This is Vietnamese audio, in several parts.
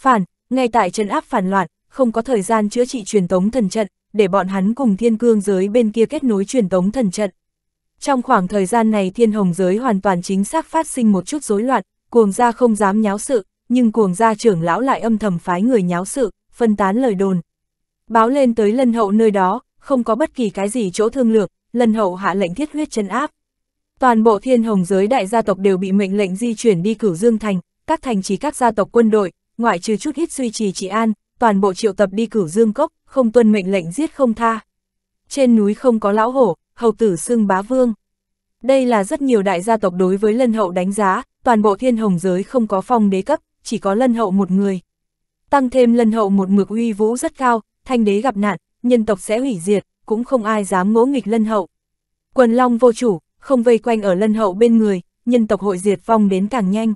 phản, ngay tại chân áp phản loạn, không có thời gian chữa trị truyền tống thần trận, để bọn hắn cùng thiên cương giới bên kia kết nối truyền tống thần trận. Trong khoảng thời gian này thiên hồng giới hoàn toàn chính xác phát sinh một chút rối loạn, cuồng gia không dám nháo sự, nhưng cuồng gia trưởng lão lại âm thầm phái người nháo sự, phân tán lời đồn. Báo lên tới lân hậu nơi đó, không có bất kỳ cái gì chỗ thương lược lân hậu hạ lệnh thiết huyết chân áp. Toàn bộ thiên hồng giới đại gia tộc đều bị mệnh lệnh di chuyển đi cửu Dương Thành, các thành chỉ các gia tộc quân đội, ngoại trừ chút ít duy trì trị an, toàn bộ triệu tập đi cửu dương cốc, không tuân mệnh lệnh giết không tha. Trên núi không có lão hổ, hầu tử xưng bá vương. Đây là rất nhiều đại gia tộc đối với lân hậu đánh giá, toàn bộ thiên hồng giới không có phong đế cấp, chỉ có lân hậu một người. Tăng thêm lân hậu một mực uy vũ rất cao, thanh đế gặp nạn, nhân tộc sẽ hủy diệt, cũng không ai dám ngỗ nghịch lân hậu. Quần long vô chủ, không vây quanh ở lân hậu bên người, nhân tộc hội diệt vong đến càng nhanh.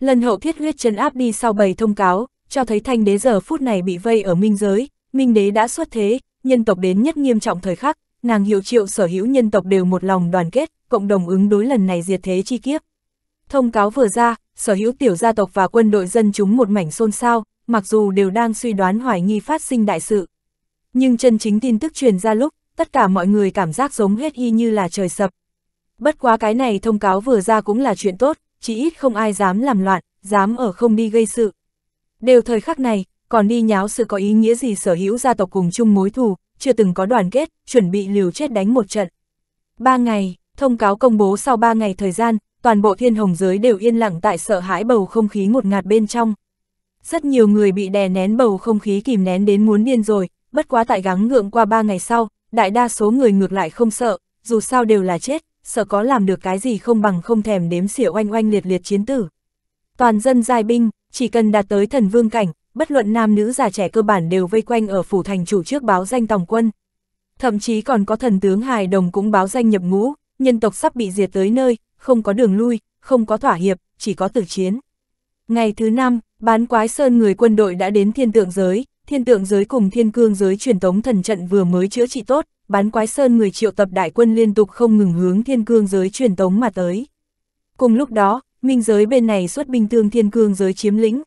Lần hậu thiết huyết chấn áp đi sau bầy thông cáo, cho thấy thanh đế giờ phút này bị vây ở minh giới, minh đế đã xuất thế, nhân tộc đến nhất nghiêm trọng thời khắc, nàng hiệu triệu sở hữu nhân tộc đều một lòng đoàn kết, cộng đồng ứng đối lần này diệt thế chi kiếp. Thông cáo vừa ra, sở hữu tiểu gia tộc và quân đội dân chúng một mảnh xôn xao, mặc dù đều đang suy đoán hoài nghi phát sinh đại sự. Nhưng chân chính tin tức truyền ra lúc, tất cả mọi người cảm giác giống hết y như là trời sập. Bất quá cái này thông cáo vừa ra cũng là chuyện tốt, chỉ ít không ai dám làm loạn, dám ở không đi gây sự. Đều thời khắc này, còn đi nháo sự có ý nghĩa gì sở hữu gia tộc cùng chung mối thù, chưa từng có đoàn kết, chuẩn bị liều chết đánh một trận. Ba ngày, thông cáo công bố sau ba ngày thời gian, toàn bộ thiên hồng giới đều yên lặng tại sợ hãi bầu không khí ngột ngạt bên trong. Rất nhiều người bị đè nén bầu không khí kìm nén đến muốn điên rồi, bất quá tại gắng ngượng qua ba ngày sau, đại đa số người ngược lại không sợ, dù sao đều là chết, sở có làm được cái gì không bằng không thèm đếm xỉa oanh oanh liệt liệt chiến tử. Toàn dân giai binh, chỉ cần đạt tới thần vương cảnh, bất luận nam nữ già trẻ cơ bản đều vây quanh ở phủ thành chủ trước báo danh tòng quân. Thậm chí còn có thần tướng hài đồng cũng báo danh nhập ngũ, nhân tộc sắp bị diệt tới nơi, không có đường lui, không có thỏa hiệp, chỉ có tử chiến. Ngày thứ năm, bán quái sơn người quân đội đã đến thiên tượng giới, thiên tượng giới cùng thiên cương giới truyền tống thần trận vừa mới chữa trị tốt, bán quái sơn người triệu tập đại quân liên tục không ngừng hướng thiên cương giới truyền tống mà tới. Cùng lúc đó, minh giới bên này xuất binh tương thiên cương giới chiếm lĩnh.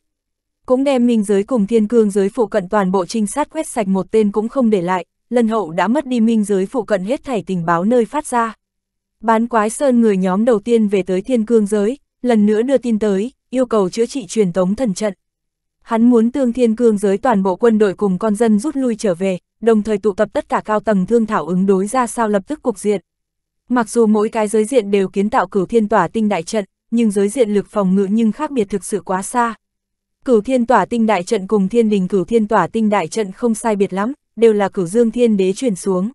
Cũng đem minh giới cùng thiên cương giới phụ cận toàn bộ trinh sát quét sạch một tên cũng không để lại, lần hậu đã mất đi minh giới phụ cận hết thảy tình báo nơi phát ra. Bán quái sơn người nhóm đầu tiên về tới thiên cương giới, lần nữa đưa tin tới, yêu cầu chữa trị truyền tống thần trận hắn muốn tương thiên cương giới toàn bộ quân đội cùng con dân rút lui trở về, đồng thời tụ tập tất cả cao tầng thương thảo ứng đối ra sao lập tức cục diện. Mặc dù mỗi cái giới diện đều kiến tạo cửu thiên tỏa tinh đại trận, nhưng giới diện lực phòng ngự nhưng khác biệt thực sự quá xa. Cửu thiên tỏa tinh đại trận cùng thiên đình cửu thiên tỏa tinh đại trận không sai biệt lắm, đều là cửu dương thiên đế chuyển xuống.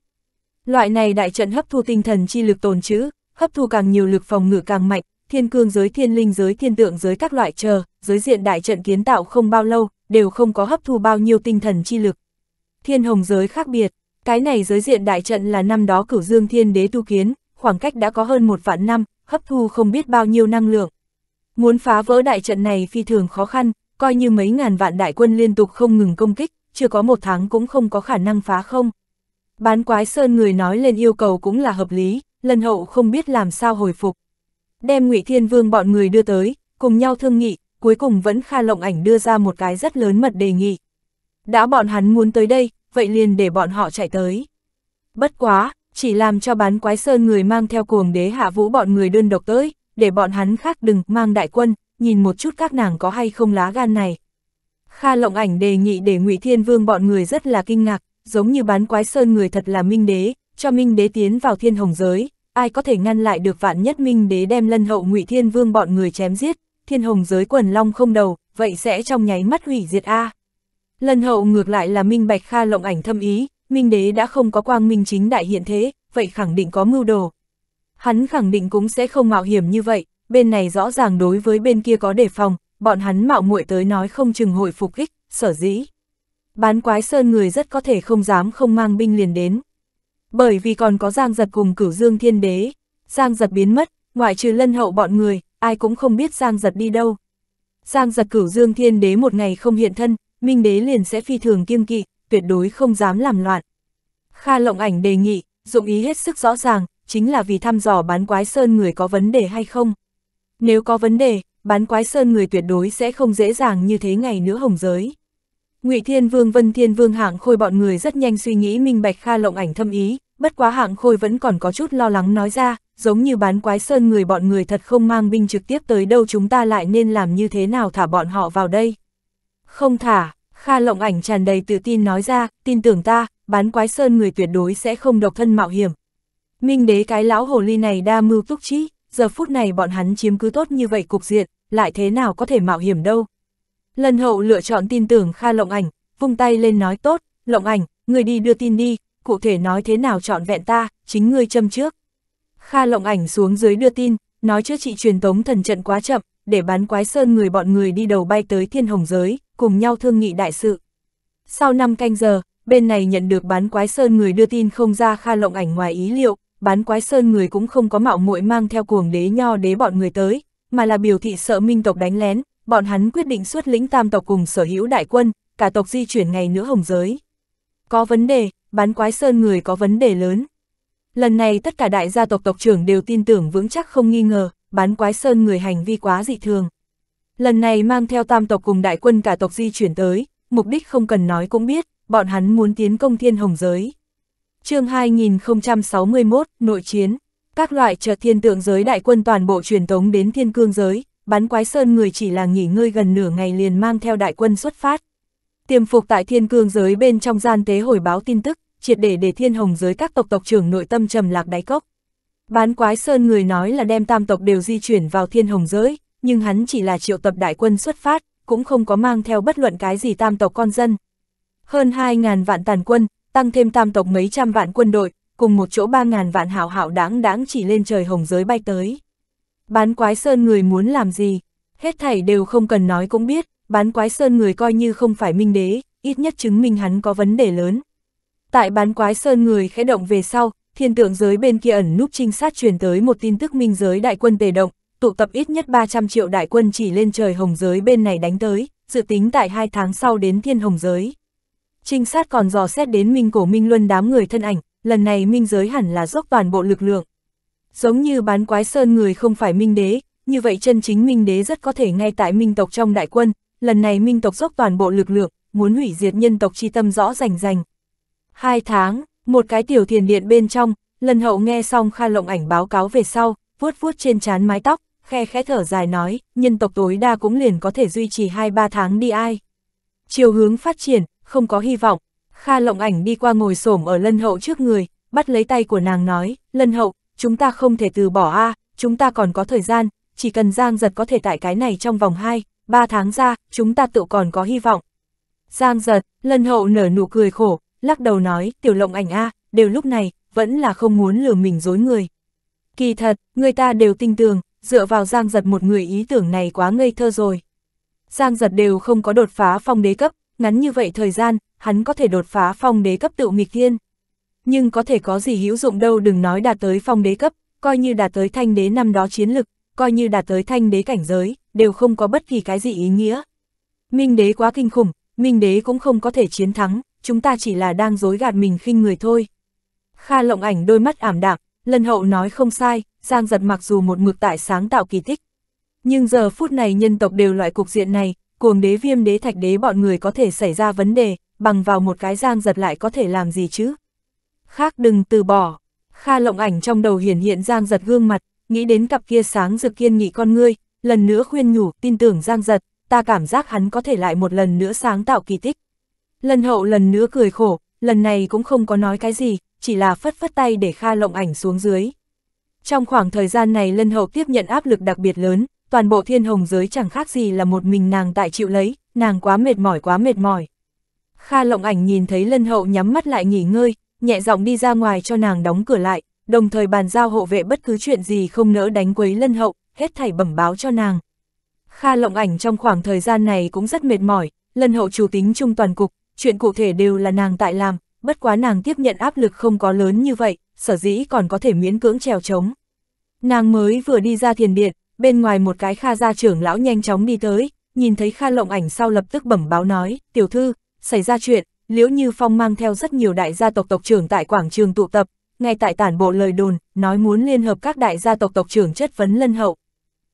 Loại này đại trận hấp thu tinh thần chi lực tồn trữ, hấp thu càng nhiều lực phòng ngự càng mạnh, thiên cương giới thiên linh giới thiên tượng giới các loại chờ, giới diện đại trận kiến tạo không bao lâu, đều không có hấp thu bao nhiêu tinh thần chi lực. Thiên hồng giới khác biệt, cái này giới diện đại trận là năm đó cửu dương thiên đế tu kiến, khoảng cách đã có hơn một vạn năm, hấp thu không biết bao nhiêu năng lượng. Muốn phá vỡ đại trận này phi thường khó khăn, coi như mấy ngàn vạn đại quân liên tục không ngừng công kích, chưa có một tháng cũng không có khả năng phá không. Bán quái sơn người nói lên yêu cầu cũng là hợp lý, lần hậu không biết làm sao hồi phục đem Ngụy Thiên Vương bọn người đưa tới, cùng nhau thương nghị, cuối cùng vẫn Kha Lộng Ảnh đưa ra một cái rất lớn mật đề nghị. Đã bọn hắn muốn tới đây, vậy liền để bọn họ chạy tới. Bất quá, chỉ làm cho bán quái sơn người mang theo cuồng đế hạ vũ bọn người đơn độc tới, để bọn hắn khác đừng mang đại quân, nhìn một chút các nàng có hay không lá gan này. Kha Lộng Ảnh đề nghị để Ngụy Thiên Vương bọn người rất là kinh ngạc, giống như bán quái sơn người thật là minh đế, cho minh đế tiến vào thiên hồng giới, ai có thể ngăn lại được vạn nhất minh đế đem lân hậu ngụy thiên vương bọn người chém giết, thiên hồng giới quần long không đầu, vậy sẽ trong nháy mắt hủy diệt A. Lân hậu ngược lại là minh bạch kha lộng ảnh thâm ý, minh đế đã không có quang minh chính đại hiện thế, vậy khẳng định có mưu đồ. Hắn khẳng định cũng sẽ không mạo hiểm như vậy, bên này rõ ràng đối với bên kia có đề phòng, bọn hắn mạo muội tới nói không chừng hội phục ích, sở dĩ. Bán quái sơn người rất có thể không dám không mang binh liền đến. Bởi vì còn có Giang Giật cùng cửu dương thiên đế. Giang Giật biến mất, ngoại trừ lân hậu bọn người, ai cũng không biết Giang Giật đi đâu. Giang Giật cửu dương thiên đế một ngày không hiện thân, Minh đế liền sẽ phi thường kiêng kỵ, tuyệt đối không dám làm loạn. Kha lộng ảnh đề nghị, dụng ý hết sức rõ ràng, chính là vì thăm dò bán quái sơn người có vấn đề hay không. Nếu có vấn đề, bán quái sơn người tuyệt đối sẽ không dễ dàng như thế ngày nữa hồng giới. Ngụy Thiên Vương Vân Thiên Vương hạng khôi bọn người rất nhanh suy nghĩ minh bạch Kha Lộng ảnh thâm ý, bất quá hạng khôi vẫn còn có chút lo lắng nói ra, giống như bán quái sơn người bọn người thật không mang binh trực tiếp tới đâu chúng ta lại nên làm như thế nào thả bọn họ vào đây. Không thả, Kha Lộng ảnh tràn đầy tự tin nói ra, tin tưởng ta, bán quái sơn người tuyệt đối sẽ không độc thân mạo hiểm. Minh đế cái lão hồ ly này đa mưu túc trí, giờ phút này bọn hắn chiếm cứ tốt như vậy cục diện, lại thế nào có thể mạo hiểm đâu, Lần hậu lựa chọn tin tưởng Kha Lộng Ảnh, vung tay lên nói tốt, Lộng Ảnh, người đi đưa tin đi, cụ thể nói thế nào chọn vẹn ta, chính ngươi châm trước. Kha Lộng Ảnh xuống dưới đưa tin, nói chưa chị truyền tống thần trận quá chậm, để bán quái sơn người bọn người đi đầu bay tới thiên hồng giới, cùng nhau thương nghị đại sự. Sau năm canh giờ, bên này nhận được bán quái sơn người đưa tin không ra Kha Lộng Ảnh ngoài ý liệu, bán quái sơn người cũng không có mạo muội mang theo cuồng đế nho đế bọn người tới, mà là biểu thị sợ minh tộc đánh lén, bọn hắn quyết định xuất lĩnh tam tộc cùng sở hữu đại quân, cả tộc di chuyển ngày nữa hồng giới. Có vấn đề, bán quái sơn người có vấn đề lớn. Lần này tất cả đại gia tộc tộc trưởng đều tin tưởng vững chắc không nghi ngờ, bán quái sơn người hành vi quá dị thường. Lần này mang theo tam tộc cùng đại quân cả tộc di chuyển tới, mục đích không cần nói cũng biết, bọn hắn muốn tiến công thiên hồng giới. chương 2061, nội chiến, các loại trợ thiên tượng giới đại quân toàn bộ truyền tống đến thiên cương giới, bán quái sơn người chỉ là nghỉ ngơi gần nửa ngày liền mang theo đại quân xuất phát. Tiềm phục tại thiên cương giới bên trong gian tế hồi báo tin tức, triệt để để thiên hồng giới các tộc tộc trưởng nội tâm trầm lạc đáy cốc. Bán quái sơn người nói là đem tam tộc đều di chuyển vào thiên hồng giới, nhưng hắn chỉ là triệu tập đại quân xuất phát, cũng không có mang theo bất luận cái gì tam tộc con dân. Hơn 2.000 vạn tàn quân, tăng thêm tam tộc mấy trăm vạn quân đội, cùng một chỗ 3.000 vạn hảo hảo đáng đáng chỉ lên trời hồng giới bay tới. Bán quái sơn người muốn làm gì? Hết thảy đều không cần nói cũng biết, bán quái sơn người coi như không phải minh đế, ít nhất chứng minh hắn có vấn đề lớn. Tại bán quái sơn người khẽ động về sau, thiên tượng giới bên kia ẩn núp trinh sát truyền tới một tin tức minh giới đại quân tề động, tụ tập ít nhất 300 triệu đại quân chỉ lên trời hồng giới bên này đánh tới, dự tính tại hai tháng sau đến thiên hồng giới. Trinh sát còn dò xét đến minh cổ minh luân đám người thân ảnh, lần này minh giới hẳn là dốc toàn bộ lực lượng, Giống như bán quái sơn người không phải minh đế, như vậy chân chính minh đế rất có thể ngay tại minh tộc trong đại quân, lần này minh tộc dốc toàn bộ lực lượng, muốn hủy diệt nhân tộc chi tâm rõ rành rành. Hai tháng, một cái tiểu thiền điện bên trong, lần hậu nghe xong Kha Lộng ảnh báo cáo về sau, vuốt vuốt trên trán mái tóc, khe khẽ thở dài nói, nhân tộc tối đa cũng liền có thể duy trì hai ba tháng đi ai. Chiều hướng phát triển, không có hy vọng, Kha Lộng ảnh đi qua ngồi xổm ở lân hậu trước người, bắt lấy tay của nàng nói, lân hậu, chúng ta không thể từ bỏ a à, chúng ta còn có thời gian, chỉ cần Giang Giật có thể tại cái này trong vòng 2, 3 tháng ra, chúng ta tự còn có hy vọng. Giang Giật, lân hậu nở nụ cười khổ, lắc đầu nói, tiểu lộng ảnh a à, đều lúc này, vẫn là không muốn lừa mình dối người. Kỳ thật, người ta đều tin tưởng, dựa vào Giang Giật một người ý tưởng này quá ngây thơ rồi. Giang Giật đều không có đột phá phong đế cấp, ngắn như vậy thời gian, hắn có thể đột phá phong đế cấp tự nghịch thiên nhưng có thể có gì hữu dụng đâu đừng nói đạt tới phong đế cấp, coi như đạt tới thanh đế năm đó chiến lực, coi như đạt tới thanh đế cảnh giới, đều không có bất kỳ cái gì ý nghĩa. Minh đế quá kinh khủng, minh đế cũng không có thể chiến thắng, chúng ta chỉ là đang dối gạt mình khinh người thôi. Kha lộng ảnh đôi mắt ảm đạm, lần hậu nói không sai, Giang giật mặc dù một mực tại sáng tạo kỳ tích. Nhưng giờ phút này nhân tộc đều loại cục diện này, cuồng đế viêm đế thạch đế bọn người có thể xảy ra vấn đề, bằng vào một cái Giang giật lại có thể làm gì chứ? khác đừng từ bỏ. Kha lộng ảnh trong đầu hiển hiện Giang giật gương mặt, nghĩ đến cặp kia sáng rực kiên nghị con ngươi, lần nữa khuyên nhủ, tin tưởng Giang giật, ta cảm giác hắn có thể lại một lần nữa sáng tạo kỳ tích. Lần hậu lần nữa cười khổ, lần này cũng không có nói cái gì, chỉ là phất phất tay để Kha lộng ảnh xuống dưới. Trong khoảng thời gian này lân hậu tiếp nhận áp lực đặc biệt lớn, toàn bộ thiên hồng giới chẳng khác gì là một mình nàng tại chịu lấy, nàng quá mệt mỏi quá mệt mỏi. Kha lộng ảnh nhìn thấy lân hậu nhắm mắt lại nghỉ ngơi, nhẹ giọng đi ra ngoài cho nàng đóng cửa lại, đồng thời bàn giao hộ vệ bất cứ chuyện gì không nỡ đánh quấy lân hậu, hết thảy bẩm báo cho nàng. Kha lộng ảnh trong khoảng thời gian này cũng rất mệt mỏi, lân hậu chủ tính chung toàn cục, chuyện cụ thể đều là nàng tại làm, bất quá nàng tiếp nhận áp lực không có lớn như vậy, sở dĩ còn có thể miễn cưỡng trèo trống. Nàng mới vừa đi ra thiền điện, bên ngoài một cái Kha gia trưởng lão nhanh chóng đi tới, nhìn thấy Kha lộng ảnh sau lập tức bẩm báo nói, tiểu thư, xảy ra chuyện, Liễu Như Phong mang theo rất nhiều đại gia tộc tộc trưởng tại quảng trường tụ tập, ngay tại tản bộ lời đồn, nói muốn liên hợp các đại gia tộc tộc trưởng chất vấn lân hậu.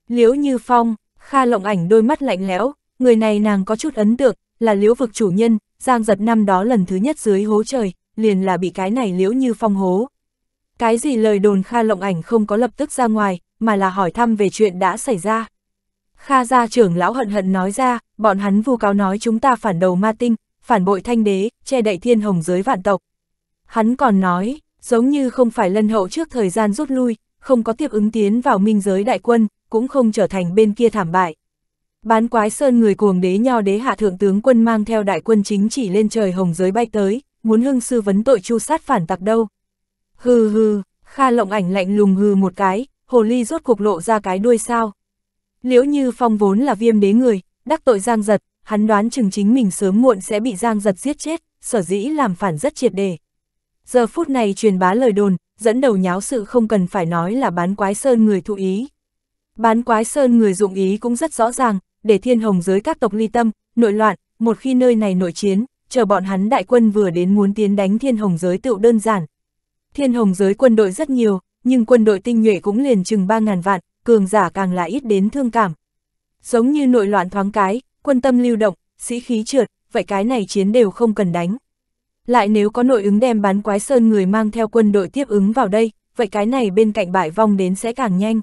Liễu Như Phong, Kha Lộng Ảnh đôi mắt lạnh lẽo, người này nàng có chút ấn tượng, là Liễu vực chủ nhân, Giang giật năm đó lần thứ nhất dưới hố trời, liền là bị cái này Liễu Như Phong hố. Cái gì lời đồn Kha Lộng Ảnh không có lập tức ra ngoài, mà là hỏi thăm về chuyện đã xảy ra. Kha gia trưởng lão hận hận nói ra, bọn hắn vu cáo nói chúng ta phản đầu ma tinh, phản bội thanh đế, che đậy thiên hồng giới vạn tộc. Hắn còn nói, giống như không phải lân hậu trước thời gian rút lui, không có tiếp ứng tiến vào minh giới đại quân, cũng không trở thành bên kia thảm bại. Bán quái sơn người cuồng đế nho đế hạ thượng tướng quân mang theo đại quân chính chỉ lên trời hồng giới bay tới, muốn hưng sư vấn tội chu sát phản tặc đâu. Hừ hừ, Kha lộng ảnh lạnh lùng hừ một cái, hồ ly rốt cục lộ ra cái đuôi sao. Liễu như phong vốn là viêm đế người, đắc tội giang giật, hắn đoán chừng chính mình sớm muộn sẽ bị Giang giật giết chết, sở dĩ làm phản rất triệt đề. Giờ phút này truyền bá lời đồn, dẫn đầu nháo sự không cần phải nói là bán quái sơn người thụ ý. Bán quái sơn người dụng ý cũng rất rõ ràng, để thiên hồng giới các tộc ly tâm, nội loạn, một khi nơi này nội chiến, chờ bọn hắn đại quân vừa đến muốn tiến đánh thiên hồng giới tựu đơn giản. Thiên hồng giới quân đội rất nhiều, nhưng quân đội tinh nhuệ cũng liền chừng 3.000 vạn, cường giả càng là ít đến thương cảm. Giống như nội loạn thoáng cái, quân tâm lưu động, sĩ khí trượt, vậy cái này chiến đều không cần đánh. Lại nếu có nội ứng đem bán quái sơn người mang theo quân đội tiếp ứng vào đây, vậy cái này bên cạnh bại vong đến sẽ càng nhanh.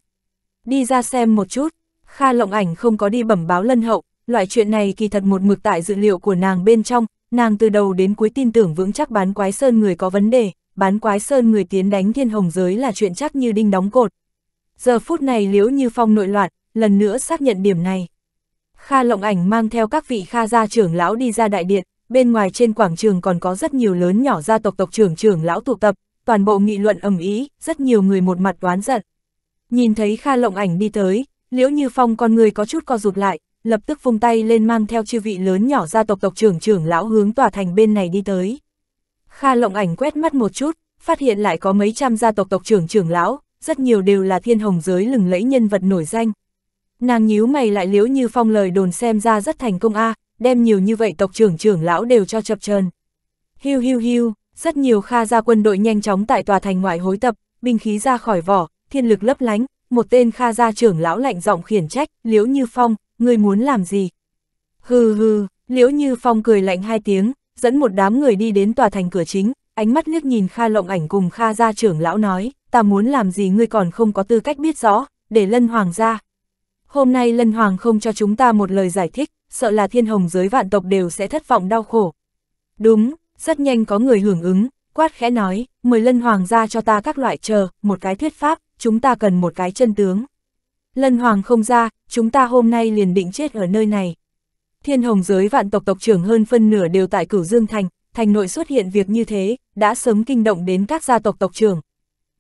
Đi ra xem một chút, Kha lộng ảnh không có đi bẩm báo lân hậu, loại chuyện này kỳ thật một mực tại dự liệu của nàng bên trong, nàng từ đầu đến cuối tin tưởng vững chắc bán quái sơn người có vấn đề, bán quái sơn người tiến đánh thiên hồng giới là chuyện chắc như đinh đóng cột. Giờ phút này liễu như phong nội loạn, lần nữa xác nhận điểm này. Kha Lộng Ảnh mang theo các vị Kha gia trưởng lão đi ra đại điện, bên ngoài trên quảng trường còn có rất nhiều lớn nhỏ gia tộc tộc trưởng trưởng lão tụ tập, toàn bộ nghị luận ầm ý, rất nhiều người một mặt đoán giận. Nhìn thấy Kha Lộng Ảnh đi tới, Liễu Như Phong con người có chút co rụt lại, lập tức vung tay lên mang theo chư vị lớn nhỏ gia tộc tộc trưởng trưởng lão hướng tòa thành bên này đi tới. Kha Lộng Ảnh quét mắt một chút, phát hiện lại có mấy trăm gia tộc tộc trưởng trưởng lão, rất nhiều đều là thiên hồng giới lừng lẫy nhân vật nổi danh. Nàng nhíu mày lại liễu như phong lời đồn xem ra rất thành công a à, đem nhiều như vậy tộc trưởng trưởng lão đều cho chập trơn. Hiu hiu hiu, rất nhiều kha gia quân đội nhanh chóng tại tòa thành ngoại hối tập, binh khí ra khỏi vỏ, thiên lực lấp lánh, một tên kha gia trưởng lão lạnh giọng khiển trách, liễu như phong, người muốn làm gì? Hừ hừ, liễu như phong cười lạnh hai tiếng, dẫn một đám người đi đến tòa thành cửa chính, ánh mắt liếc nhìn Kha Lộng Ảnh cùng Kha gia trưởng lão nói, ta muốn làm gì ngươi còn không có tư cách biết rõ, để Lân Hoàng gia, hôm nay Lân Hoàng không cho chúng ta một lời giải thích, sợ là thiên hồng giới vạn tộc đều sẽ thất vọng đau khổ. Đúng, rất nhanh có người hưởng ứng, quát khẽ nói, mời Lân Hoàng ra cho ta các loại chờ, một cái thuyết pháp, chúng ta cần một cái chân tướng. Lân Hoàng không ra, chúng ta hôm nay liền định chết ở nơi này. Thiên hồng giới vạn tộc tộc trưởng hơn phân nửa đều tại cửu Dương Thành, thành nội xuất hiện việc như thế, đã sớm kinh động đến các gia tộc tộc trưởng.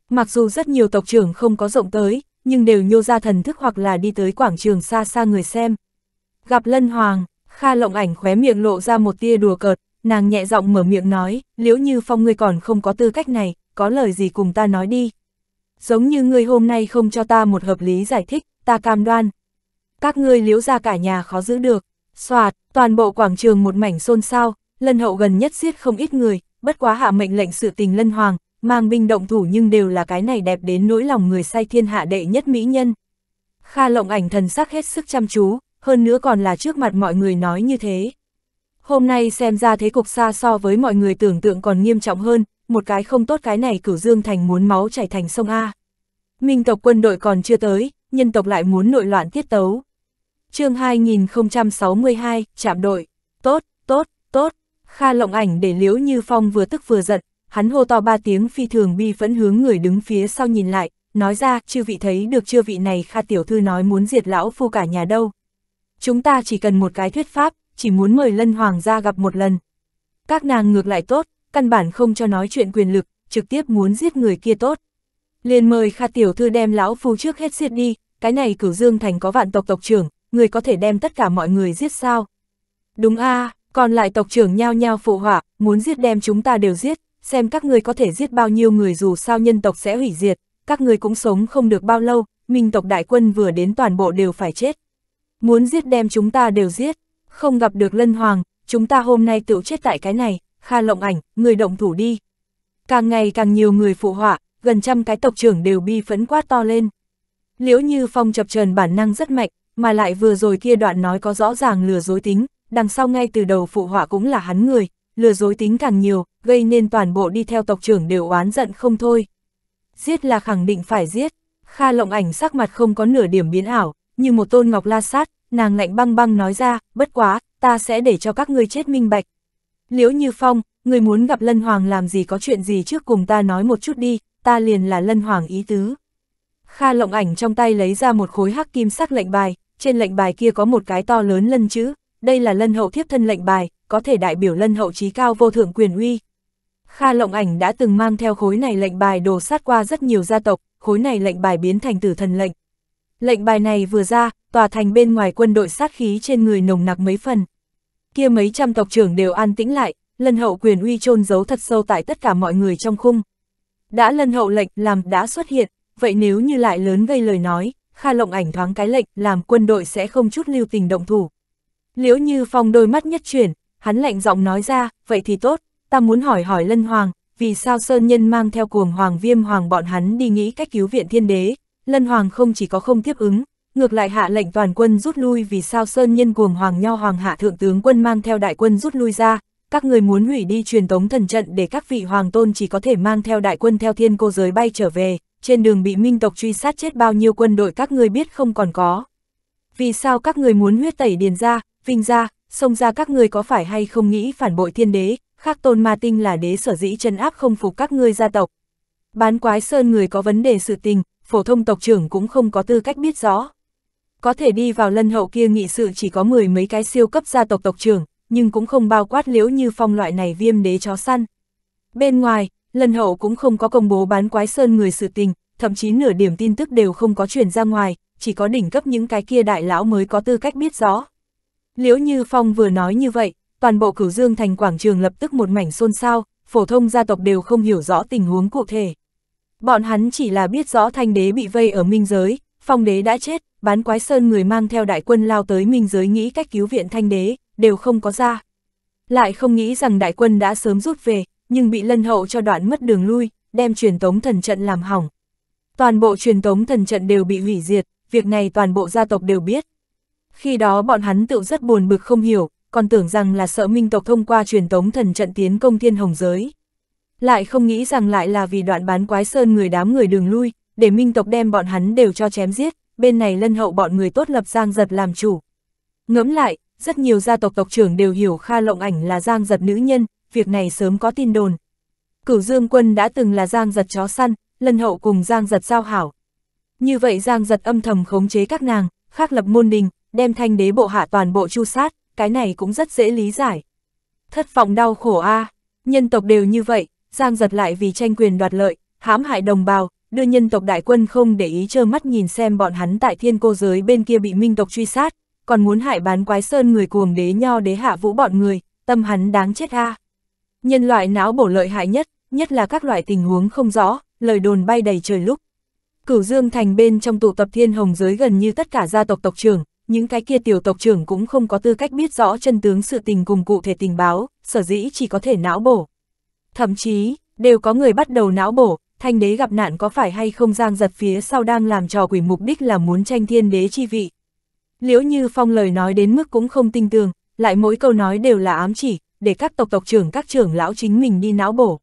Mặc dù rất nhiều tộc trưởng không có rộng tới, nhưng đều nhô ra thần thức hoặc là đi tới quảng trường xa xa người xem. Gặp Lân Hoàng, Kha Lộng Ảnh khóe miệng lộ ra một tia đùa cợt, nàng nhẹ giọng mở miệng nói, liễu như phong ngươi còn không có tư cách này, có lời gì cùng ta nói đi. Giống như ngươi hôm nay không cho ta một hợp lý giải thích, ta cam đoan. Các ngươi liễu ra cả nhà khó giữ được, soạt, toàn bộ quảng trường một mảnh xôn xao, lân hậu gần nhất giết không ít người, bất quá hạ mệnh lệnh sự tình lân hoàng, mang binh động thủ nhưng đều là cái này đẹp đến nỗi lòng người say thiên hạ đệ nhất mỹ nhân. Kha lộng ảnh thần sắc hết sức chăm chú, hơn nữa còn là trước mặt mọi người nói như thế. Hôm nay xem ra thế cục xa so với mọi người tưởng tượng còn nghiêm trọng hơn, một cái không tốt cái này cửu dương thành muốn máu chảy thành sông A. Minh tộc quân đội còn chưa tới, nhân tộc lại muốn nội loạn tiết tấu. chương 2062, chạm đội. Tốt, tốt, tốt. Kha lộng ảnh để liếu như phong vừa tức vừa giận, hắn hô to ba tiếng phi thường bi vẫn hướng người đứng phía sau nhìn lại, nói ra, chưa vị thấy được chưa vị này Kha Tiểu Thư nói muốn diệt lão phu cả nhà đâu. Chúng ta chỉ cần một cái thuyết pháp, chỉ muốn mời Lân Hoàng ra gặp một lần. Các nàng ngược lại tốt, căn bản không cho nói chuyện quyền lực, trực tiếp muốn giết người kia tốt. liền mời Kha Tiểu Thư đem lão phu trước hết giết đi, cái này cửu dương thành có vạn tộc tộc trưởng, người có thể đem tất cả mọi người giết sao. Đúng a à, còn lại tộc trưởng nhao nhao phụ họa, muốn giết đem chúng ta đều giết, xem các ngươi có thể giết bao nhiêu người dù sao nhân tộc sẽ hủy diệt, các ngươi cũng sống không được bao lâu, minh tộc đại quân vừa đến toàn bộ đều phải chết. Muốn giết đem chúng ta đều giết, không gặp được lân hoàng, chúng ta hôm nay tự chết tại cái này, kha lộng ảnh, người động thủ đi. Càng ngày càng nhiều người phụ họa, gần trăm cái tộc trưởng đều bi phẫn quát to lên. Liễu như phong chập trần bản năng rất mạnh, mà lại vừa rồi kia đoạn nói có rõ ràng lừa dối tính, đằng sau ngay từ đầu phụ họa cũng là hắn người, lừa dối tính càng nhiều, gây nên toàn bộ đi theo tộc trưởng đều oán giận không thôi. Giết là khẳng định phải giết, Kha lộng ảnh sắc mặt không có nửa điểm biến ảo, như một tôn ngọc la sát, nàng lạnh băng băng nói ra, bất quá, ta sẽ để cho các ngươi chết minh bạch. Liễu Như Phong, người muốn gặp Lân Hoàng làm gì có chuyện gì trước cùng ta nói một chút đi, ta liền là Lân Hoàng ý tứ. Kha lộng ảnh trong tay lấy ra một khối hắc kim sắc lệnh bài, trên lệnh bài kia có một cái to lớn lân chữ, đây là lân hậu thiếp thân lệnh bài, có thể đại biểu lân hậu trí cao vô thượng quyền uy. Kha Lộng Ảnh đã từng mang theo khối này lệnh bài đồ sát qua rất nhiều gia tộc, khối này lệnh bài biến thành tử thần lệnh. Lệnh bài này vừa ra, tòa thành bên ngoài quân đội sát khí trên người nồng nặc mấy phần. Kia mấy trăm tộc trưởng đều an tĩnh lại, lân hậu quyền uy chôn giấu thật sâu tại tất cả mọi người trong khung. Đã lân hậu lệnh làm đã xuất hiện, vậy nếu như lại lớn gây lời nói, Kha Lộng Ảnh thoáng cái lệnh làm quân đội sẽ không chút lưu tình động thủ. Liễu Như Phong đôi mắt nhất chuyển, hắn lạnh giọng nói ra, vậy thì tốt, ta muốn hỏi hỏi Lân Hoàng, vì sao Sơn Nhân mang theo cuồng Hoàng Viêm Hoàng bọn hắn đi nghĩ cách cứu viện thiên đế, Lân Hoàng không chỉ có không tiếp ứng, ngược lại hạ lệnh toàn quân rút lui vì sao Sơn Nhân cuồng Hoàng Nho Hoàng hạ thượng tướng quân mang theo đại quân rút lui ra, các người muốn hủy đi truyền tống thần trận để các vị hoàng tôn chỉ có thể mang theo đại quân theo thiên cô giới bay trở về, trên đường bị minh tộc truy sát chết bao nhiêu quân đội các người biết không còn có. Vì sao các người muốn huyết tẩy điền ra, vinh ra, xông ra các ngươi có phải hay không nghĩ phản bội thiên đế, khắc tôn ma tinh là đế sở dĩ chân áp không phục các ngươi gia tộc. Bán quái sơn người có vấn đề sự tình, phổ thông tộc trưởng cũng không có tư cách biết rõ. Có thể đi vào lân hậu kia nghị sự chỉ có mười mấy cái siêu cấp gia tộc tộc trưởng, nhưng cũng không bao quát liễu như phong loại này viêm đế chó săn. Bên ngoài, lân hậu cũng không có công bố bán quái sơn người sự tình, thậm chí nửa điểm tin tức đều không có chuyển ra ngoài, chỉ có đỉnh cấp những cái kia đại lão mới có tư cách biết rõ. Liễu Như Phong vừa nói như vậy, toàn bộ cửu dương thành quảng trường lập tức một mảnh xôn xao, phổ thông gia tộc đều không hiểu rõ tình huống cụ thể. Bọn hắn chỉ là biết rõ thanh đế bị vây ở minh giới, phong đế đã chết, bán quái sơn người mang theo đại quân lao tới minh giới nghĩ cách cứu viện thanh đế, đều không có ra. Lại không nghĩ rằng đại quân đã sớm rút về, nhưng bị lân hậu cho đoạn mất đường lui, đem truyền tống thần trận làm hỏng. Toàn bộ truyền tống thần trận đều bị hủy diệt, việc này toàn bộ gia tộc đều biết, khi đó bọn hắn tự rất buồn bực không hiểu, còn tưởng rằng là sợ minh tộc thông qua truyền tống thần trận tiến công thiên hồng giới. Lại không nghĩ rằng lại là vì đoạn bán quái sơn người đám người đường lui, để minh tộc đem bọn hắn đều cho chém giết, bên này lân hậu bọn người tốt lập giang giật làm chủ. Ngẫm lại, rất nhiều gia tộc tộc trưởng đều hiểu Kha Lộng Ảnh là giang giật nữ nhân, việc này sớm có tin đồn. Cửu Dương Quân đã từng là giang giật chó săn, lân hậu cùng giang giật giao hảo. Như vậy giang giật âm thầm khống chế các nàng, khác lập môn đình, đem thanh đế bộ hạ toàn bộ chu sát, cái này cũng rất dễ lý giải. Thất vọng đau khổ a à, nhân tộc đều như vậy, giang giật lại vì tranh quyền đoạt lợi, hãm hại đồng bào, đưa nhân tộc đại quân không để ý trơ mắt nhìn xem bọn hắn tại thiên cô giới bên kia bị minh tộc truy sát, còn muốn hại bán quái sơn người cuồng đế nho đế hạ vũ bọn người, tâm hắn đáng chết a à. Nhân loại não bổ lợi hại nhất, nhất là các loại tình huống không rõ, lời đồn bay đầy trời lúc. Cửu Dương Thành bên trong tụ tập thiên hồng giới gần như tất cả gia tộc tộc trưởng, những cái kia tiểu tộc trưởng cũng không có tư cách biết rõ chân tướng sự tình cùng cụ thể tình báo, sở dĩ chỉ có thể não bổ. Thậm chí, đều có người bắt đầu não bổ, thanh đế gặp nạn có phải hay không giang giật phía sau đang làm trò quỷ mục đích là muốn tranh thiên đế chi vị. Liễu như phong lời nói đến mức cũng không tin tường, lại mỗi câu nói đều là ám chỉ, để các tộc tộc trưởng các trưởng lão chính mình đi não bổ.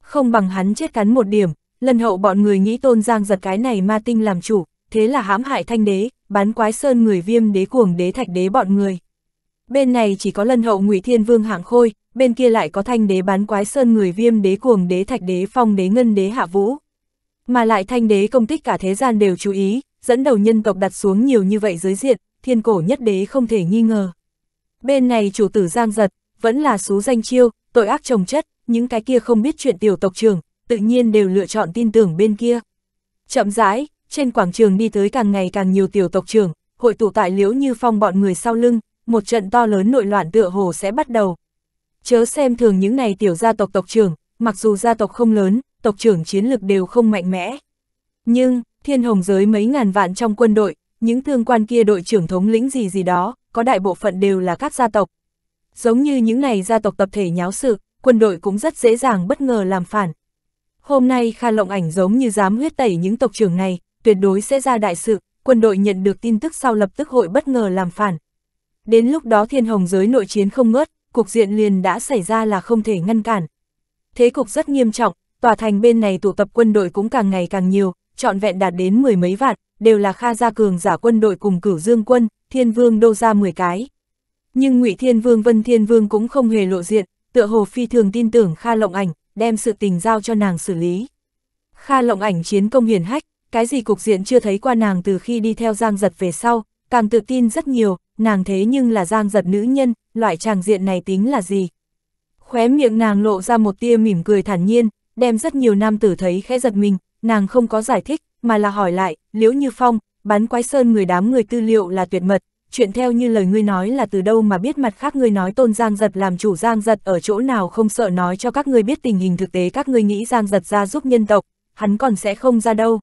Không bằng hắn chết cắn một điểm, lần hậu bọn người nghĩ tôn giang giật cái này ma tinh làm chủ, thế là hãm hại thanh đế, bán quái sơn người viêm đế cuồng đế thạch đế bọn người. Bên này chỉ có lân hậu ngụy Thiên Vương hạng khôi, bên kia lại có thanh đế bán quái sơn người viêm đế cuồng đế thạch đế phong đế ngân đế hạ vũ. Mà lại thanh đế công tích cả thế gian đều chú ý, dẫn đầu nhân tộc đặt xuống nhiều như vậy dưới diện, thiên cổ nhất đế không thể nghi ngờ. Bên này chủ tử giang giật, vẫn là số danh chiêu, tội ác trồng chất, những cái kia không biết chuyện tiểu tộc trưởng, tự nhiên đều lựa chọn tin tưởng bên kia. Chậm rãi, trên quảng trường đi tới càng ngày càng nhiều tiểu tộc trưởng, hội tụ tại liễu như phong bọn người sau lưng, một trận to lớn nội loạn tựa hồ sẽ bắt đầu. Chớ xem thường những này tiểu gia tộc tộc trưởng, mặc dù gia tộc không lớn, tộc trưởng chiến lực đều không mạnh mẽ. Nhưng, thiên hồng giới mấy ngàn vạn trong quân đội, những thương quan kia đội trưởng thống lĩnh gì gì đó, có đại bộ phận đều là các gia tộc. Giống như những này gia tộc tập thể nháo sự, quân đội cũng rất dễ dàng bất ngờ làm phản. Hôm nay Kha Lộng Ảnh giống như dám huyết tẩy những tộc trưởng này, tuyệt đối sẽ ra đại sự, quân đội nhận được tin tức sau lập tức hội bất ngờ làm phản. Đến lúc đó thiên hồng giới nội chiến không ngớt, cục diện liền đã xảy ra là không thể ngăn cản. Thế cục rất nghiêm trọng, tòa thành bên này tụ tập quân đội cũng càng ngày càng nhiều, trọn vẹn đạt đến mười mấy vạn, đều là Kha Gia Cường giả quân đội cùng cử dương quân, thiên vương đô ra 10 cái. Nhưng ngụy Thiên Vương Vân Thiên Vương cũng không hề lộ diện, tựa hồ phi thường tin tưởng Kha Lộng Ảnh, đem sự tình giao cho nàng xử lý. Kha Lộng Ảnh chiến công hiển hách, cái gì cục diện chưa thấy qua nàng từ khi đi theo Giang Giật về sau, càng tự tin rất nhiều, nàng thế nhưng là Giang Giật nữ nhân, loại tràng diện này tính là gì? Khóe miệng nàng lộ ra một tia mỉm cười thản nhiên, đem rất nhiều nam tử thấy khẽ giật mình, nàng không có giải thích, mà là hỏi lại, liễu như phong, bán quái sơn người đám người tư liệu là tuyệt mật, chuyện theo như lời ngươi nói là từ đâu mà biết mặt khác ngươi nói tôn giang giật làm chủ giang giật ở chỗ nào không sợ nói cho các ngươi biết tình hình thực tế các ngươi nghĩ giang giật ra giúp nhân tộc, hắn còn sẽ không ra đâu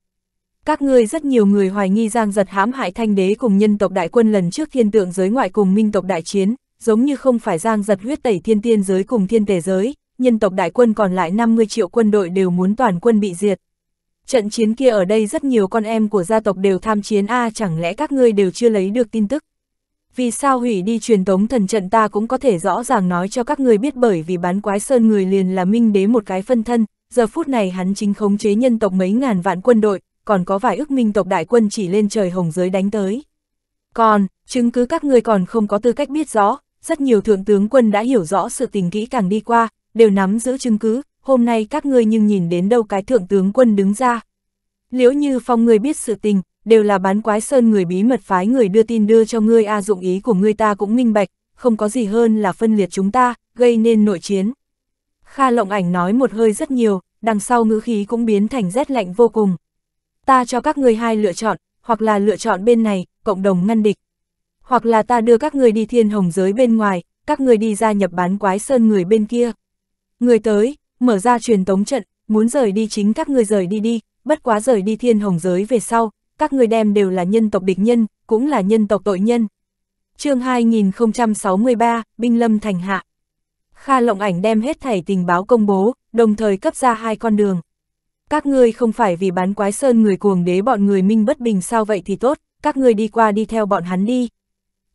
các ngươi rất nhiều người hoài nghi giang giật hãm hại thanh đế cùng nhân tộc đại quân lần trước thiên tượng giới ngoại cùng minh tộc đại chiến, giống như không phải giang giật huyết tẩy thiên tiên giới cùng thiên tề giới, nhân tộc đại quân còn lại 50 triệu quân đội đều muốn toàn quân bị diệt. Trận chiến kia ở đây rất nhiều con em của gia tộc đều tham chiến A chẳng lẽ các ngươi đều chưa lấy được tin tức. Vì sao hủy đi truyền tống thần trận ta cũng có thể rõ ràng nói cho các ngươi biết bởi vì bán quái sơn người liền là minh đế một cái phân thân, giờ phút này hắn chính khống chế nhân tộc mấy ngàn vạn quân đội, còn có vài ước minh tộc đại quân chỉ lên trời hồng giới đánh tới. Còn, chứng cứ các ngươi còn không có tư cách biết rõ, rất nhiều thượng tướng quân đã hiểu rõ sự tình kỹ càng đi qua, đều nắm giữ chứng cứ, hôm nay các ngươi nhưng nhìn đến đâu cái thượng tướng quân đứng ra. Liễu như phong người biết sự tình, đều là bán quái sơn người bí mật phái người đưa tin đưa cho ngươi a dụng ý của ngươi ta cũng minh bạch, không có gì hơn là phân liệt chúng ta, gây nên nội chiến. Kha lộng ảnh nói một hơi rất nhiều, đằng sau ngữ khí cũng biến thành rét lạnh vô cùng ta cho các ngươi hai lựa chọn, hoặc là lựa chọn bên này, cộng đồng ngăn địch. Hoặc là ta đưa các ngươi đi thiên hồng giới bên ngoài, các ngươi đi gia nhập bán quái sơn người bên kia. Người tới, mở ra truyền tống trận, muốn rời đi chính các ngươi rời đi đi, bất quá rời đi thiên hồng giới về sau, các ngươi đem đều là nhân tộc địch nhân, cũng là nhân tộc tội nhân. chương 2063, Binh Lâm Thành Hạ. Kha Lộng Ảnh đem hết thảy tình báo công bố, đồng thời cấp ra hai con đường các ngươi không phải vì bán quái sơn người cuồng đế bọn người minh bất bình sao vậy thì tốt, các ngươi đi qua đi theo bọn hắn đi.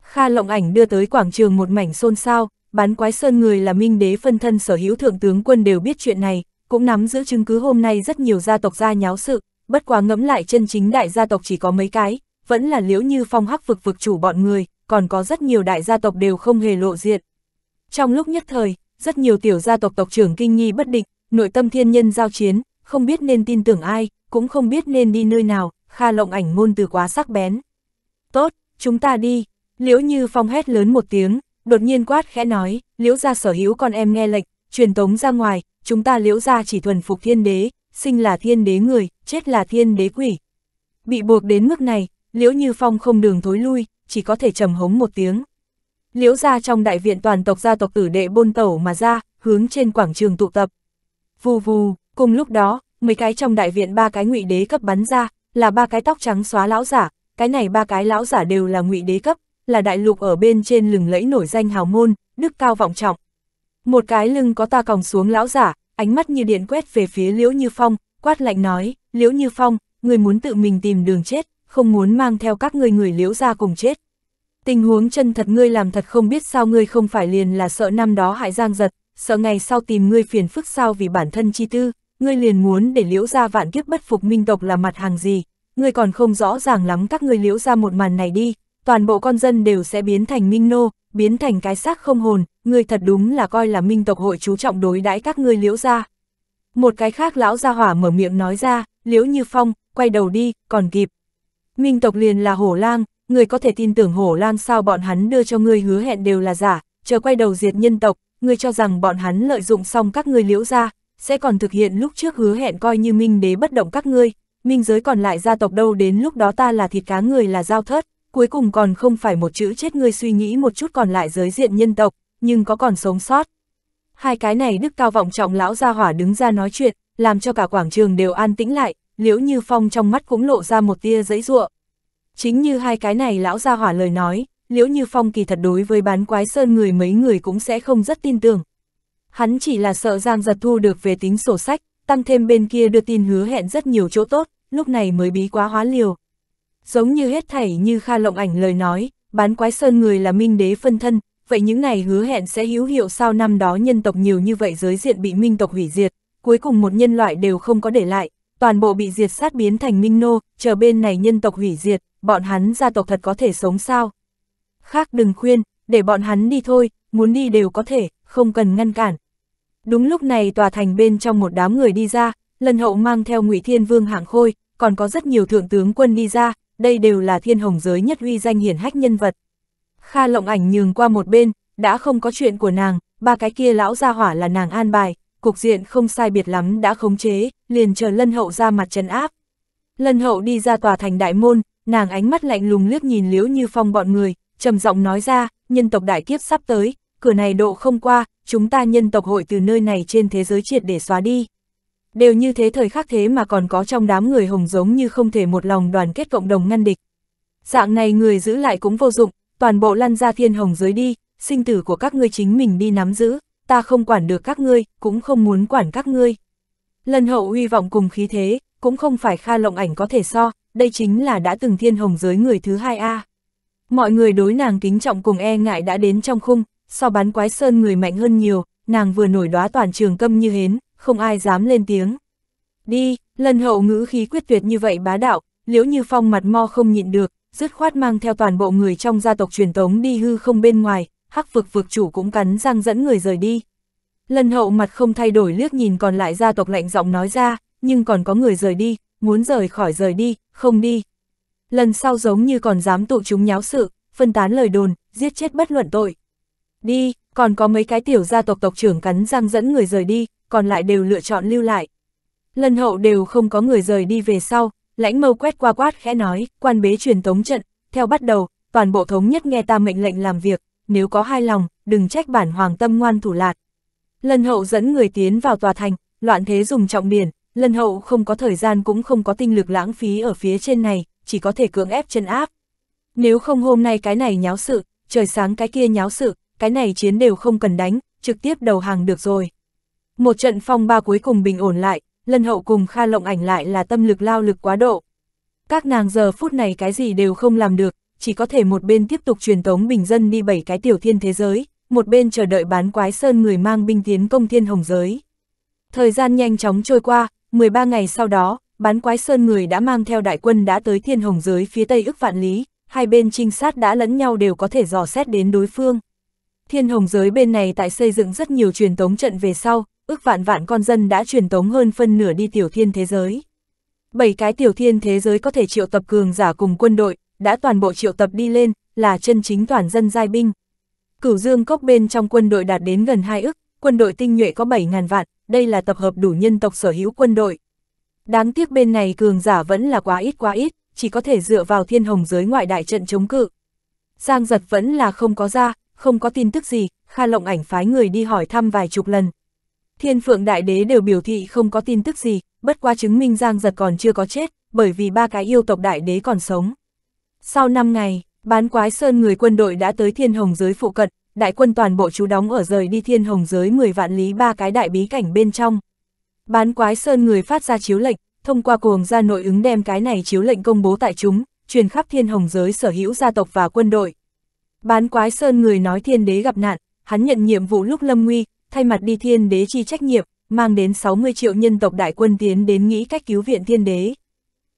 Kha lộng ảnh đưa tới quảng trường một mảnh xôn xao, bán quái sơn người là minh đế phân thân sở hữu thượng tướng quân đều biết chuyện này, cũng nắm giữ chứng cứ hôm nay rất nhiều gia tộc ra nháo sự, bất quá ngẫm lại chân chính đại gia tộc chỉ có mấy cái, vẫn là liễu như phong hắc vực vực chủ bọn người, còn có rất nhiều đại gia tộc đều không hề lộ diện. Trong lúc nhất thời, rất nhiều tiểu gia tộc tộc trưởng kinh nghi bất định, nội tâm thiên nhân giao chiến, không biết nên tin tưởng ai, cũng không biết nên đi nơi nào, Kha Lộng ảnh ngôn từ quá sắc bén. Tốt, chúng ta đi, Liễu Như Phong hét lớn một tiếng, đột nhiên quát khẽ nói, Liễu gia sở hữu con em nghe lệnh, truyền tống ra ngoài, chúng ta Liễu gia chỉ thuần phục thiên đế, sinh là thiên đế người, chết là thiên đế quỷ. Bị buộc đến mức này, Liễu Như Phong không đường thối lui, chỉ có thể trầm hống một tiếng. Liễu gia trong đại viện toàn tộc gia tộc tử đệ bôn tẩu mà ra, hướng trên quảng trường tụ tập. Vù vù, Cùng lúc đó, mấy cái trong đại viện ba cái ngụy đế cấp bắn ra, là ba cái tóc trắng xóa lão giả, cái này ba cái lão giả đều là ngụy đế cấp, là đại lục ở bên trên lừng lẫy nổi danh hào môn, đức cao vọng trọng. Một cái lưng có ta còng xuống lão giả, ánh mắt như điện quét về phía Liễu Như Phong, quát lạnh nói, Liễu Như Phong, người muốn tự mình tìm đường chết, không muốn mang theo các người người Liễu ra cùng chết. Tình huống chân thật ngươi làm thật không biết sao ngươi không phải liền là sợ năm đó hại giang giật, sợ ngày sau tìm ngươi phiền phức sao vì bản thân chi tư ngươi liền muốn để liễu ra vạn kiếp bất phục minh tộc là mặt hàng gì, ngươi còn không rõ ràng lắm các ngươi liễu ra một màn này đi, toàn bộ con dân đều sẽ biến thành minh nô, biến thành cái xác không hồn, ngươi thật đúng là coi là minh tộc hội chú trọng đối đãi các ngươi liễu ra. Một cái khác lão gia hỏa mở miệng nói ra, liễu như phong, quay đầu đi, còn kịp. Minh tộc liền là hổ lang, Ngươi có thể tin tưởng hổ lang sao bọn hắn đưa cho ngươi hứa hẹn đều là giả, chờ quay đầu diệt nhân tộc, ngươi cho rằng bọn hắn lợi dụng xong các ngươi liễu ra, sẽ còn thực hiện lúc trước hứa hẹn coi như minh đế bất động các ngươi, minh giới còn lại gia tộc đâu đến lúc đó ta là thịt cá người là giao thớt, cuối cùng còn không phải một chữ chết ngươi suy nghĩ một chút còn lại giới diện nhân tộc, nhưng có còn sống sót. Hai cái này đức cao vọng trọng lão gia hỏa đứng ra nói chuyện, làm cho cả quảng trường đều an tĩnh lại, liễu như phong trong mắt cũng lộ ra một tia giấy ruộng. Chính như hai cái này lão gia hỏa lời nói, liễu như phong kỳ thật đối với bán quái sơn người mấy người cũng sẽ không rất tin tưởng, Hắn chỉ là sợ Giang Giật Thu được về tính sổ sách, tăng thêm bên kia đưa tin hứa hẹn rất nhiều chỗ tốt, lúc này mới bí quá hóa liều. Giống như hết thảy như Kha Lộng Ảnh lời nói, bán quái sơn người là minh đế phân thân, vậy những này hứa hẹn sẽ hữu hiệu sau năm đó nhân tộc nhiều như vậy giới diện bị minh tộc hủy diệt, cuối cùng một nhân loại đều không có để lại, toàn bộ bị diệt sát biến thành minh nô, chờ bên này nhân tộc hủy diệt, bọn hắn gia tộc thật có thể sống sao? Khác đừng khuyên, để bọn hắn đi thôi, muốn đi đều có thể, không cần ngăn cản. Đúng lúc này tòa thành bên trong một đám người đi ra, lần hậu mang theo ngụy Thiên Vương hạng khôi, còn có rất nhiều thượng tướng quân đi ra, đây đều là thiên hồng giới nhất uy danh hiển hách nhân vật. Kha lộng ảnh nhường qua một bên, đã không có chuyện của nàng, ba cái kia lão gia hỏa là nàng an bài, cục diện không sai biệt lắm đã khống chế, liền chờ lân hậu ra mặt trấn áp. Lân hậu đi ra tòa thành đại môn, nàng ánh mắt lạnh lùng liếc nhìn liếu như phong bọn người, trầm giọng nói ra, nhân tộc đại kiếp sắp tới, cửa này độ không qua, chúng ta nhân tộc hội từ nơi này trên thế giới triệt để xóa đi. Đều như thế thời khắc thế mà còn có trong đám người hồng giống như không thể một lòng đoàn kết cộng đồng ngăn địch. Dạng này người giữ lại cũng vô dụng, toàn bộ lăn ra thiên hồng giới đi, sinh tử của các ngươi chính mình đi nắm giữ, ta không quản được các ngươi, cũng không muốn quản các ngươi. lân hậu uy vọng cùng khí thế, cũng không phải Kha Lộng Ảnh có thể so, đây chính là đã từng thiên hồng giới người thứ hai A. Mọi người đối nàng kính trọng cùng e ngại đã đến trong khung, so bán quái sơn người mạnh hơn nhiều, nàng vừa nổi đóa toàn trường câm như hến, không ai dám lên tiếng. Đi, lần hậu ngữ khí quyết tuyệt như vậy bá đạo, liễu như phong mặt mo không nhịn được, dứt khoát mang theo toàn bộ người trong gia tộc truyền tống đi hư không bên ngoài, hắc vực vực chủ cũng cắn răng dẫn người rời đi. Lần hậu mặt không thay đổi liếc nhìn còn lại gia tộc lạnh giọng nói ra, nhưng còn có người rời đi, muốn rời khỏi rời đi, không đi. Lần sau giống như còn dám tụ chúng nháo sự, phân tán lời đồn, giết chết bất luận tội, đi, còn có mấy cái tiểu gia tộc tộc trưởng cắn răng dẫn người rời đi, còn lại đều lựa chọn lưu lại. Lần hậu đều không có người rời đi về sau, lãnh mâu quét qua quát khẽ nói, quan bế truyền tống trận, theo bắt đầu, toàn bộ thống nhất nghe ta mệnh lệnh làm việc, nếu có hai lòng, đừng trách bản hoàng tâm ngoan thủ lạt. Lần hậu dẫn người tiến vào tòa thành, loạn thế dùng trọng điển, lần hậu không có thời gian cũng không có tinh lực lãng phí ở phía trên này, chỉ có thể cưỡng ép chân áp. Nếu không hôm nay cái này nháo sự, trời sáng cái kia nháo sự, cái này chiến đều không cần đánh, trực tiếp đầu hàng được rồi. Một trận phong ba cuối cùng bình ổn lại, lân hậu cùng Kha Lộng ảnh lại là tâm lực lao lực quá độ. Các nàng giờ phút này cái gì đều không làm được, chỉ có thể một bên tiếp tục truyền tống bình dân đi bảy cái tiểu thiên thế giới, một bên chờ đợi bán quái sơn người mang binh tiến công thiên hồng giới. Thời gian nhanh chóng trôi qua, 13 ngày sau đó, bán quái sơn người đã mang theo đại quân đã tới thiên hồng giới phía tây ức vạn lý, hai bên trinh sát đã lẫn nhau đều có thể dò xét đến đối phương. Thiên hồng giới bên này tại xây dựng rất nhiều truyền tống trận về sau, ước vạn vạn con dân đã truyền tống hơn phân nửa đi tiểu thiên thế giới. Bảy cái tiểu thiên thế giới có thể triệu tập cường giả cùng quân đội, đã toàn bộ triệu tập đi lên, là chân chính toàn dân giai binh. Cửu dương cốc bên trong quân đội đạt đến gần 2 ức, quân đội tinh nhuệ có 7.000 vạn, đây là tập hợp đủ nhân tộc sở hữu quân đội. Đáng tiếc bên này cường giả vẫn là quá ít quá ít, chỉ có thể dựa vào thiên hồng giới ngoại đại trận chống cự. Giang giật vẫn là không có ra, không có tin tức gì, Kha Lộng ảnh phái người đi hỏi thăm vài chục lần. Thiên Phượng Đại Đế đều biểu thị không có tin tức gì, bất qua chứng minh Giang Giật còn chưa có chết, bởi vì ba cái yêu tộc Đại Đế còn sống. Sau 5 ngày, bán quái sơn người quân đội đã tới Thiên Hồng giới phụ cận, đại quân toàn bộ chú đóng ở rời đi Thiên Hồng giới 10 vạn lý ba cái đại bí cảnh bên trong. Bán quái sơn người phát ra chiếu lệnh, thông qua cuồng gia nội ứng đem cái này chiếu lệnh công bố tại chúng, truyền khắp Thiên Hồng giới sở hữu gia tộc và quân đội. Bán quái sơn người nói thiên đế gặp nạn, hắn nhận nhiệm vụ lúc lâm nguy, thay mặt đi thiên đế chi trách nhiệm, mang đến 60 triệu nhân tộc đại quân tiến đến nghĩ cách cứu viện thiên đế.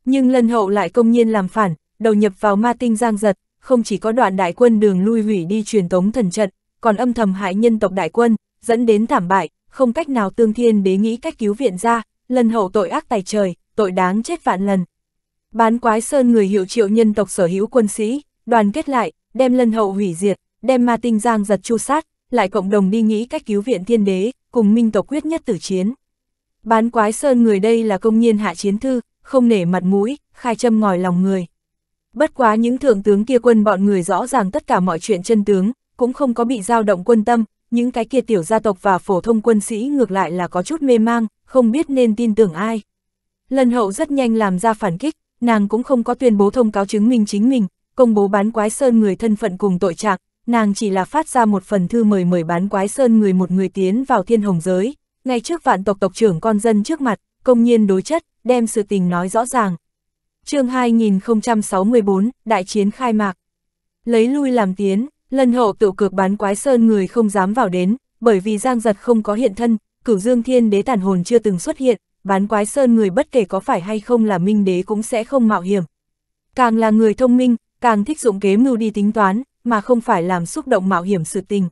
Nhưng lần hậu lại công nhiên làm phản, đầu nhập vào ma tinh giang giật, không chỉ có đoạn đại quân đường lui hủy đi truyền tống thần trận, còn âm thầm hại nhân tộc đại quân, dẫn đến thảm bại, không cách nào tương thiên đế nghĩ cách cứu viện ra, lần hậu tội ác tài trời, tội đáng chết vạn lần. Bán quái sơn người hiệu triệu nhân tộc sở hữu quân sĩ, đoàn kết lại, đem lân hậu hủy diệt, đem ma tinh giang giật chu sát, lại cộng đồng đi nghĩ cách cứu viện thiên đế, cùng minh tộc quyết nhất tử chiến. Bán quái sơn người đây là công nhiên hạ chiến thư, không nể mặt mũi, khai châm ngòi lòng người. Bất quá những thượng tướng kia quân bọn người rõ ràng tất cả mọi chuyện chân tướng, cũng không có bị dao động quân tâm, những cái kia tiểu gia tộc và phổ thông quân sĩ ngược lại là có chút mê mang, không biết nên tin tưởng ai. lân hậu rất nhanh làm ra phản kích, nàng cũng không có tuyên bố thông cáo chứng minh chính mình, công bố bán quái sơn người thân phận cùng tội trạng, nàng chỉ là phát ra một phần thư mời mời bán quái sơn người một người tiến vào thiên hồng giới, ngay trước vạn tộc tộc trưởng con dân trước mặt, công nhiên đối chất, đem sự tình nói rõ ràng. chương 2064, đại chiến khai mạc. Lấy lui làm tiến, lần hậu tự cực bán quái sơn người không dám vào đến, bởi vì giang giật không có hiện thân, cửu dương thiên đế tàn hồn chưa từng xuất hiện, bán quái sơn người bất kể có phải hay không là minh đế cũng sẽ không mạo hiểm. Càng là người thông minh, càng thích dụng kế mưu đi tính toán, mà không phải làm xúc động mạo hiểm sự tình.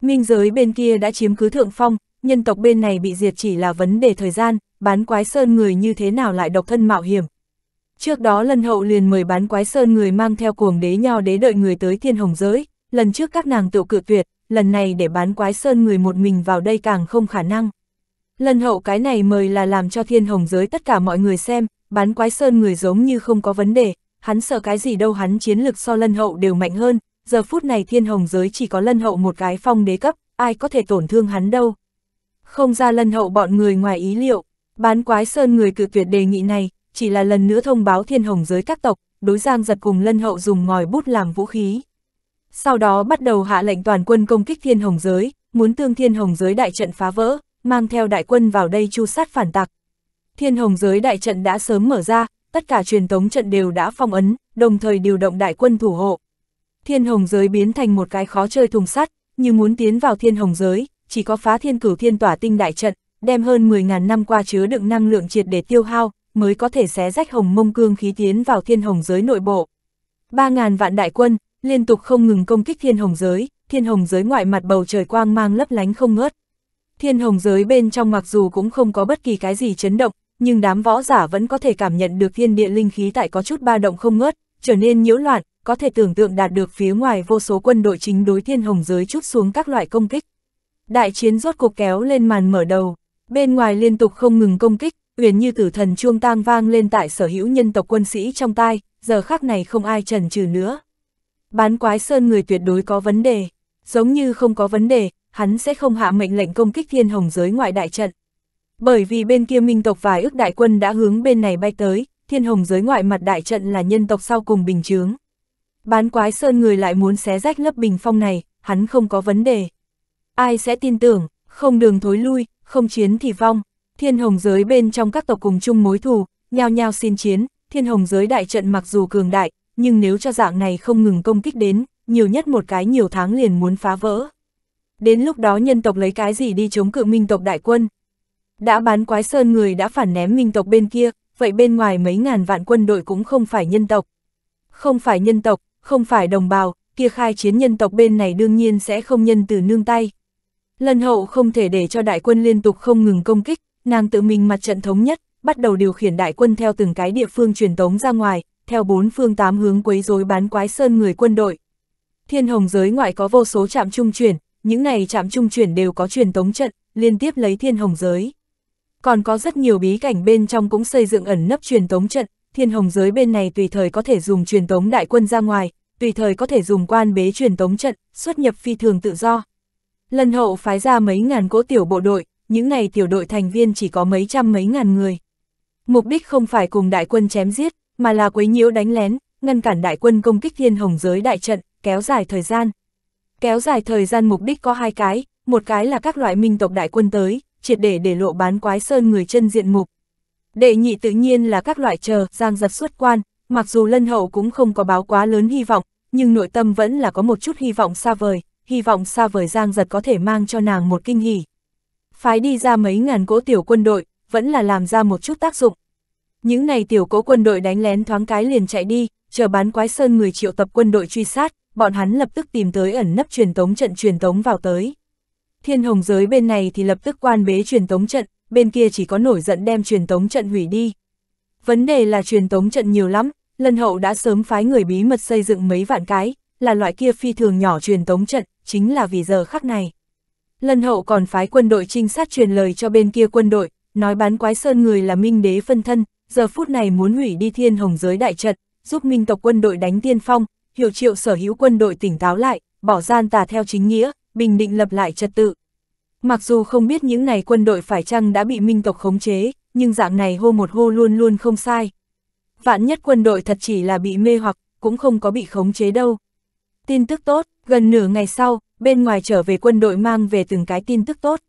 Minh giới bên kia đã chiếm cứ thượng phong, nhân tộc bên này bị diệt chỉ là vấn đề thời gian, bán quái sơn người như thế nào lại độc thân mạo hiểm. Trước đó lần hậu liền mời bán quái sơn người mang theo cuồng đế nho đế đợi người tới thiên hồng giới, lần trước các nàng tự cự tuyệt, lần này để bán quái sơn người một mình vào đây càng không khả năng. Lần hậu cái này mời là làm cho thiên hồng giới tất cả mọi người xem, bán quái sơn người giống như không có vấn đề, hắn sợ cái gì đâu hắn chiến lực so lân hậu đều mạnh hơn, giờ phút này thiên hồng giới chỉ có lân hậu một cái phong đế cấp, ai có thể tổn thương hắn đâu. Không ra lân hậu bọn người ngoài ý liệu, bán quái sơn người cự tuyệt đề nghị này, chỉ là lần nữa thông báo thiên hồng giới các tộc, đối giang giật cùng lân hậu dùng ngòi bút làm vũ khí. Sau đó bắt đầu hạ lệnh toàn quân công kích thiên hồng giới, muốn tương thiên hồng giới đại trận phá vỡ, mang theo đại quân vào đây chu sát phản tặc. Thiên hồng giới đại trận đã sớm mở ra, tất cả truyền tống trận đều đã phong ấn, đồng thời điều động đại quân thủ hộ. Thiên hồng giới biến thành một cái khó chơi thùng sắt, như muốn tiến vào thiên hồng giới, chỉ có phá thiên cửu thiên tỏa tinh đại trận, đem hơn 10.000 năm qua chứa đựng năng lượng triệt để tiêu hao, mới có thể xé rách hồng mông cương khí tiến vào thiên hồng giới nội bộ. 3.000 vạn đại quân, liên tục không ngừng công kích thiên hồng giới, thiên hồng giới ngoại mặt bầu trời quang mang lấp lánh không ngớt. Thiên hồng giới bên trong mặc dù cũng không có bất kỳ cái gì chấn động, nhưng đám võ giả vẫn có thể cảm nhận được thiên địa linh khí tại có chút ba động không ngớt, trở nên nhiễu loạn, có thể tưởng tượng đạt được phía ngoài vô số quân đội chính đối thiên hồng giới chút xuống các loại công kích. Đại chiến rốt cuộc kéo lên màn mở đầu, bên ngoài liên tục không ngừng công kích, uyển như tử thần chuông tang vang lên tại sở hữu nhân tộc quân sĩ trong tai, giờ khắc này không ai trần trừ nữa. Bán quái sơn người tuyệt đối có vấn đề, giống như không có vấn đề, hắn sẽ không hạ mệnh lệnh công kích thiên hồng giới ngoại đại trận. Bởi vì bên kia minh tộc vài ước đại quân đã hướng bên này bay tới, thiên hồng giới ngoại mặt đại trận là nhân tộc sau cùng bình chướng. Bán quái sơn người lại muốn xé rách lớp bình phong này, hắn không có vấn đề. Ai sẽ tin tưởng, không đường thối lui, không chiến thì vong. Thiên hồng giới bên trong các tộc cùng chung mối thù, nhao nhao xin chiến, thiên hồng giới đại trận mặc dù cường đại, nhưng nếu cho dạng này không ngừng công kích đến, nhiều nhất một cái nhiều tháng liền muốn phá vỡ. Đến lúc đó nhân tộc lấy cái gì đi chống cự minh tộc đại quân? Đã bán quái sơn người đã phản ném minh tộc bên kia, vậy bên ngoài mấy ngàn vạn quân đội cũng không phải nhân tộc. Không phải nhân tộc, không phải đồng bào, kia khai chiến nhân tộc bên này đương nhiên sẽ không nhân từ nương tay. lân hậu không thể để cho đại quân liên tục không ngừng công kích, nàng tự mình mặt trận thống nhất, bắt đầu điều khiển đại quân theo từng cái địa phương truyền tống ra ngoài, theo bốn phương tám hướng quấy rối bán quái sơn người quân đội. Thiên hồng giới ngoại có vô số trạm trung chuyển, những này trạm trung chuyển đều có truyền tống trận, liên tiếp lấy thiên hồng giới còn có rất nhiều bí cảnh bên trong cũng xây dựng ẩn nấp truyền tống trận, thiên hồng giới bên này tùy thời có thể dùng truyền tống đại quân ra ngoài, tùy thời có thể dùng quan bế truyền tống trận, xuất nhập phi thường tự do. Lần hậu phái ra mấy ngàn cỗ tiểu bộ đội, những này tiểu đội thành viên chỉ có mấy trăm mấy ngàn người. Mục đích không phải cùng đại quân chém giết, mà là quấy nhiễu đánh lén, ngăn cản đại quân công kích thiên hồng giới đại trận, kéo dài thời gian. Kéo dài thời gian mục đích có hai cái, một cái là các loại minh tộc đại quân tới, triệt để để lộ bán quái sơn người chân diện mục. Đệ nhị tự nhiên là các loại chờ, giang giật xuất quan, mặc dù lân hậu cũng không có báo quá lớn hy vọng, nhưng nội tâm vẫn là có một chút hy vọng xa vời, hy vọng xa vời giang giật có thể mang cho nàng một kinh hỉ. Phái đi ra mấy ngàn cỗ tiểu quân đội, vẫn là làm ra một chút tác dụng. Những này tiểu cỗ quân đội đánh lén thoáng cái liền chạy đi, chờ bán quái sơn người triệu tập quân đội truy sát, bọn hắn lập tức tìm tới ẩn nấp truyền tống trận truyền tống vào tới. Thiên hồng giới bên này thì lập tức quan bế truyền tống trận, bên kia chỉ có nổi giận đem truyền tống trận hủy đi. Vấn đề là truyền tống trận nhiều lắm, lân hậu đã sớm phái người bí mật xây dựng mấy vạn cái, là loại kia phi thường nhỏ truyền tống trận, chính là vì giờ khắc này. Lân hậu còn phái quân đội trinh sát truyền lời cho bên kia quân đội, nói bán quái sơn người là minh đế phân thân, giờ phút này muốn hủy đi thiên hồng giới đại trận, giúp minh tộc quân đội đánh tiên phong, hiệu triệu sở hữu quân đội tỉnh táo lại, bỏ gian tà theo chính nghĩa, Bình Định lập lại trật tự. Mặc dù không biết những ngày quân đội phải chăng đã bị minh tộc khống chế, nhưng dạng này hô một hô luôn luôn không sai. Vạn nhất quân đội thật chỉ là bị mê hoặc, cũng không có bị khống chế đâu. Tin tức tốt, gần nửa ngày sau, bên ngoài trở về quân đội mang về từng cái tin tức tốt.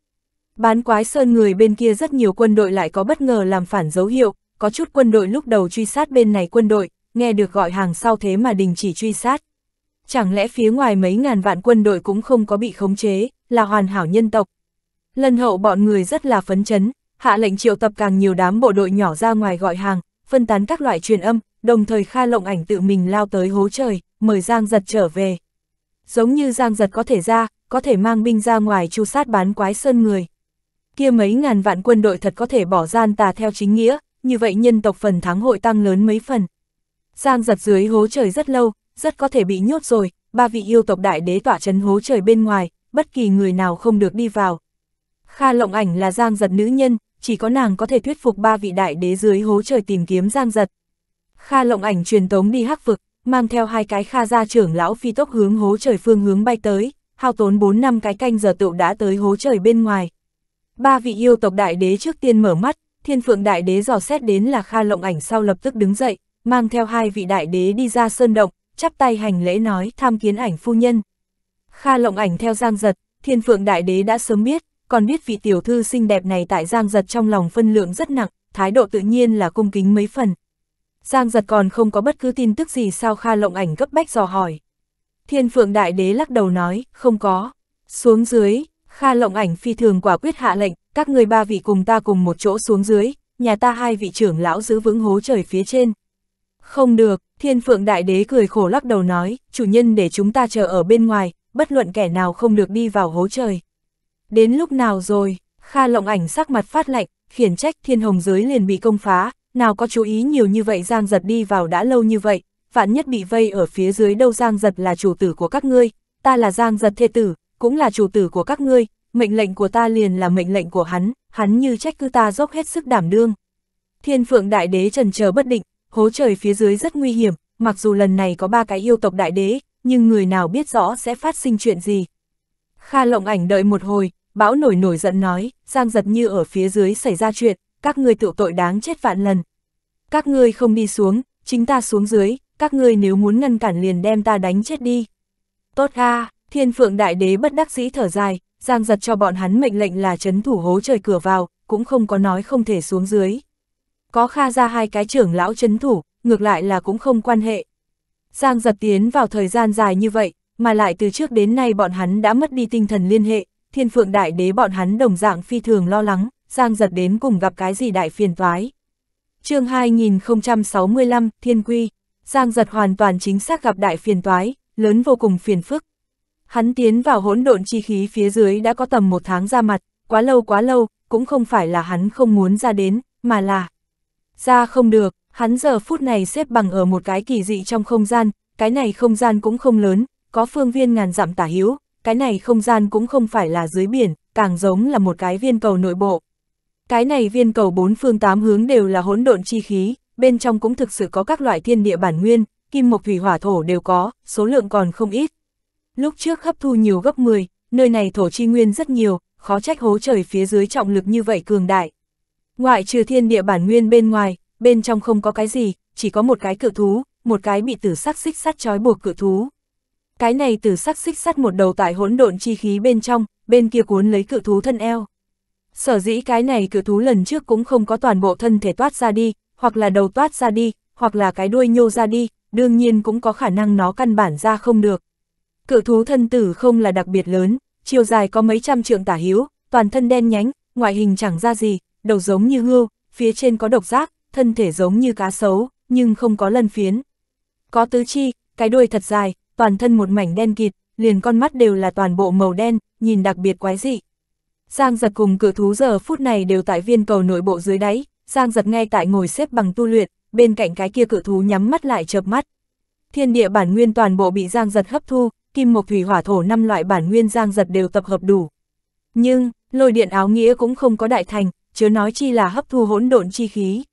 Bán quái sơn người bên kia rất nhiều quân đội lại có bất ngờ làm phản dấu hiệu, có chút quân đội lúc đầu truy sát bên này quân đội, nghe được gọi hàng sau thế mà đình chỉ truy sát, chẳng lẽ phía ngoài mấy ngàn vạn quân đội cũng không có bị khống chế, là hoàn hảo nhân tộc. lân hậu bọn người rất là phấn chấn, hạ lệnh triệu tập càng nhiều đám bộ đội nhỏ ra ngoài gọi hàng, phân tán các loại truyền âm, đồng thời Kha Lộng Ảnh tự mình lao tới hố trời, mời Giang Giật trở về. Giống như Giang Giật có thể ra, có thể mang binh ra ngoài chu sát bán quái sơn người. Kia mấy ngàn vạn quân đội thật có thể bỏ gian tà theo chính nghĩa, như vậy nhân tộc phần thắng hội tăng lớn mấy phần. Giang Giật dưới hố trời rất lâu, rất có thể bị nhốt rồi, ba vị yêu tộc đại đế tỏa chấn hố trời bên ngoài, bất kỳ người nào không được đi vào. Kha lộng ảnh là giang giật nữ nhân, chỉ có nàng có thể thuyết phục ba vị đại đế dưới hố trời tìm kiếm giang giật. Kha lộng ảnh truyền tống đi hắc vực, mang theo hai cái kha gia trưởng lão phi tốc hướng hố trời phương hướng bay tới, hao tốn 4 năm cái canh giờ tựu đã tới hố trời bên ngoài. Ba vị yêu tộc đại đế trước tiên mở mắt, thiên phượng đại đế dò xét đến là kha lộng ảnh sau lập tức đứng dậy, mang theo hai vị đại đế đi ra sơn động, chắp tay hành lễ nói tham kiến ảnh phu nhân. Kha lộng ảnh theo giang giật, thiên phượng đại đế đã sớm biết, còn biết vị tiểu thư xinh đẹp này tại giang giật trong lòng phân lượng rất nặng, thái độ tự nhiên là cung kính mấy phần. Giang giật còn không có bất cứ tin tức gì sao Kha lộng ảnh gấp bách dò hỏi. Thiên phượng đại đế lắc đầu nói, không có. Xuống dưới, Kha lộng ảnh phi thường quả quyết hạ lệnh, các người ba vị cùng ta cùng một chỗ xuống dưới, nhà ta hai vị trưởng lão giữ vững hố trời phía trên, không được, thiên phượng đại đế cười khổ lắc đầu nói, chủ nhân để chúng ta chờ ở bên ngoài, bất luận kẻ nào không được đi vào hố trời. Đến lúc nào rồi, Kha lộng ảnh sắc mặt phát lạnh, khiển trách thiên hồng giới liền bị công phá, nào có chú ý nhiều như vậy giang giật đi vào đã lâu như vậy, vạn nhất bị vây ở phía dưới đâu giang giật là chủ tử của các ngươi, ta là giang giật thê tử, cũng là chủ tử của các ngươi, mệnh lệnh của ta liền là mệnh lệnh của hắn, hắn như trách cứ ta dốc hết sức đảm đương. Thiên phượng đại đế trần chờ bất định, hố trời phía dưới rất nguy hiểm, mặc dù lần này có ba cái yêu tộc đại đế, nhưng người nào biết rõ sẽ phát sinh chuyện gì. Kha lộng ảnh đợi một hồi, bão nổi nổi giận nói, giang giật như ở phía dưới xảy ra chuyện, các ngươi tự tội đáng chết vạn lần. Các ngươi không đi xuống, chính ta xuống dưới, các ngươi nếu muốn ngăn cản liền đem ta đánh chết đi. Tốt ha, thiên phượng đại đế bất đắc dĩ thở dài, giang giật cho bọn hắn mệnh lệnh là chấn thủ hố trời cửa vào, cũng không có nói không thể xuống dưới có Kha ra hai cái trưởng lão chấn thủ, ngược lại là cũng không quan hệ. Giang giật tiến vào thời gian dài như vậy, mà lại từ trước đến nay bọn hắn đã mất đi tinh thần liên hệ, thiên phượng đại đế bọn hắn đồng dạng phi thường lo lắng, Giang giật đến cùng gặp cái gì đại phiền toái. chương 2065, Thiên Quy, Giang giật hoàn toàn chính xác gặp đại phiền toái, lớn vô cùng phiền phức. Hắn tiến vào hỗn độn chi khí phía dưới đã có tầm một tháng ra mặt, quá lâu quá lâu, cũng không phải là hắn không muốn ra đến, mà là ra không được, hắn giờ phút này xếp bằng ở một cái kỳ dị trong không gian, cái này không gian cũng không lớn, có phương viên ngàn dặm tả hữu, cái này không gian cũng không phải là dưới biển, càng giống là một cái viên cầu nội bộ. Cái này viên cầu bốn phương tám hướng đều là hỗn độn chi khí, bên trong cũng thực sự có các loại thiên địa bản nguyên, kim mộc thủy hỏa thổ đều có, số lượng còn không ít. Lúc trước hấp thu nhiều gấp 10, nơi này thổ chi nguyên rất nhiều, khó trách hố trời phía dưới trọng lực như vậy cường đại. Ngoại trừ thiên địa bản nguyên bên ngoài, bên trong không có cái gì, chỉ có một cái cự thú, một cái bị tử sắc xích sắt trói buộc cự thú. Cái này tử sắc xích sắt một đầu tại hỗn độn chi khí bên trong, bên kia cuốn lấy cự thú thân eo. Sở dĩ cái này cự thú lần trước cũng không có toàn bộ thân thể toát ra đi, hoặc là đầu toát ra đi, hoặc là cái đuôi nhô ra đi, đương nhiên cũng có khả năng nó căn bản ra không được. Cự thú thân tử không là đặc biệt lớn, chiều dài có mấy trăm trượng tả hữu, toàn thân đen nhánh, ngoại hình chẳng ra gì, đầu giống như hươu, phía trên có độc giác, thân thể giống như cá sấu, nhưng không có lân phiến. Có tứ chi, cái đuôi thật dài, toàn thân một mảnh đen kịt, liền con mắt đều là toàn bộ màu đen, nhìn đặc biệt quái dị. Giang giật cùng cự thú giờ phút này đều tại viên cầu nội bộ dưới đáy, Giang giật ngay tại ngồi xếp bằng tu luyện, bên cạnh cái kia cự thú nhắm mắt lại chợp mắt. Thiên địa bản nguyên toàn bộ bị Giang giật hấp thu, kim mộc thủy hỏa thổ năm loại bản nguyên Giang giật đều tập hợp đủ. Nhưng, lôi điện áo nghĩa cũng không có đại thành, chớ nói chi là hấp thu hỗn độn chi khí.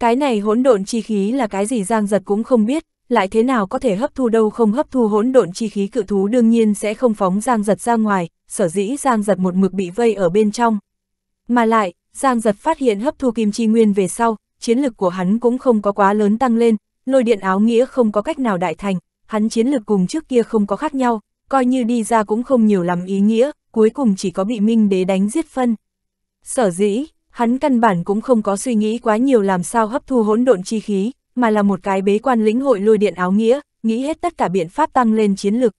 Cái này hỗn độn chi khí là cái gì Giang Giật cũng không biết, lại thế nào có thể hấp thu đâu không hấp thu hỗn độn chi khí cự thú đương nhiên sẽ không phóng Giang Giật ra ngoài, sở dĩ Giang Giật một mực bị vây ở bên trong. Mà lại, Giang Giật phát hiện hấp thu kim chi nguyên về sau, chiến lực của hắn cũng không có quá lớn tăng lên, lôi điện áo nghĩa không có cách nào đại thành, hắn chiến lực cùng trước kia không có khác nhau, coi như đi ra cũng không nhiều làm ý nghĩa, cuối cùng chỉ có bị Minh Đế đánh giết phân. Sở dĩ, hắn căn bản cũng không có suy nghĩ quá nhiều làm sao hấp thu hỗn độn chi khí, mà là một cái bế quan lĩnh hội lôi điện áo nghĩa, nghĩ hết tất cả biện pháp tăng lên chiến lực.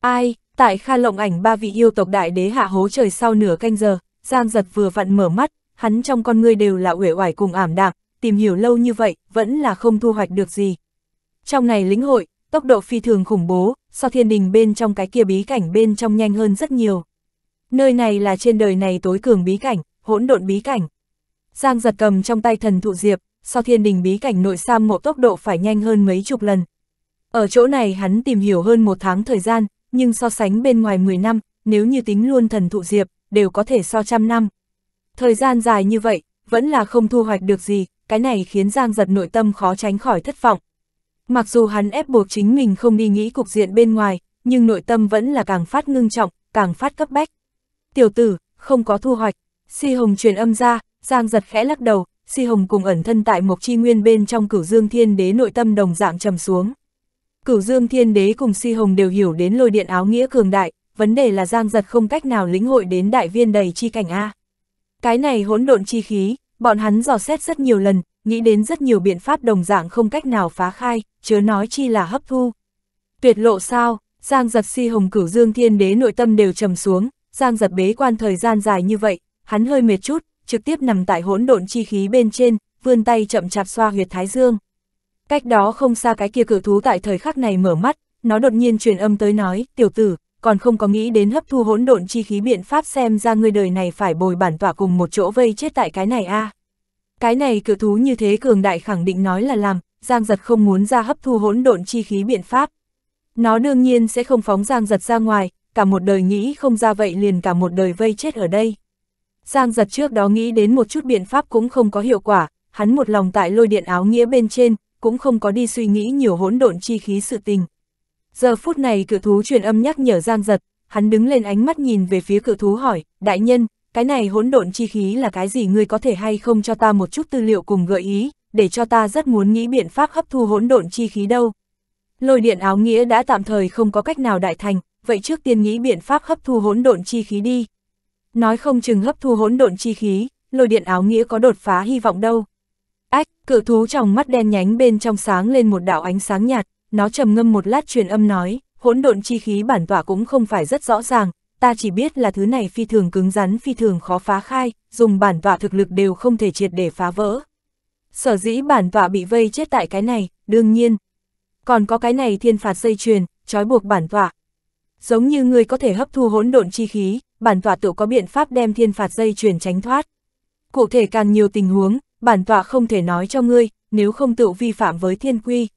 Ai, tại Kha Lộng Ảnh ba vị yêu tộc đại đế hạ hố trời sau nửa canh giờ, Giang Giật vừa vặn mở mắt, hắn trong con ngươi đều là uể oải cùng ảm đạm, tìm hiểu lâu như vậy, vẫn là không thu hoạch được gì. Trong này lĩnh hội, tốc độ phi thường khủng bố, so thiên đình bên trong cái kia bí cảnh bên trong nhanh hơn rất nhiều. Nơi này là trên đời này tối cường bí cảnh, hỗn độn bí cảnh. Giang giật cầm trong tay thần thụ diệp, so thiên đình bí cảnh nội sam mộ tốc độ phải nhanh hơn mấy chục lần. Ở chỗ này hắn tìm hiểu hơn một tháng thời gian, nhưng so sánh bên ngoài 10 năm, nếu như tính luôn thần thụ diệp, đều có thể so trăm năm. Thời gian dài như vậy, vẫn là không thu hoạch được gì, cái này khiến Giang giật nội tâm khó tránh khỏi thất vọng. Mặc dù hắn ép buộc chính mình không đi nghĩ cục diện bên ngoài, nhưng nội tâm vẫn là càng phát ngưng trọng, càng phát cấp bách. Tiểu tử, không có thu hoạch, Si Hồng truyền âm ra, Giang giật khẽ lắc đầu, Si Hồng cùng ẩn thân tại một chi nguyên bên trong cửu dương thiên đế nội tâm đồng dạng trầm xuống. Cửu dương thiên đế cùng Si Hồng đều hiểu đến lôi điện áo nghĩa cường đại, vấn đề là Giang giật không cách nào lĩnh hội đến đại viên đầy chi cảnh A. Cái này hỗn độn chi khí, bọn hắn dò xét rất nhiều lần, nghĩ đến rất nhiều biện pháp đồng dạng không cách nào phá khai, chớ nói chi là hấp thu. Tuyệt lộ sao, Giang giật Si Hồng cửu dương thiên đế nội tâm đều trầm xuống, Giang giật bế quan thời gian dài như vậy, hắn hơi mệt chút, trực tiếp nằm tại hỗn độn chi khí bên trên, vươn tay chậm chạp xoa huyệt thái dương. Cách đó không xa cái kia cử thú tại thời khắc này mở mắt, nó đột nhiên truyền âm tới nói, tiểu tử, còn không có nghĩ đến hấp thu hỗn độn chi khí biện pháp xem ra người đời này phải bồi bản tỏa cùng một chỗ vây chết tại cái này a Cái này cử thú như thế cường đại khẳng định nói là làm, Giang Giật không muốn ra hấp thu hỗn độn chi khí biện pháp. Nó đương nhiên sẽ không phóng Giang Giật ra ngoài, cả một đời nghĩ không ra vậy liền cả một đời vây chết ở đây. Giang giật trước đó nghĩ đến một chút biện pháp cũng không có hiệu quả, hắn một lòng tại lôi điện áo nghĩa bên trên, cũng không có đi suy nghĩ nhiều hỗn độn chi khí sự tình. Giờ phút này cự thú truyền âm nhắc nhở Giang giật, hắn đứng lên ánh mắt nhìn về phía cự thú hỏi, đại nhân, cái này hỗn độn chi khí là cái gì ngươi có thể hay không cho ta một chút tư liệu cùng gợi ý, để cho ta rất muốn nghĩ biện pháp hấp thu hỗn độn chi khí đâu. Lôi điện áo nghĩa đã tạm thời không có cách nào đại thành, vậy trước tiên nghĩ biện pháp hấp thu hỗn độn chi khí đi nói không chừng hấp thu hỗn độn chi khí, lôi điện áo nghĩa có đột phá hy vọng đâu. Ách, cự thú trong mắt đen nhánh bên trong sáng lên một đạo ánh sáng nhạt, nó trầm ngâm một lát truyền âm nói, hỗn độn chi khí bản tỏa cũng không phải rất rõ ràng, ta chỉ biết là thứ này phi thường cứng rắn phi thường khó phá khai, dùng bản tỏa thực lực đều không thể triệt để phá vỡ. Sở dĩ bản tỏa bị vây chết tại cái này, đương nhiên. Còn có cái này thiên phạt dây truyền trói buộc bản tỏa. Giống như người có thể hấp thu hỗn độn chi khí, bản tọa tự có biện pháp đem thiên phạt dây chuyển tránh thoát. Cụ thể càng nhiều tình huống, bản tọa không thể nói cho ngươi, nếu không tự vi phạm với thiên quy.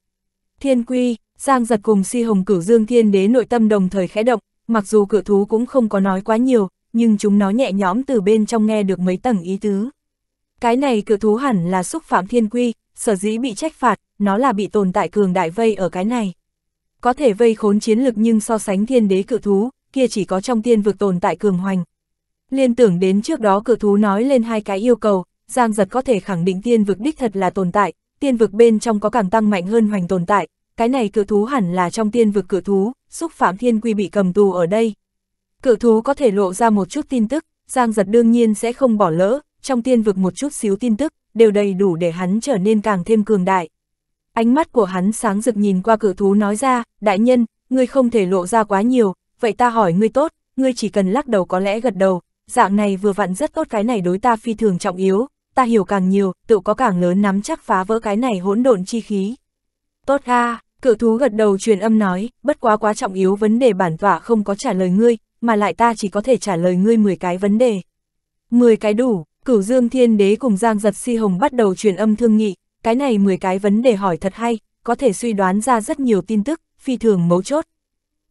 Thiên quy, Giang giật cùng si hồng cửu dương thiên đế nội tâm đồng thời khẽ động, mặc dù cự thú cũng không có nói quá nhiều, nhưng chúng nó nhẹ nhõm từ bên trong nghe được mấy tầng ý tứ. Cái này cự thú hẳn là xúc phạm thiên quy, sở dĩ bị trách phạt, nó là bị tồn tại cường đại vây ở cái này. Có thể vây khốn chiến lực nhưng so sánh thiên đế cự thú, kia chỉ có trong tiên vực tồn tại cường hoành. Liên tưởng đến trước đó cử thú nói lên hai cái yêu cầu, Giang Giật có thể khẳng định tiên vực đích thật là tồn tại, tiên vực bên trong có càng tăng mạnh hơn hoành tồn tại, cái này cử thú hẳn là trong tiên vực cử thú, xúc phạm thiên quy bị cầm tù ở đây. Cử thú có thể lộ ra một chút tin tức, Giang Giật đương nhiên sẽ không bỏ lỡ, trong tiên vực một chút xíu tin tức, đều đầy đủ để hắn trở nên càng thêm cường đại. Ánh mắt của hắn sáng rực nhìn qua cử thú nói ra, đại nhân, ngươi không thể lộ ra quá nhiều, vậy ta hỏi ngươi tốt, ngươi chỉ cần lắc đầu có lẽ gật đầu, dạng này vừa vặn rất tốt cái này đối ta phi thường trọng yếu, ta hiểu càng nhiều, tự có càng lớn nắm chắc phá vỡ cái này hỗn độn chi khí. Tốt ha, cự thú gật đầu truyền âm nói, bất quá quá trọng yếu vấn đề bản tỏa không có trả lời ngươi, mà lại ta chỉ có thể trả lời ngươi 10 cái vấn đề. 10 cái đủ, cửu dương thiên đế cùng giang giật si hồng bắt đầu truyền âm thương nghị, cái này 10 cái vấn đề hỏi thật hay, có thể suy đoán ra rất nhiều tin tức, phi thường mấu chốt.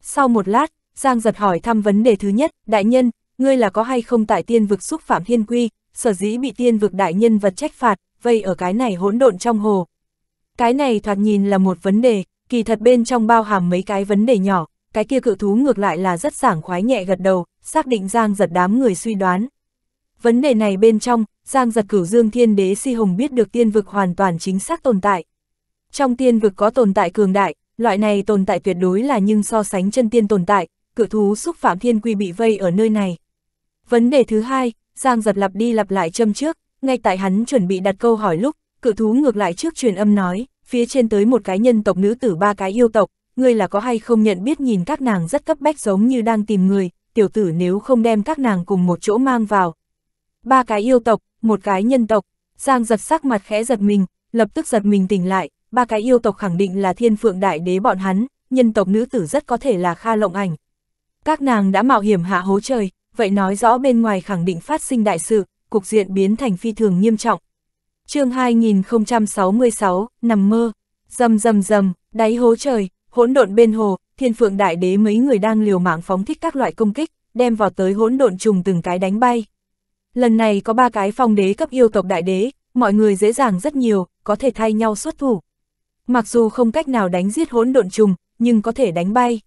Sau một lát, Giang giật hỏi thăm vấn đề thứ nhất, đại nhân, ngươi là có hay không tại tiên vực xúc phạm thiên quy, sở dĩ bị tiên vực đại nhân vật trách phạt, vây ở cái này hỗn độn trong hồ. Cái này thoạt nhìn là một vấn đề, kỳ thật bên trong bao hàm mấy cái vấn đề nhỏ, cái kia cự thú ngược lại là rất sảng khoái nhẹ gật đầu, xác định Giang giật đám người suy đoán. Vấn đề này bên trong, Giang giật cửu dương thiên đế si hồng biết được tiên vực hoàn toàn chính xác tồn tại. Trong tiên vực có tồn tại cường đại, loại này tồn tại tuyệt đối là nhưng so sánh chân tiên tồn tại, cự thú xúc phạm thiên quy bị vây ở nơi này. Vấn đề thứ hai, Giang giật lặp đi lặp lại châm trước, ngay tại hắn chuẩn bị đặt câu hỏi lúc, cự thú ngược lại trước truyền âm nói, phía trên tới một cái nhân tộc nữ tử ba cái yêu tộc, ngươi là có hay không nhận biết nhìn các nàng rất cấp bách giống như đang tìm người, tiểu tử nếu không đem các nàng cùng một chỗ mang vào. Ba cái yêu tộc, một cái nhân tộc, Giang giật sắc mặt khẽ giật mình, lập tức giật mình tỉnh lại, ba cái yêu tộc khẳng định là thiên phượng đại đế bọn hắn, nhân tộc nữ tử rất có thể là Kha Lộng Ảnh, các nàng đã mạo hiểm hạ hố trời, vậy nói rõ bên ngoài khẳng định phát sinh đại sự, cục diện biến thành phi thường nghiêm trọng. chương 2066, nằm mơ, rầm rầm rầm đáy hố trời, hỗn độn bên hồ, thiên phượng đại đế mấy người đang liều mạng phóng thích các loại công kích, đem vào tới hỗn độn trùng từng cái đánh bay. Lần này có ba cái phong đế cấp yêu tộc đại đế, mọi người dễ dàng rất nhiều, có thể thay nhau xuất thủ. Mặc dù không cách nào đánh giết hỗn độn trùng, nhưng có thể đánh bay.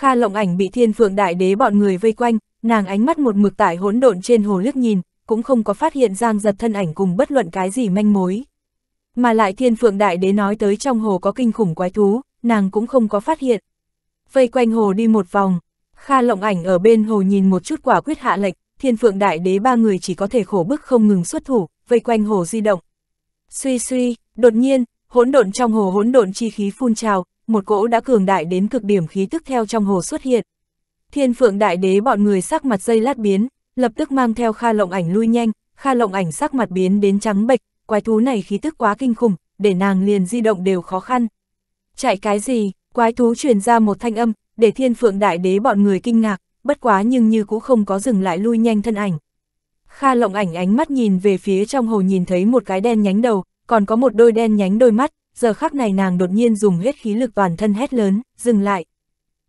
Kha Lộng Ảnh bị Thiên Phượng Đại Đế bọn người vây quanh, nàng ánh mắt một mực tải hỗn độn trên hồ liếc nhìn, cũng không có phát hiện Giang Giật thân ảnh cùng bất luận cái gì manh mối. Mà lại Thiên Phượng Đại Đế nói tới trong hồ có kinh khủng quái thú, nàng cũng không có phát hiện. Vây quanh hồ đi một vòng, Kha Lộng Ảnh ở bên hồ nhìn một chút quả quyết hạ lệch, Thiên Phượng Đại Đế ba người chỉ có thể khổ bức không ngừng xuất thủ, vây quanh hồ di động. Suy suy, đột nhiên, hỗn độn trong hồ hỗn độn chi khí phun trào, một cỗ đã cường đại đến cực điểm khí tức theo trong hồ xuất hiện. Thiên phượng đại đế bọn người sắc mặt dây lát biến, lập tức mang theo Kha Lộng Ảnh lui nhanh, Kha Lộng Ảnh sắc mặt biến đến trắng bệch, quái thú này khí tức quá kinh khủng, để nàng liền di động đều khó khăn. Chạy cái gì? Quái thú truyền ra một thanh âm, để Thiên Phượng Đại Đế bọn người kinh ngạc, bất quá nhưng như cũng không có dừng lại lui nhanh thân ảnh. Kha Lộng Ảnh ánh mắt nhìn về phía trong hồ nhìn thấy một cái đen nhánh đầu, còn có một đôi đen nhánh đôi mắt, giờ khắc này nàng đột nhiên dùng hết khí lực toàn thân hét lớn, dừng lại.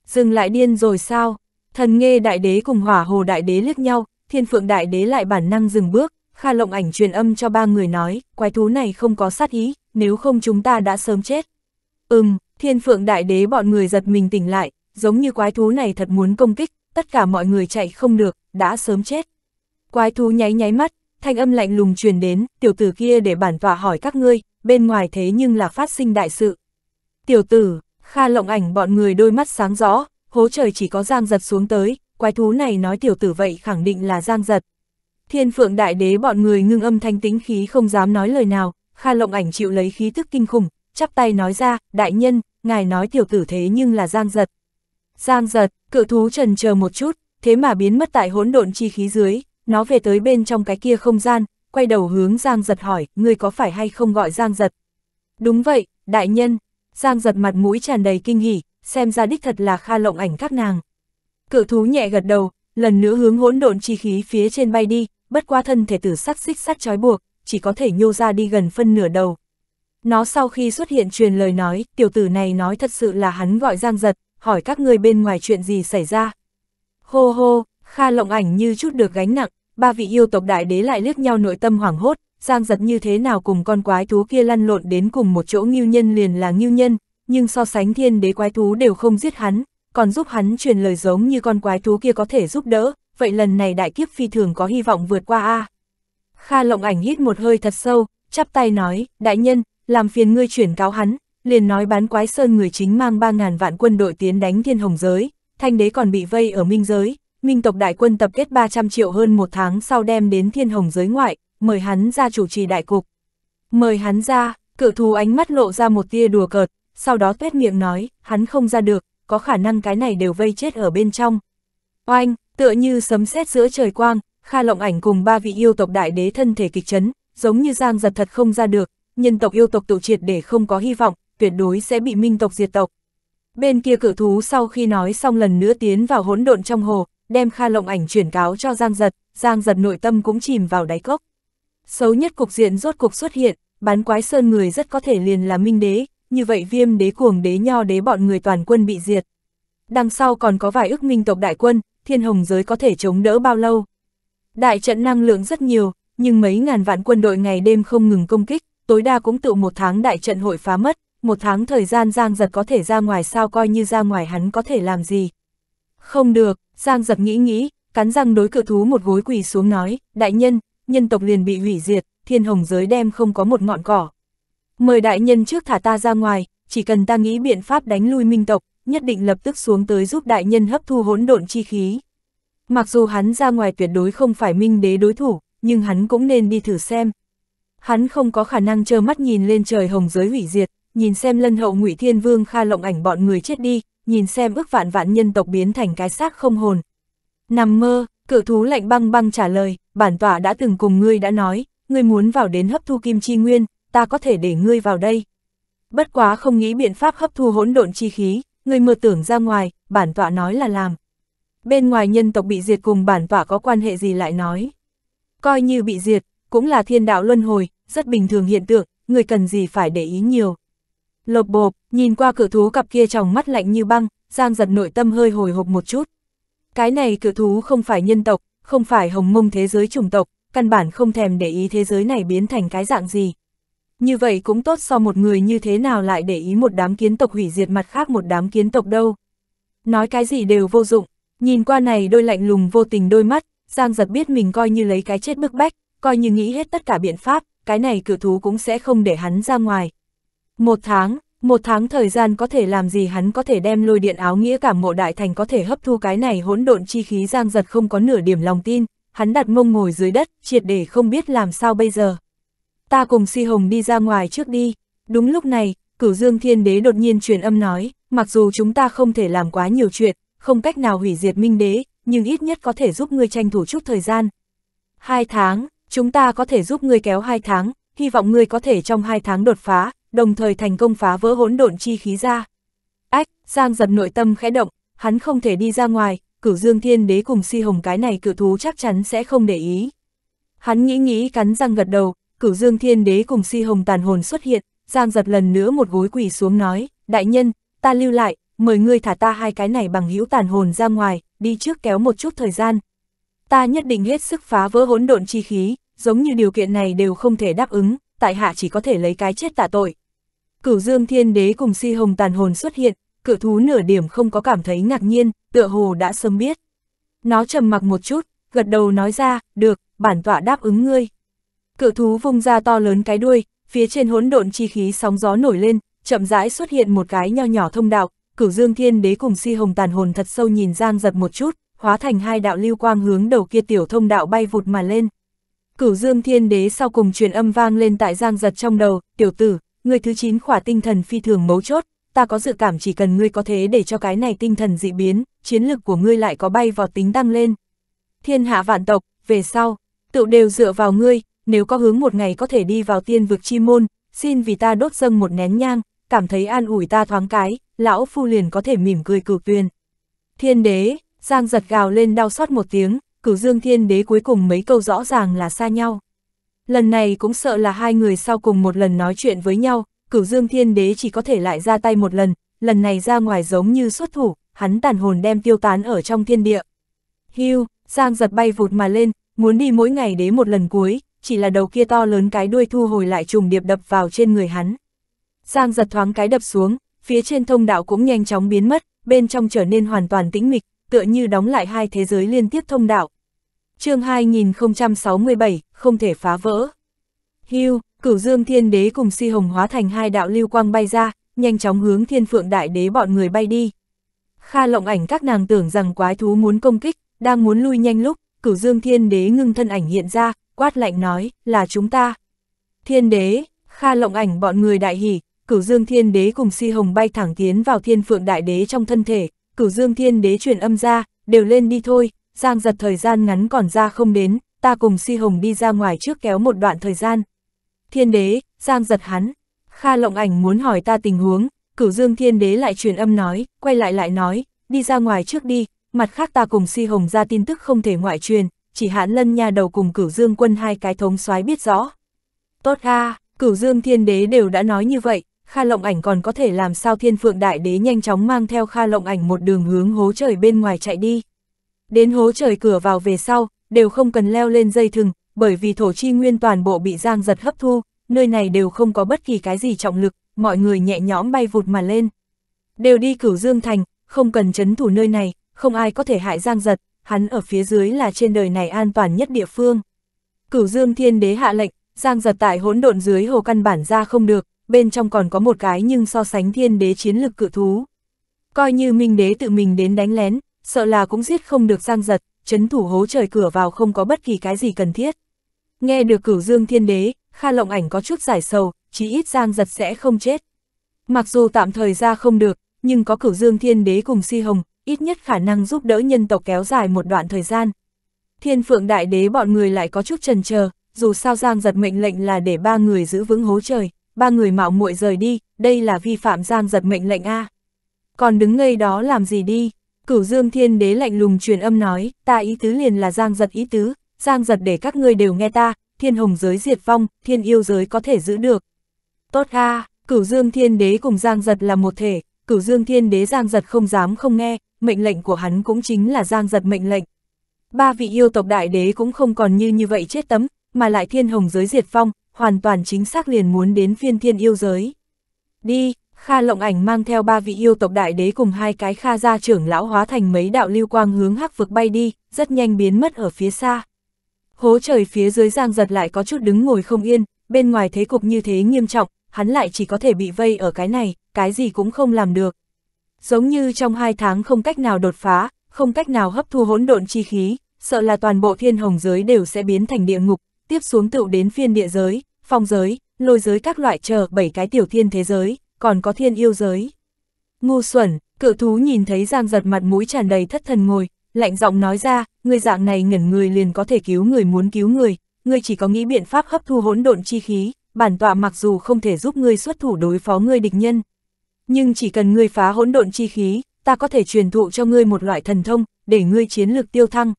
Dừng lại điên rồi sao? Thần nghe đại đế cùng hỏa hồ đại đế liếc nhau, thiên phượng đại đế lại bản năng dừng bước, Kha lộng ảnh truyền âm cho ba người nói, quái thú này không có sát ý, nếu không chúng ta đã sớm chết. Ừm, thiên phượng đại đế bọn người giật mình tỉnh lại, giống như quái thú này thật muốn công kích, tất cả mọi người chạy không được, đã sớm chết. Quái thú nháy nháy mắt, thanh âm lạnh lùng truyền đến, tiểu tử kia để bản tọa hỏi các ngươi, bên ngoài thế nhưng là phát sinh đại sự. Tiểu tử, Kha lộng ảnh bọn người đôi mắt sáng rõ, hố trời chỉ có giang giật xuống tới, quái thú này nói tiểu tử vậy khẳng định là giang giật. Thiên phượng đại đế bọn người ngưng âm thanh tính khí không dám nói lời nào, Kha lộng ảnh chịu lấy khí thức kinh khủng, chắp tay nói ra, đại nhân, ngài nói tiểu tử thế nhưng là giang giật. Giang giật, cự thú trần chờ một chút, thế mà biến mất tại hỗn độn chi khí dưới, nó về tới bên trong cái kia không gian, quay đầu hướng Giang giật hỏi, ngươi có phải hay không gọi Giang giật? Đúng vậy, đại nhân, Giang giật mặt mũi tràn đầy kinh hỉ, xem ra đích thật là kha lộng ảnh các nàng. Cự thú nhẹ gật đầu, lần nữa hướng hỗn độn chi khí phía trên bay đi, bất qua thân thể tử sắc xích sắt trói buộc, chỉ có thể nhô ra đi gần phân nửa đầu. Nó sau khi xuất hiện truyền lời nói, tiểu tử này nói thật sự là hắn gọi Giang giật, hỏi các ngươi bên ngoài chuyện gì xảy ra. Hô hô, Kha lộng ảnh như chút được gánh nặng, ba vị yêu tộc đại đế lại liếc nhau nội tâm hoảng hốt, Giang giật như thế nào cùng con quái thú kia lăn lộn đến cùng một chỗ ngưu nhân liền là ngưu nhân, nhưng so sánh thiên đế quái thú đều không giết hắn, còn giúp hắn truyền lời giống như con quái thú kia có thể giúp đỡ, vậy lần này đại kiếp phi thường có hy vọng vượt qua a. À. Kha lộng ảnh hít một hơi thật sâu, chắp tay nói, đại nhân, làm phiền ngươi chuyển cáo hắn, liền nói bán quái sơn người chính mang 3.000 vạn quân đội tiến đánh thiên hồng giới, thanh đế còn bị vây ở minh giới, Minh tộc đại quân tập kết 300 triệu hơn một tháng sau đem đến thiên hồng giới ngoại, mời hắn ra chủ trì đại cục. Mời hắn ra, cự thú ánh mắt lộ ra một tia đùa cợt, sau đó tuét miệng nói, hắn không ra được, có khả năng cái này đều vây chết ở bên trong. Oanh, tựa như sấm sét giữa trời quang, Kha Lộng Ảnh cùng ba vị yêu tộc đại đế thân thể kịch chấn, giống như giang giật thật không ra được, nhân tộc yêu tộc tụ triệt để không có hy vọng, tuyệt đối sẽ bị minh tộc diệt tộc. Bên kia cự thú sau khi nói xong lần nữa tiến vào hỗn độn trong hồ, đem Kha Lộng Ảnh chuyển cáo cho Giang Giật, Giang Giật nội tâm cũng chìm vào đáy cốc. Xấu nhất cục diện rốt cục xuất hiện, bán quái sơn người rất có thể liền là minh đế, như vậy viêm đế cuồng đế nho đế bọn người toàn quân bị diệt. Đằng sau còn có vài ước minh tộc đại quân, thiên hồng giới có thể chống đỡ bao lâu. Đại trận năng lượng rất nhiều, nhưng mấy ngàn vạn quân đội ngày đêm không ngừng công kích, tối đa cũng tự một tháng đại trận hội phá mất, một tháng thời gian Giang giật có thể ra ngoài sao coi như ra ngoài hắn có thể làm gì. Không được, Giang giật nghĩ nghĩ, cắn răng đối cự thú một gối quỳ xuống nói, đại nhân, nhân tộc liền bị hủy diệt, thiên hồng giới đem không có một ngọn cỏ. Mời đại nhân trước thả ta ra ngoài, chỉ cần ta nghĩ biện pháp đánh lui minh tộc, nhất định lập tức xuống tới giúp đại nhân hấp thu hỗn độn chi khí. Mặc dù hắn ra ngoài tuyệt đối không phải minh đế đối thủ, nhưng hắn cũng nên đi thử xem. Hắn không có khả năng trơ mắt nhìn lên trời hồng giới hủy diệt, nhìn xem lân hậu ngụy Thiên Vương Kha lộng ảnh bọn người chết đi, nhìn xem ước vạn vạn nhân tộc biến thành cái xác không hồn. Nằm mơ, cự thú lạnh băng băng trả lời, bản tỏa đã từng cùng ngươi đã nói, ngươi muốn vào đến hấp thu kim chi nguyên, ta có thể để ngươi vào đây. Bất quá không nghĩ biện pháp hấp thu hỗn độn chi khí, ngươi mơ tưởng ra ngoài, bản tọa nói là làm. Bên ngoài nhân tộc bị diệt cùng bản tọa có quan hệ gì lại nói. Coi như bị diệt, cũng là thiên đạo luân hồi, rất bình thường hiện tượng, người cần gì phải để ý nhiều. Lộp bộp, nhìn qua cửa thú cặp kia trong mắt lạnh như băng, Giang giật nội tâm hơi hồi hộp một chút. Cái này cửa thú không phải nhân tộc, không phải hồng mông thế giới chủng tộc, căn bản không thèm để ý thế giới này biến thành cái dạng gì. Như vậy cũng tốt so một người như thế nào lại để ý một đám kiến tộc hủy diệt mặt khác một đám kiến tộc đâu. Nói cái gì đều vô dụng, nhìn qua này đôi lạnh lùng vô tình đôi mắt, Giang giật biết mình coi như lấy cái chết bức bách, coi như nghĩ hết tất cả biện pháp, cái này cửa thú cũng sẽ không để hắn ra ngoài, một tháng, một tháng thời gian có thể làm gì hắn có thể đem lôi điện áo nghĩa cảm mộ đại thành có thể hấp thu cái này hỗn độn chi khí giang giật không có nửa điểm lòng tin, hắn đặt mông ngồi dưới đất, triệt để không biết làm sao bây giờ. Ta cùng si hồng đi ra ngoài trước đi, đúng lúc này, cửu dương thiên đế đột nhiên truyền âm nói, mặc dù chúng ta không thể làm quá nhiều chuyện, không cách nào hủy diệt minh đế, nhưng ít nhất có thể giúp ngươi tranh thủ chút thời gian. Hai tháng, chúng ta có thể giúp ngươi kéo hai tháng, hy vọng ngươi có thể trong hai tháng đột phá, đồng thời thành công phá vỡ hỗn độn chi khí ra. Ách, Giang giật nội tâm khẽ động, hắn không thể đi ra ngoài, cửu dương thiên đế cùng si hồng cái này cử thú chắc chắn sẽ không để ý. Hắn nghĩ nghĩ cắn răng gật đầu, cửu dương thiên đế cùng si hồng tàn hồn xuất hiện, Giang giật lần nữa một gối quỳ xuống nói, đại nhân, ta lưu lại, mời ngươi thả ta hai cái này bằng hữu tàn hồn ra ngoài, đi trước kéo một chút thời gian. Ta nhất định hết sức phá vỡ hỗn độn chi khí, giống như điều kiện này đều không thể đáp ứng, tại hạ chỉ có thể lấy cái chết tạ tội. Cửu Dương Thiên Đế cùng Si Hồng Tàn Hồn xuất hiện, cự thú nửa điểm không có cảm thấy ngạc nhiên, tựa hồ đã sớm biết. Nó trầm mặc một chút, gật đầu nói ra, được, bản tọa đáp ứng ngươi. Cự thú vung ra to lớn cái đuôi, phía trên hỗn độn chi khí sóng gió nổi lên, chậm rãi xuất hiện một cái nho nhỏ thông đạo, cửu dương thiên đế cùng si hồng tàn hồn thật sâu nhìn giang giật một chút, hóa thành hai đạo lưu quang hướng đầu kia tiểu thông đạo bay vụt mà lên. Cửu Dương Thiên Đế sau cùng truyền âm vang lên tại Giang Giật trong đầu, "Tiểu tử, người thứ 9 khỏa tinh thần phi thường mấu chốt, ta có dự cảm chỉ cần ngươi có thế để cho cái này tinh thần dị biến, chiến lực của ngươi lại có bay vào tính tăng lên. Thiên hạ vạn tộc, về sau, tựu đều dựa vào ngươi, nếu có hướng một ngày có thể đi vào tiên vực chi môn, xin vì ta đốt dâng một nén nhang, cảm thấy an ủi ta thoáng cái, lão phu liền có thể mỉm cười cử tuyên. Thiên đế, Giang giật gào lên đau xót một tiếng, cửu dương thiên đế cuối cùng mấy câu rõ ràng là xa nhau. Lần này cũng sợ là hai người sau cùng một lần nói chuyện với nhau, cửu dương thiên đế chỉ có thể lại ra tay một lần, lần này ra ngoài giống như xuất thủ, hắn tàn hồn đem tiêu tán ở trong thiên địa. Hưu, Giang giật bay vụt mà lên, muốn đi mỗi ngày đế một lần cuối, chỉ là đầu kia to lớn cái đuôi thu hồi lại trùng điệp đập vào trên người hắn. Giang giật thoáng cái đập xuống, phía trên thông đạo cũng nhanh chóng biến mất, bên trong trở nên hoàn toàn tĩnh mịch, tựa như đóng lại hai thế giới liên tiếp thông đạo. chương 2067, không thể phá vỡ. Hưu, cửu dương thiên đế cùng si hồng hóa thành hai đạo lưu quang bay ra, nhanh chóng hướng thiên phượng đại đế bọn người bay đi. Kha lộng ảnh các nàng tưởng rằng quái thú muốn công kích, đang muốn lui nhanh lúc, cửu dương thiên đế ngưng thân ảnh hiện ra, quát lạnh nói, là chúng ta. Thiên đế, Kha lộng ảnh bọn người đại hỉ, cửu dương thiên đế cùng si hồng bay thẳng tiến vào thiên phượng đại đế trong thân thể, cửu dương thiên đế truyền âm ra, đều lên đi thôi, giang giật thời gian ngắn còn ra không đến, ta cùng si hồng đi ra ngoài trước kéo một đoạn thời gian. Thiên đế, giang giật hắn, Kha lộng ảnh muốn hỏi ta tình huống, cửu dương thiên đế lại truyền âm nói, quay lại lại nói, đi ra ngoài trước đi, mặt khác ta cùng si hồng ra tin tức không thể ngoại truyền, chỉ hạn lân nhà đầu cùng cửu dương quân hai cái thống soái biết rõ. Tốt ha, cửu dương thiên đế đều đã nói như vậy, Kha Lộng Ảnh còn có thể làm sao Thiên Phượng Đại Đế nhanh chóng mang theo Kha Lộng Ảnh một đường hướng hố trời bên ngoài chạy đi. Đến hố trời cửa vào về sau, đều không cần leo lên dây thừng, bởi vì thổ chi nguyên toàn bộ bị giang giật hấp thu, nơi này đều không có bất kỳ cái gì trọng lực, mọi người nhẹ nhõm bay vụt mà lên. Đều đi cửu Dương Thành, không cần chấn thủ nơi này, không ai có thể hại giang giật, hắn ở phía dưới là trên đời này an toàn nhất địa phương. Cửu Dương Thiên Đế hạ lệnh, giang giật tại hỗn độn dưới hồ căn bản ra không được, bên trong còn có một cái nhưng so sánh thiên đế chiến lực cự thú. Coi như minh đế tự mình đến đánh lén, sợ là cũng giết không được giang giật, chấn thủ hố trời cửa vào không có bất kỳ cái gì cần thiết. Nghe được cửu dương thiên đế, Kha Lộng Ảnh có chút giải sầu, chỉ ít giang giật sẽ không chết. Mặc dù tạm thời ra không được, nhưng có cửu dương thiên đế cùng si hồng, ít nhất khả năng giúp đỡ nhân tộc kéo dài một đoạn thời gian. Thiên phượng đại đế bọn người lại có chút trần chờ dù sao giang giật mệnh lệnh là để ba người giữ vững hố trời ba người mạo muội rời đi, đây là vi phạm giang giật mệnh lệnh A. Còn đứng ngây đó làm gì đi, cửu dương thiên đế lạnh lùng truyền âm nói, ta ý tứ liền là giang giật ý tứ, giang giật để các ngươi đều nghe ta, thiên hồng giới diệt vong, thiên yêu giới có thể giữ được. Tốt A, cửu dương thiên đế cùng giang giật là một thể, cửu dương thiên đế giang giật không dám không nghe, mệnh lệnh của hắn cũng chính là giang giật mệnh lệnh. Ba vị yêu tộc đại đế cũng không còn như như vậy chết tấm, mà lại thiên hồng giới diệt phong, hoàn toàn chính xác liền muốn đến phiên thiên yêu giới. Đi, Kha Lộng Ảnh mang theo ba vị yêu tộc đại đế cùng hai cái Kha gia trưởng lão hóa thành mấy đạo lưu quang hướng hắc vực bay đi, rất nhanh biến mất ở phía xa. Hố trời phía dưới Giang giật lại có chút đứng ngồi không yên, bên ngoài thế cục như thế nghiêm trọng, hắn lại chỉ có thể bị vây ở cái này, cái gì cũng không làm được. Giống như trong hai tháng không cách nào đột phá, không cách nào hấp thu hỗn độn chi khí, sợ là toàn bộ thiên hồng giới đều sẽ biến thành địa ngục, tiếp xuống tựu đến phiên địa giới, phong giới, lôi giới các loại chờ bảy cái tiểu thiên thế giới, còn có thiên yêu giới. Ngu xuẩn, cự thú nhìn thấy Giang giật mặt mũi tràn đầy thất thần ngồi, lạnh giọng nói ra, người dạng này ngẩn người liền có thể cứu người muốn cứu người, người chỉ có nghĩ biện pháp hấp thu hỗn độn chi khí, bản tọa mặc dù không thể giúp người xuất thủ đối phó người địch nhân, nhưng chỉ cần người phá hỗn độn chi khí, ta có thể truyền thụ cho ngươi một loại thần thông, để ngươi chiến lược tiêu thăng.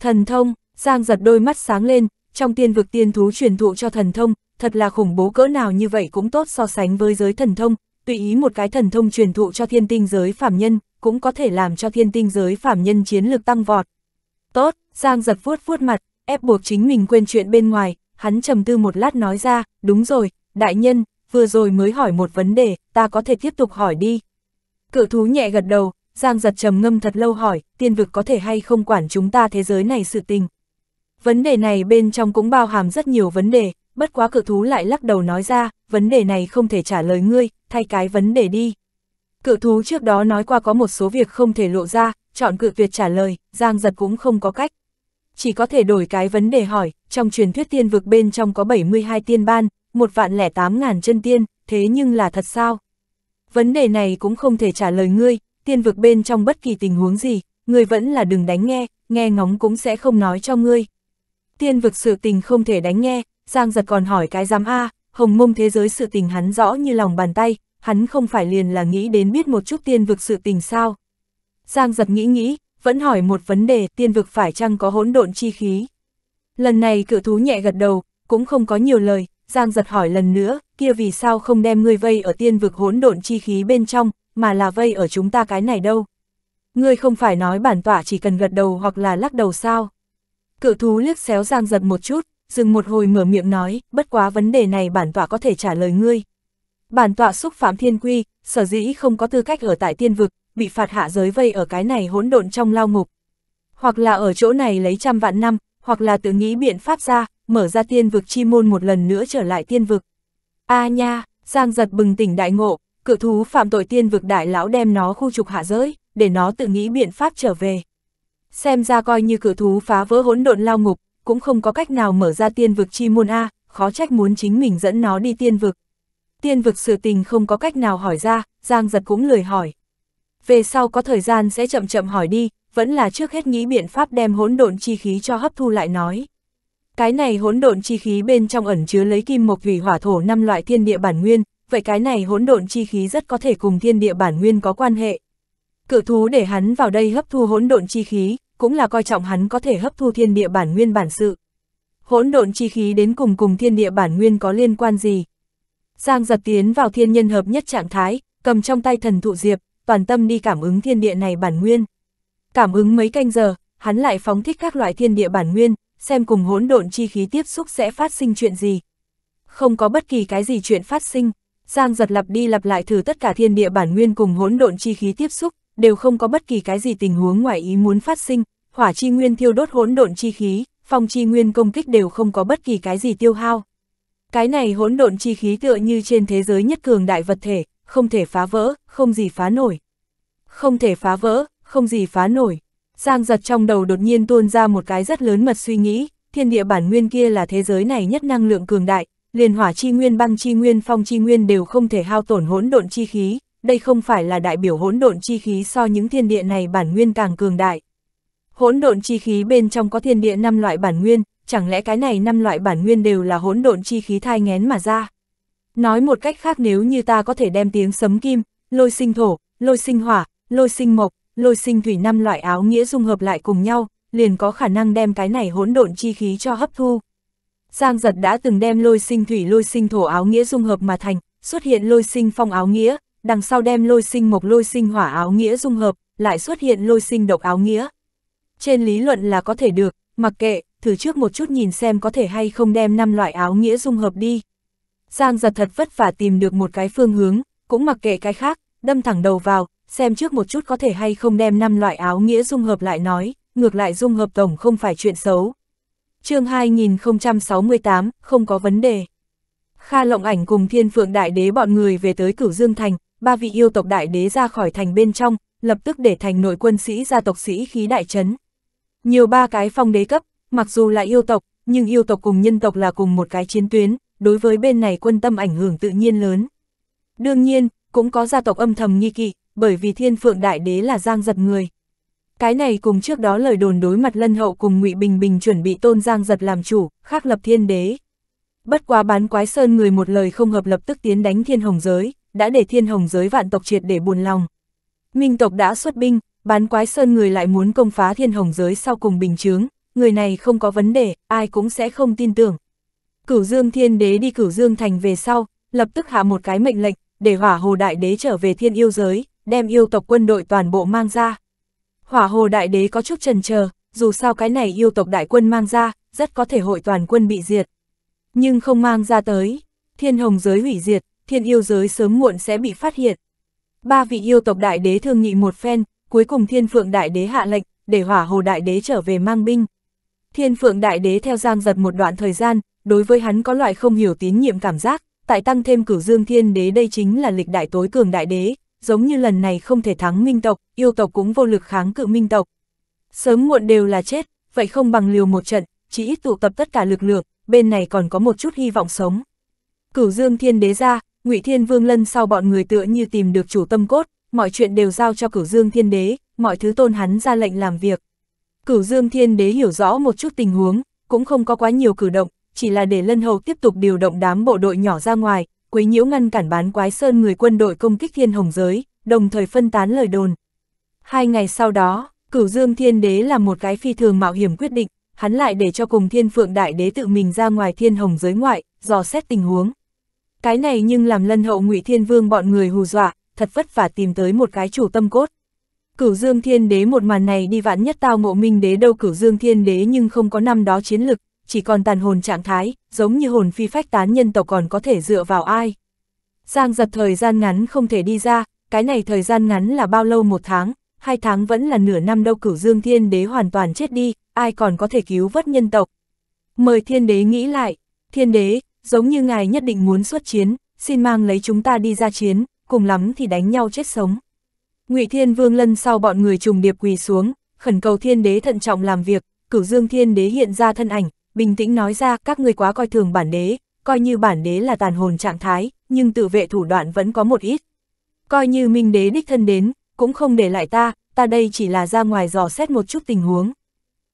Thần thông, Giang giật đôi mắt sáng lên, trong tiên vực tiên thú truyền thụ cho thần thông, thật là khủng bố cỡ nào như vậy cũng tốt so sánh với giới thần thông, tùy ý một cái thần thông truyền thụ cho thiên tinh giới phạm nhân, cũng có thể làm cho thiên tinh giới phạm nhân chiến lực tăng vọt. Tốt, Giang giật vuốt vuốt mặt, ép buộc chính mình quên chuyện bên ngoài, hắn trầm tư một lát nói ra, đúng rồi, đại nhân, vừa rồi mới hỏi một vấn đề, ta có thể tiếp tục hỏi đi. Cự thú nhẹ gật đầu, Giang giật trầm ngâm thật lâu hỏi, tiên vực có thể hay không quản chúng ta thế giới này sự tình. Vấn đề này bên trong cũng bao hàm rất nhiều vấn đề, bất quá cự thú lại lắc đầu nói ra, vấn đề này không thể trả lời ngươi, thay cái vấn đề đi. Cự thú trước đó nói qua có một số việc không thể lộ ra, chọn cự tuyệt trả lời, giang giật cũng không có cách. Chỉ có thể đổi cái vấn đề hỏi, trong truyền thuyết tiên vực bên trong có 72 tiên ban, một vạn lẻ tám ngàn chân tiên, thế nhưng là thật sao? Vấn đề này cũng không thể trả lời ngươi, tiên vực bên trong bất kỳ tình huống gì, ngươi vẫn là đừng đánh nghe, nghe ngóng cũng sẽ không nói cho ngươi. Tiên vực sự tình không thể đánh nghe, Giang giật còn hỏi cái giám A, hồng mông thế giới sự tình hắn rõ như lòng bàn tay, hắn không phải liền là nghĩ đến biết một chút tiên vực sự tình sao. Giang giật nghĩ nghĩ, vẫn hỏi một vấn đề tiên vực phải chăng có hỗn độn chi khí. Lần này cự thú nhẹ gật đầu, cũng không có nhiều lời, Giang giật hỏi lần nữa, kia vì sao không đem ngươi vây ở tiên vực hỗn độn chi khí bên trong, mà là vây ở chúng ta cái này đâu. Ngươi không phải nói bản tỏa chỉ cần gật đầu hoặc là lắc đầu sao. Cự thú liếc xéo Giang giật một chút, dừng một hồi mở miệng nói, bất quá vấn đề này bản tọa có thể trả lời ngươi. Bản tọa xúc phạm thiên quy, sở dĩ không có tư cách ở tại tiên vực, bị phạt hạ giới vây ở cái này hỗn độn trong lao ngục. Hoặc là ở chỗ này lấy trăm vạn năm, hoặc là tự nghĩ biện pháp ra, mở ra tiên vực chi môn một lần nữa trở lại tiên vực. A à nha, Giang giật bừng tỉnh đại ngộ, cự thú phạm tội tiên vực đại lão đem nó khu trục hạ giới, để nó tự nghĩ biện pháp trở về xem ra coi như cử thú phá vỡ hỗn độn lao ngục, cũng không có cách nào mở ra tiên vực chi môn A, khó trách muốn chính mình dẫn nó đi tiên vực. Tiên vực sự tình không có cách nào hỏi ra, Giang giật cũng lười hỏi. Về sau có thời gian sẽ chậm chậm hỏi đi, vẫn là trước hết nghĩ biện pháp đem hỗn độn chi khí cho hấp thu lại nói. Cái này hỗn độn chi khí bên trong ẩn chứa lấy kim mộc thủy hỏa thổ năm loại thiên địa bản nguyên, vậy cái này hỗn độn chi khí rất có thể cùng thiên địa bản nguyên có quan hệ. Cự thú để hắn vào đây hấp thu hỗn độn chi khí, cũng là coi trọng hắn có thể hấp thu thiên địa bản nguyên bản sự. Hỗn độn chi khí đến cùng cùng thiên địa bản nguyên có liên quan gì? Giang giật tiến vào thiên nhân hợp nhất trạng thái, cầm trong tay thần thụ diệp, toàn tâm đi cảm ứng thiên địa này bản nguyên. Cảm ứng mấy canh giờ, hắn lại phóng thích các loại thiên địa bản nguyên, xem cùng hỗn độn chi khí tiếp xúc sẽ phát sinh chuyện gì. Không có bất kỳ cái gì chuyện phát sinh, Giang giật lặp đi lặp lại thử tất cả thiên địa bản nguyên cùng hỗn độn chi khí tiếp xúc, đều không có bất kỳ cái gì tình huống ngoài ý muốn phát sinh, hỏa chi nguyên thiêu đốt hỗn độn chi khí, phong chi nguyên công kích đều không có bất kỳ cái gì tiêu hao. Cái này hỗn độn chi khí tựa như trên thế giới nhất cường đại vật thể, không thể phá vỡ, không gì phá nổi. Không thể phá vỡ, không gì phá nổi. Giang giật trong đầu đột nhiên tuôn ra một cái rất lớn mật suy nghĩ, thiên địa bản nguyên kia là thế giới này nhất năng lượng cường đại, liền hỏa chi nguyên băng chi nguyên phong chi nguyên đều không thể hao tổn hỗn độn chi khí, đây không phải là đại biểu hỗn độn chi khí so những thiên địa này bản nguyên càng cường đại. Hỗn độn chi khí bên trong có thiên địa năm loại bản nguyên, chẳng lẽ cái này năm loại bản nguyên đều là hỗn độn chi khí thai ngén mà ra? Nói một cách khác nếu như ta có thể đem tiếng sấm kim, lôi sinh thổ, lôi sinh hỏa, lôi sinh mộc, lôi sinh thủy năm loại áo nghĩa dung hợp lại cùng nhau, liền có khả năng đem cái này hỗn độn chi khí cho hấp thu. Giang giật đã từng đem lôi sinh thủy lôi sinh thổ áo nghĩa dung hợp mà thành, xuất hiện lôi sinh phong áo nghĩa, đằng sau đem lôi sinh mộc lôi sinh hỏa áo nghĩa dung hợp, lại xuất hiện lôi sinh độc áo nghĩa. Trên lý luận là có thể được, mặc kệ, thử trước một chút nhìn xem có thể hay không đem năm loại áo nghĩa dung hợp đi. Giang giật thật vất vả tìm được một cái phương hướng, cũng mặc kệ cái khác, đâm thẳng đầu vào, xem trước một chút có thể hay không đem năm loại áo nghĩa dung hợp lại nói, ngược lại dung hợp tổng không phải chuyện xấu. chương 2068, không có vấn đề. Kha Lộng Ảnh cùng Thiên Phượng Đại Đế bọn người về tới Cửu Dương Thành, ba vị yêu tộc đại đế ra khỏi thành bên trong, lập tức để thành nội quân sĩ gia tộc sĩ khí đại trấn. Nhiều ba cái phong đế cấp, mặc dù là yêu tộc, nhưng yêu tộc cùng nhân tộc là cùng một cái chiến tuyến, đối với bên này quân tâm ảnh hưởng tự nhiên lớn. Đương nhiên, cũng có gia tộc âm thầm nghi kỵ, bởi vì thiên phượng đại đế là giang giật người. Cái này cùng trước đó lời đồn đối mặt lân hậu cùng ngụy Bình Bình chuẩn bị tôn giang giật làm chủ, khắc lập thiên đế. Bất quá bán quái sơn người một lời không hợp lập tức tiến đánh thiên hồng giới, đã để thiên hồng giới vạn tộc triệt để buồn lòng. Minh tộc đã xuất binh, bán quái sơn người lại muốn công phá thiên hồng giới sau cùng bình chướng, người này không có vấn đề, ai cũng sẽ không tin tưởng. Cửu Dương Thiên Đế đi Cửu Dương Thành về sau, lập tức hạ một cái mệnh lệnh, để hỏa hồ đại đế trở về thiên yêu giới, đem yêu tộc quân đội toàn bộ mang ra. Hỏa hồ đại đế có chút trần chờ dù sao cái này yêu tộc đại quân mang ra, rất có thể hội toàn quân bị diệt. Nhưng không mang ra tới, thiên hồng giới hủy diệt, thiên yêu giới sớm muộn sẽ bị phát hiện. Ba vị yêu tộc đại đế thương nghị một phen, cuối cùng thiên phượng đại đế hạ lệnh, để hỏa hồ đại đế trở về mang binh. Thiên phượng đại đế theo giang giật một đoạn thời gian, đối với hắn có loại không hiểu tín nhiệm cảm giác, tại tăng thêm cửu dương thiên đế đây chính là lịch đại tối cường đại đế, giống như lần này không thể thắng minh tộc, yêu tộc cũng vô lực kháng cự minh tộc. Sớm muộn đều là chết, vậy không bằng liều một trận, chỉ ít tụ tập tất cả lực lượng, bên này còn có một chút hy vọng sống. Cửu dương thiên đế ra, Ngụy Thiên Vương lân sau bọn người tựa như tìm được chủ tâm cốt, mọi chuyện đều giao cho Cửu Dương Thiên Đế, mọi thứ tôn hắn ra lệnh làm việc. Cửu Dương Thiên Đế hiểu rõ một chút tình huống, cũng không có quá nhiều cử động, chỉ là để Lân Hầu tiếp tục điều động đám bộ đội nhỏ ra ngoài, quấy nhiễu ngăn cản bán quái sơn người quân đội công kích Thiên Hồng giới, đồng thời phân tán lời đồn. Hai ngày sau đó, Cửu Dương Thiên Đế làm một cái phi thường mạo hiểm quyết định, hắn lại để cho cùng Thiên Phượng Đại Đế tự mình ra ngoài Thiên Hồng giới ngoại, dò xét tình huống. Cái này nhưng làm lân hậu ngụy Thiên Vương bọn người hù dọa, thật vất vả tìm tới một cái chủ tâm cốt. Cửu Dương Thiên Đế một màn này đi vạn nhất tao ngộ minh đế đâu Cửu Dương Thiên Đế nhưng không có năm đó chiến lực, chỉ còn tàn hồn trạng thái, giống như hồn phi phách tán nhân tộc còn có thể dựa vào ai. Giang giật thời gian ngắn không thể đi ra, cái này thời gian ngắn là bao lâu một tháng, hai tháng vẫn là nửa năm đâu Cửu Dương Thiên Đế hoàn toàn chết đi, ai còn có thể cứu vớt nhân tộc. Mời Thiên Đế nghĩ lại, Thiên Đế, giống như ngài nhất định muốn xuất chiến, xin mang lấy chúng ta đi ra chiến, cùng lắm thì đánh nhau chết sống. Ngụy Thiên Vương lân sau bọn người trùng điệp quỳ xuống, khẩn cầu Thiên Đế thận trọng làm việc, Cửu Dương Thiên Đế hiện ra thân ảnh, bình tĩnh nói ra các ngươi quá coi thường bản đế, coi như bản đế là tàn hồn trạng thái, nhưng tự vệ thủ đoạn vẫn có một ít. Coi như Minh Đế đích thân đến, cũng không để lại ta, ta đây chỉ là ra ngoài dò xét một chút tình huống.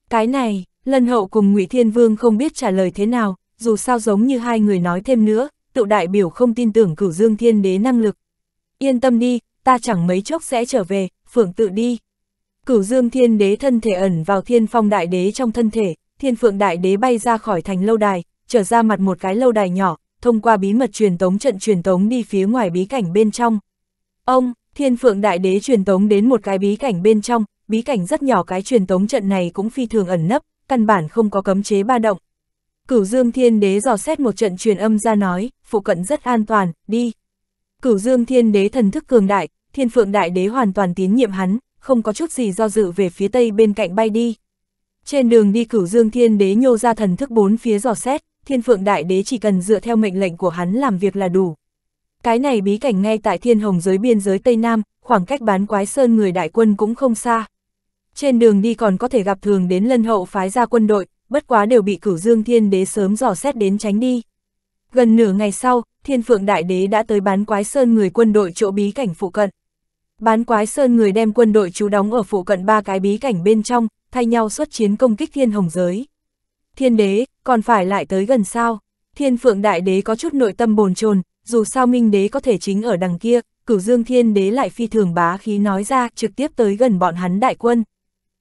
Cái này, Lân Hậu cùng Ngụy Thiên Vương không biết trả lời thế nào, dù sao giống như hai người nói thêm nữa, tự đại biểu không tin tưởng cửu dương thiên đế năng lực. Yên tâm đi, ta chẳng mấy chốc sẽ trở về, phượng tự đi. Cửu dương thiên đế thân thể ẩn vào thiên phong đại đế trong thân thể, thiên phượng đại đế bay ra khỏi thành lâu đài, trở ra mặt một cái lâu đài nhỏ, thông qua bí mật truyền tống trận truyền tống đi phía ngoài bí cảnh bên trong. Ông, thiên phượng đại đế truyền tống đến một cái bí cảnh bên trong, bí cảnh rất nhỏ cái truyền tống trận này cũng phi thường ẩn nấp, căn bản không có cấm chế ba động, Cửu Dương Thiên Đế dò xét một trận truyền âm ra nói, phụ cận rất an toàn, đi. Cửu Dương Thiên Đế thần thức cường đại, Thiên Phượng Đại Đế hoàn toàn tín nhiệm hắn, không có chút gì do dự về phía tây bên cạnh bay đi. Trên đường đi Cửu Dương Thiên Đế nhô ra thần thức bốn phía dò xét, Thiên Phượng Đại Đế chỉ cần dựa theo mệnh lệnh của hắn làm việc là đủ. Cái này bí cảnh ngay tại Thiên Hồng giới biên giới Tây Nam, khoảng cách bán quái sơn người đại quân cũng không xa. Trên đường đi còn có thể gặp thường đến lân hậu phái ra quân đội, bất quá đều bị cửu dương thiên đế sớm dò xét đến tránh đi. Gần nửa ngày sau, thiên phượng đại đế đã tới bán quái sơn người quân đội chỗ bí cảnh phụ cận. Bán quái sơn người đem quân đội chú đóng ở phụ cận ba cái bí cảnh bên trong, thay nhau xuất chiến công kích thiên hồng giới. Thiên đế, còn phải lại tới gần sao? Thiên phượng đại đế có chút nội tâm bồn chồn dù sao minh đế có thể chính ở đằng kia, cửu dương thiên đế lại phi thường bá khí nói ra trực tiếp tới gần bọn hắn đại quân.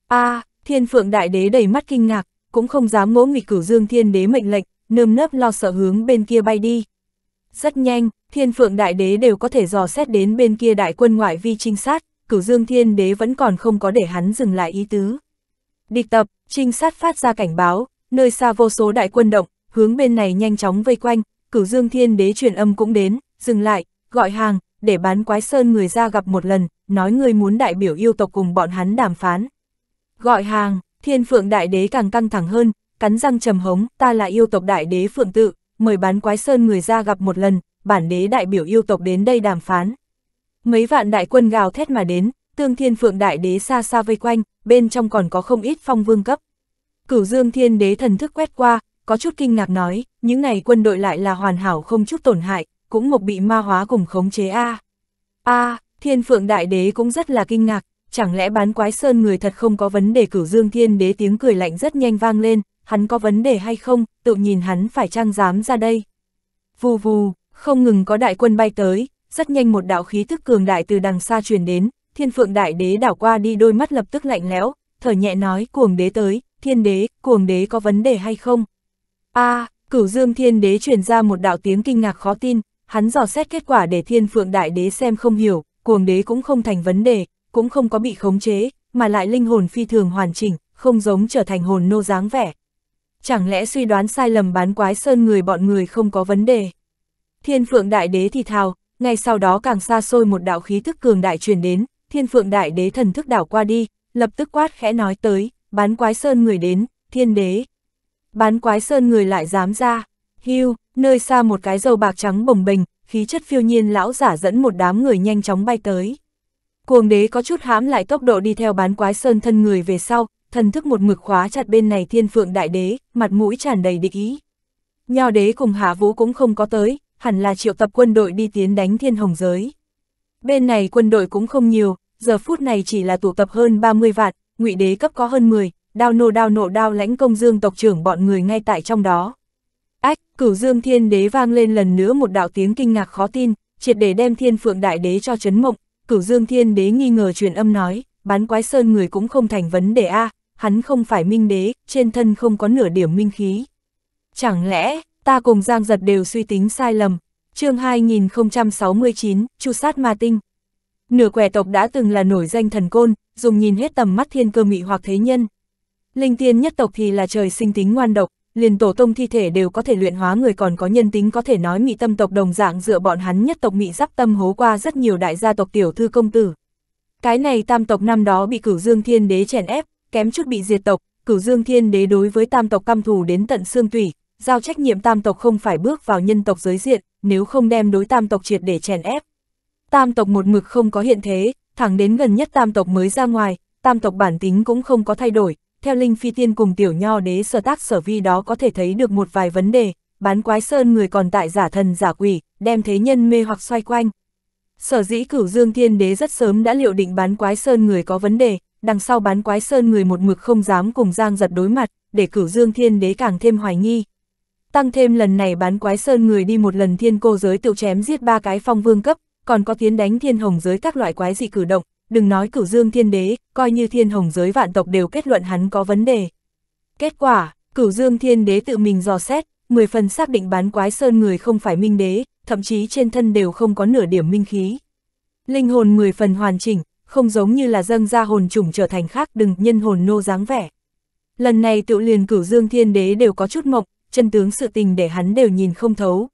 a à, thiên phượng đại đế đầy mắt kinh ngạc, cũng không dám ngỗ nghịch cửu dương thiên đế mệnh lệnh, nơm nớp lo sợ hướng bên kia bay đi. Rất nhanh, thiên phượng đại đế đều có thể dò xét đến bên kia đại quân ngoại vi trinh sát, cửu dương thiên đế vẫn còn không có để hắn dừng lại ý tứ. Địch tập, trinh sát phát ra cảnh báo, nơi xa vô số đại quân động, hướng bên này nhanh chóng vây quanh, cửu dương thiên đế truyền âm cũng đến, dừng lại, gọi hàng, để bán quái sơn người ra gặp một lần, nói người muốn đại biểu yêu tộc cùng bọn hắn đàm phán. Gọi hàng, Thiên phượng đại đế càng căng thẳng hơn, cắn răng trầm hống, ta là yêu tộc đại đế phượng tự, mời bán quái sơn người ra gặp một lần, bản đế đại biểu yêu tộc đến đây đàm phán. Mấy vạn đại quân gào thét mà đến, tương thiên phượng đại đế xa xa vây quanh, bên trong còn có không ít phong vương cấp. Cửu dương thiên đế thần thức quét qua, có chút kinh ngạc nói, những này quân đội lại là hoàn hảo không chút tổn hại, cũng một bị ma hóa cùng khống chế A. A, thiên phượng đại đế cũng rất là kinh ngạc, chẳng lẽ bán quái sơn người thật không có vấn đề cửu dương thiên đế tiếng cười lạnh rất nhanh vang lên, hắn có vấn đề hay không, tự nhìn hắn phải trang dám ra đây. Vù vù, không ngừng có đại quân bay tới, rất nhanh một đạo khí thức cường đại từ đằng xa truyền đến, thiên phượng đại đế đảo qua đi đôi mắt lập tức lạnh lẽo, thở nhẹ nói cuồng đế tới, thiên đế, cuồng đế có vấn đề hay không? a à, cửu dương thiên đế truyền ra một đạo tiếng kinh ngạc khó tin, hắn dò xét kết quả để thiên phượng đại đế xem không hiểu, cuồng đế cũng không thành vấn đề, cũng không có bị khống chế, mà lại linh hồn phi thường hoàn chỉnh, không giống trở thành hồn nô dáng vẻ. Chẳng lẽ suy đoán sai lầm bán quái sơn người bọn người không có vấn đề? Thiên phượng đại đế thì thào, ngay sau đó càng xa xôi một đạo khí thức cường đại truyền đến, thiên phượng đại đế thần thức đảo qua đi, lập tức quát khẽ nói tới, bán quái sơn người đến, thiên đế. Bán quái sơn người lại dám ra, hưu, nơi xa một cái dầu bạc trắng bồng bềnh, khí chất phiêu nhiên lão giả dẫn một đám người nhanh chóng bay tới. Cuồng đế có chút hám lại tốc độ đi theo bán quái sơn thân người về sau, thần thức một mực khóa chặt bên này thiên phượng đại đế, mặt mũi tràn đầy địch ý. Nho đế cùng hạ vũ cũng không có tới, hẳn là triệu tập quân đội đi tiến đánh thiên hồng giới. Bên này quân đội cũng không nhiều, giờ phút này chỉ là tụ tập hơn 30 vạn, ngụy đế cấp có hơn 10, đao nô đao nộ đao lãnh công dương tộc trưởng bọn người ngay tại trong đó. Ách, cửu dương thiên đế vang lên lần nữa một đạo tiếng kinh ngạc khó tin, triệt để đem thiên phượng đại đế cho chấn mộng, Cửu Dương Thiên Đế nghi ngờ truyền âm nói, bán quái sơn người cũng không thành vấn đề a, à, hắn không phải minh đế, trên thân không có nửa điểm minh khí. Chẳng lẽ, ta cùng Giang Giật đều suy tính sai lầm. chương 2069, Chu sát ma tinh. Nửa quẻ tộc đã từng là nổi danh thần côn, dùng nhìn hết tầm mắt thiên cơ mị hoặc thế nhân. Linh tiên nhất tộc thì là trời sinh tính ngoan độc, liền tổ tông thi thể đều có thể luyện hóa người còn có nhân tính có thể nói mị tâm tộc đồng dạng dựa bọn hắn nhất tộc mị giáp tâm hố qua rất nhiều đại gia tộc tiểu thư công tử. Cái này tam tộc năm đó bị cửu dương thiên đế chèn ép, kém chút bị diệt tộc, cửu dương thiên đế đối với tam tộc căm thù đến tận xương tủy, giao trách nhiệm tam tộc không phải bước vào nhân tộc giới diện, nếu không đem đối tam tộc triệt để chèn ép. Tam tộc một mực không có hiện thế, thẳng đến gần nhất tam tộc mới ra ngoài, tam tộc bản tính cũng không có thay đổi, theo Linh Phi Tiên cùng Tiểu Nho Đế sở tác sở vi đó có thể thấy được một vài vấn đề, bán quái sơn người còn tại giả thần giả quỷ, đem thế nhân mê hoặc xoay quanh. Sở dĩ cửu Dương Thiên Đế rất sớm đã liệu định bán quái sơn người có vấn đề, đằng sau bán quái sơn người một mực không dám cùng Giang giật đối mặt, để cửu Dương Thiên Đế càng thêm hoài nghi. Tăng thêm lần này bán quái sơn người đi một lần thiên cô giới tự chém giết ba cái phong vương cấp, còn có tiến đánh thiên hồng giới các loại quái dị cử động, đừng nói cửu dương thiên đế, coi như thiên hồng giới vạn tộc đều kết luận hắn có vấn đề. Kết quả, cửu dương thiên đế tự mình dò xét, 10 phần xác định bán quái sơn người không phải minh đế, thậm chí trên thân đều không có nửa điểm minh khí. Linh hồn 10 phần hoàn chỉnh, không giống như là dâng ra hồn trùng trở thành khác đừng nhân hồn nô dáng vẻ. Lần này tự liền cửu dương thiên đế đều có chút mộng chân tướng sự tình để hắn đều nhìn không thấu.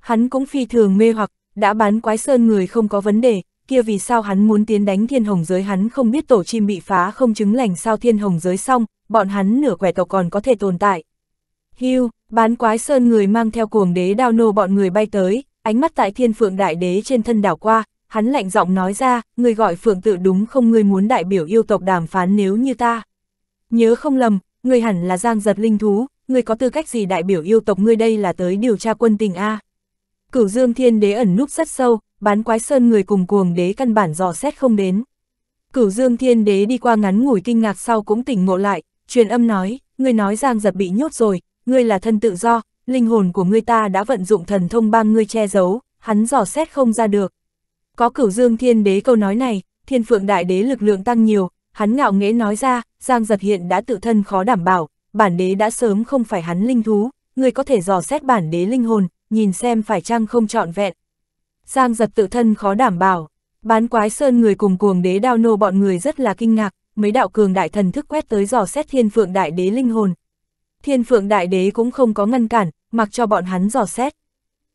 Hắn cũng phi thường mê hoặc, đã bán quái sơn người không có vấn đề, kia vì sao hắn muốn tiến đánh thiên hồng giới hắn không biết tổ chim bị phá không chứng lành sao thiên hồng giới xong, bọn hắn nửa quẻ tộc còn có thể tồn tại. Hưu, bán quái sơn người mang theo cuồng đế đao nô bọn người bay tới, ánh mắt tại thiên phượng đại đế trên thân đảo qua, hắn lạnh giọng nói ra, người gọi phượng tự đúng không người muốn đại biểu yêu tộc đàm phán nếu như ta. Nhớ không lầm, người hẳn là giang giật linh thú, người có tư cách gì đại biểu yêu tộc ngươi đây là tới điều tra quân tình A. Cửu dương thiên đế ẩn núp rất sâu, bán quái sơn người cùng cuồng đế căn bản dò xét không đến. Cửu Dương Thiên Đế đi qua ngắn ngủi kinh ngạc sau cũng tỉnh ngộ lại, truyền âm nói, ngươi nói Giang Giật bị nhốt rồi, ngươi là thân tự do, linh hồn của ngươi ta đã vận dụng thần thông bang ngươi che giấu, hắn dò xét không ra được. Có Cửu Dương Thiên Đế câu nói này, Thiên Phượng Đại Đế lực lượng tăng nhiều, hắn ngạo nghễ nói ra, Giang Giật hiện đã tự thân khó đảm bảo, bản đế đã sớm không phải hắn linh thú, ngươi có thể dò xét bản đế linh hồn, nhìn xem phải chăng không trọn vẹn, Giang giật tự thân khó đảm bảo, bán quái sơn người cùng cuồng đế đao nô bọn người rất là kinh ngạc, mấy đạo cường đại thần thức quét tới dò xét thiên phượng đại đế linh hồn. Thiên phượng đại đế cũng không có ngăn cản, mặc cho bọn hắn dò xét.